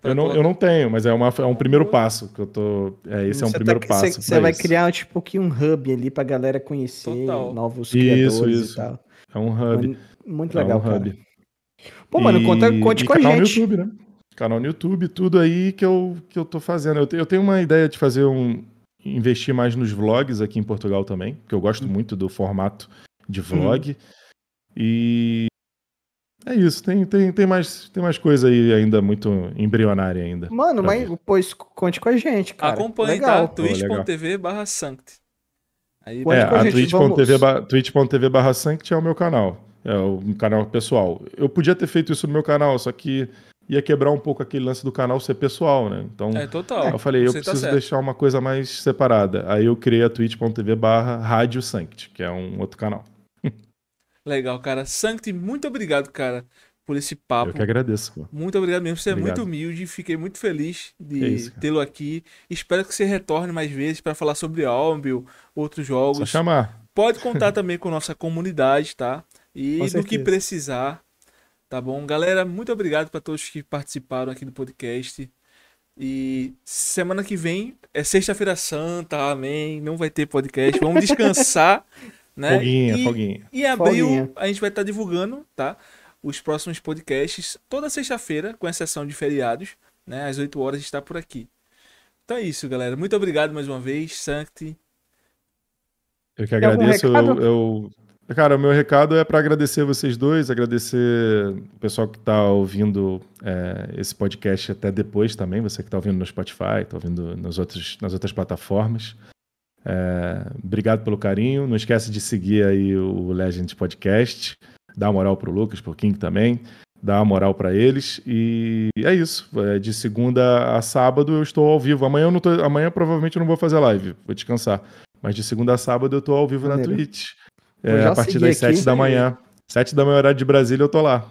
eu não, eu não tenho, mas é, uma, é um primeiro uhum. passo que eu tô. É, esse é um tá, primeiro passo. Você vai isso. criar tipo que um hub ali pra galera conhecer Total. novos criadores isso. e tal. É um hub. muito legal, é um cara. Hub. Pô, mano, e, conta, conte e com a gente. Canal No YouTube, né? Canal no YouTube, tudo aí que eu, que eu tô fazendo. Eu, te, eu tenho uma ideia de fazer um. investir mais nos vlogs aqui em Portugal também, porque eu gosto hum. muito do formato de hum. vlog. Hum. E é isso, tem, tem, tem, mais, tem mais coisa aí ainda muito embrionária ainda. Mano, mas ver. pois conte com a gente, cara. Acompanhe, tá? legal. tá? twitch.tv barra Sanct. Aí, é, a, a twitch.tv barra, Sanct é o meu canal. É o canal pessoal. Eu podia ter feito isso no meu canal, só que ia quebrar um pouco aquele lance do canal ser pessoal, né? Então, é, total. eu falei, eu tá preciso tá deixar uma coisa mais separada. Aí eu criei a twitch.tv barra Rádio Sanct, que é um outro canal. Legal, cara. Sancti, muito obrigado, cara, por esse papo. Eu que agradeço. Pô. Muito obrigado mesmo. Você obrigado. é muito humilde. Fiquei muito feliz de é tê-lo aqui. Espero que você retorne mais vezes para falar sobre Albion, outros jogos. Só chamar. Pode contar também com nossa comunidade, tá? E do que precisar, tá bom? Galera, muito obrigado para todos que participaram aqui do podcast. E semana que vem é sexta-feira santa, amém. Não vai ter podcast. Vamos descansar Né? Foguinha, e, foguinha. abril, foguinha. a gente vai estar tá divulgando, tá? Os próximos podcasts toda sexta-feira, com exceção de feriados, né? Às 8 horas está por aqui. Então é isso, galera. Muito obrigado mais uma vez, Sancti. Eu que agradeço. Eu, eu, cara, o meu recado é para agradecer vocês dois, agradecer o pessoal que está ouvindo é, esse podcast até depois também, você que está ouvindo no Spotify, está ouvindo nas outras, nas outras plataformas. É, obrigado pelo carinho. Não esquece de seguir aí o Legend Podcast. Dá uma moral pro Lucas, pro King também. Dá uma moral para eles. E é isso. É, de segunda a sábado eu estou ao vivo. Amanhã, eu tô, amanhã provavelmente eu não vou fazer live. Vou descansar. Mas de segunda a sábado eu estou ao vivo Maneiro. na Twitch. É, a partir das sete da manhã. sete da manhã, horário de Brasília, eu tô lá.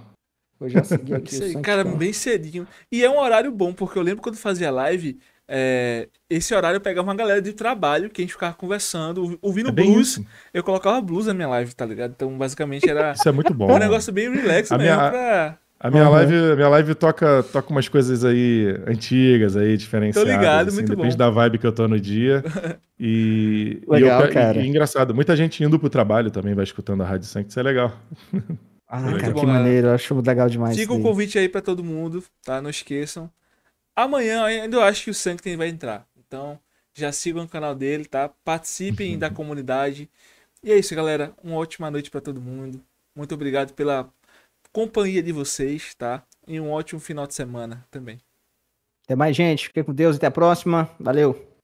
Eu já segui aqui. cara, bem cedinho. E é um horário bom, porque eu lembro quando fazia live, é, esse horário eu pegava uma galera de trabalho que a gente ficava conversando, ouvindo é blues. Isso. Eu colocava blues na minha live, tá ligado? Então, basicamente, era. Isso é muito bom. um negócio bem relax a mesmo minha... A minha, uhum. live, minha live toca, toca umas coisas aí antigas, aí, diferenciadas. Tô ligado, assim, muito depende bom. da vibe que eu tô no dia. E, legal, e eu, cara. E, e, engraçado, muita gente indo pro trabalho também vai escutando a Rádio sangue isso é legal. Ah, é legal. Cara, que bom, maneiro, eu acho legal demais. Fica o um convite aí para todo mundo, tá? Não esqueçam. Amanhã ainda eu acho que o Santos vai entrar. Então, já sigam o canal dele, tá? Participem uhum. da comunidade. E é isso, galera. Uma ótima noite para todo mundo. Muito obrigado pela companhia de vocês, tá? E um ótimo final de semana também. Até mais, gente. Fique com Deus. Até a próxima. Valeu.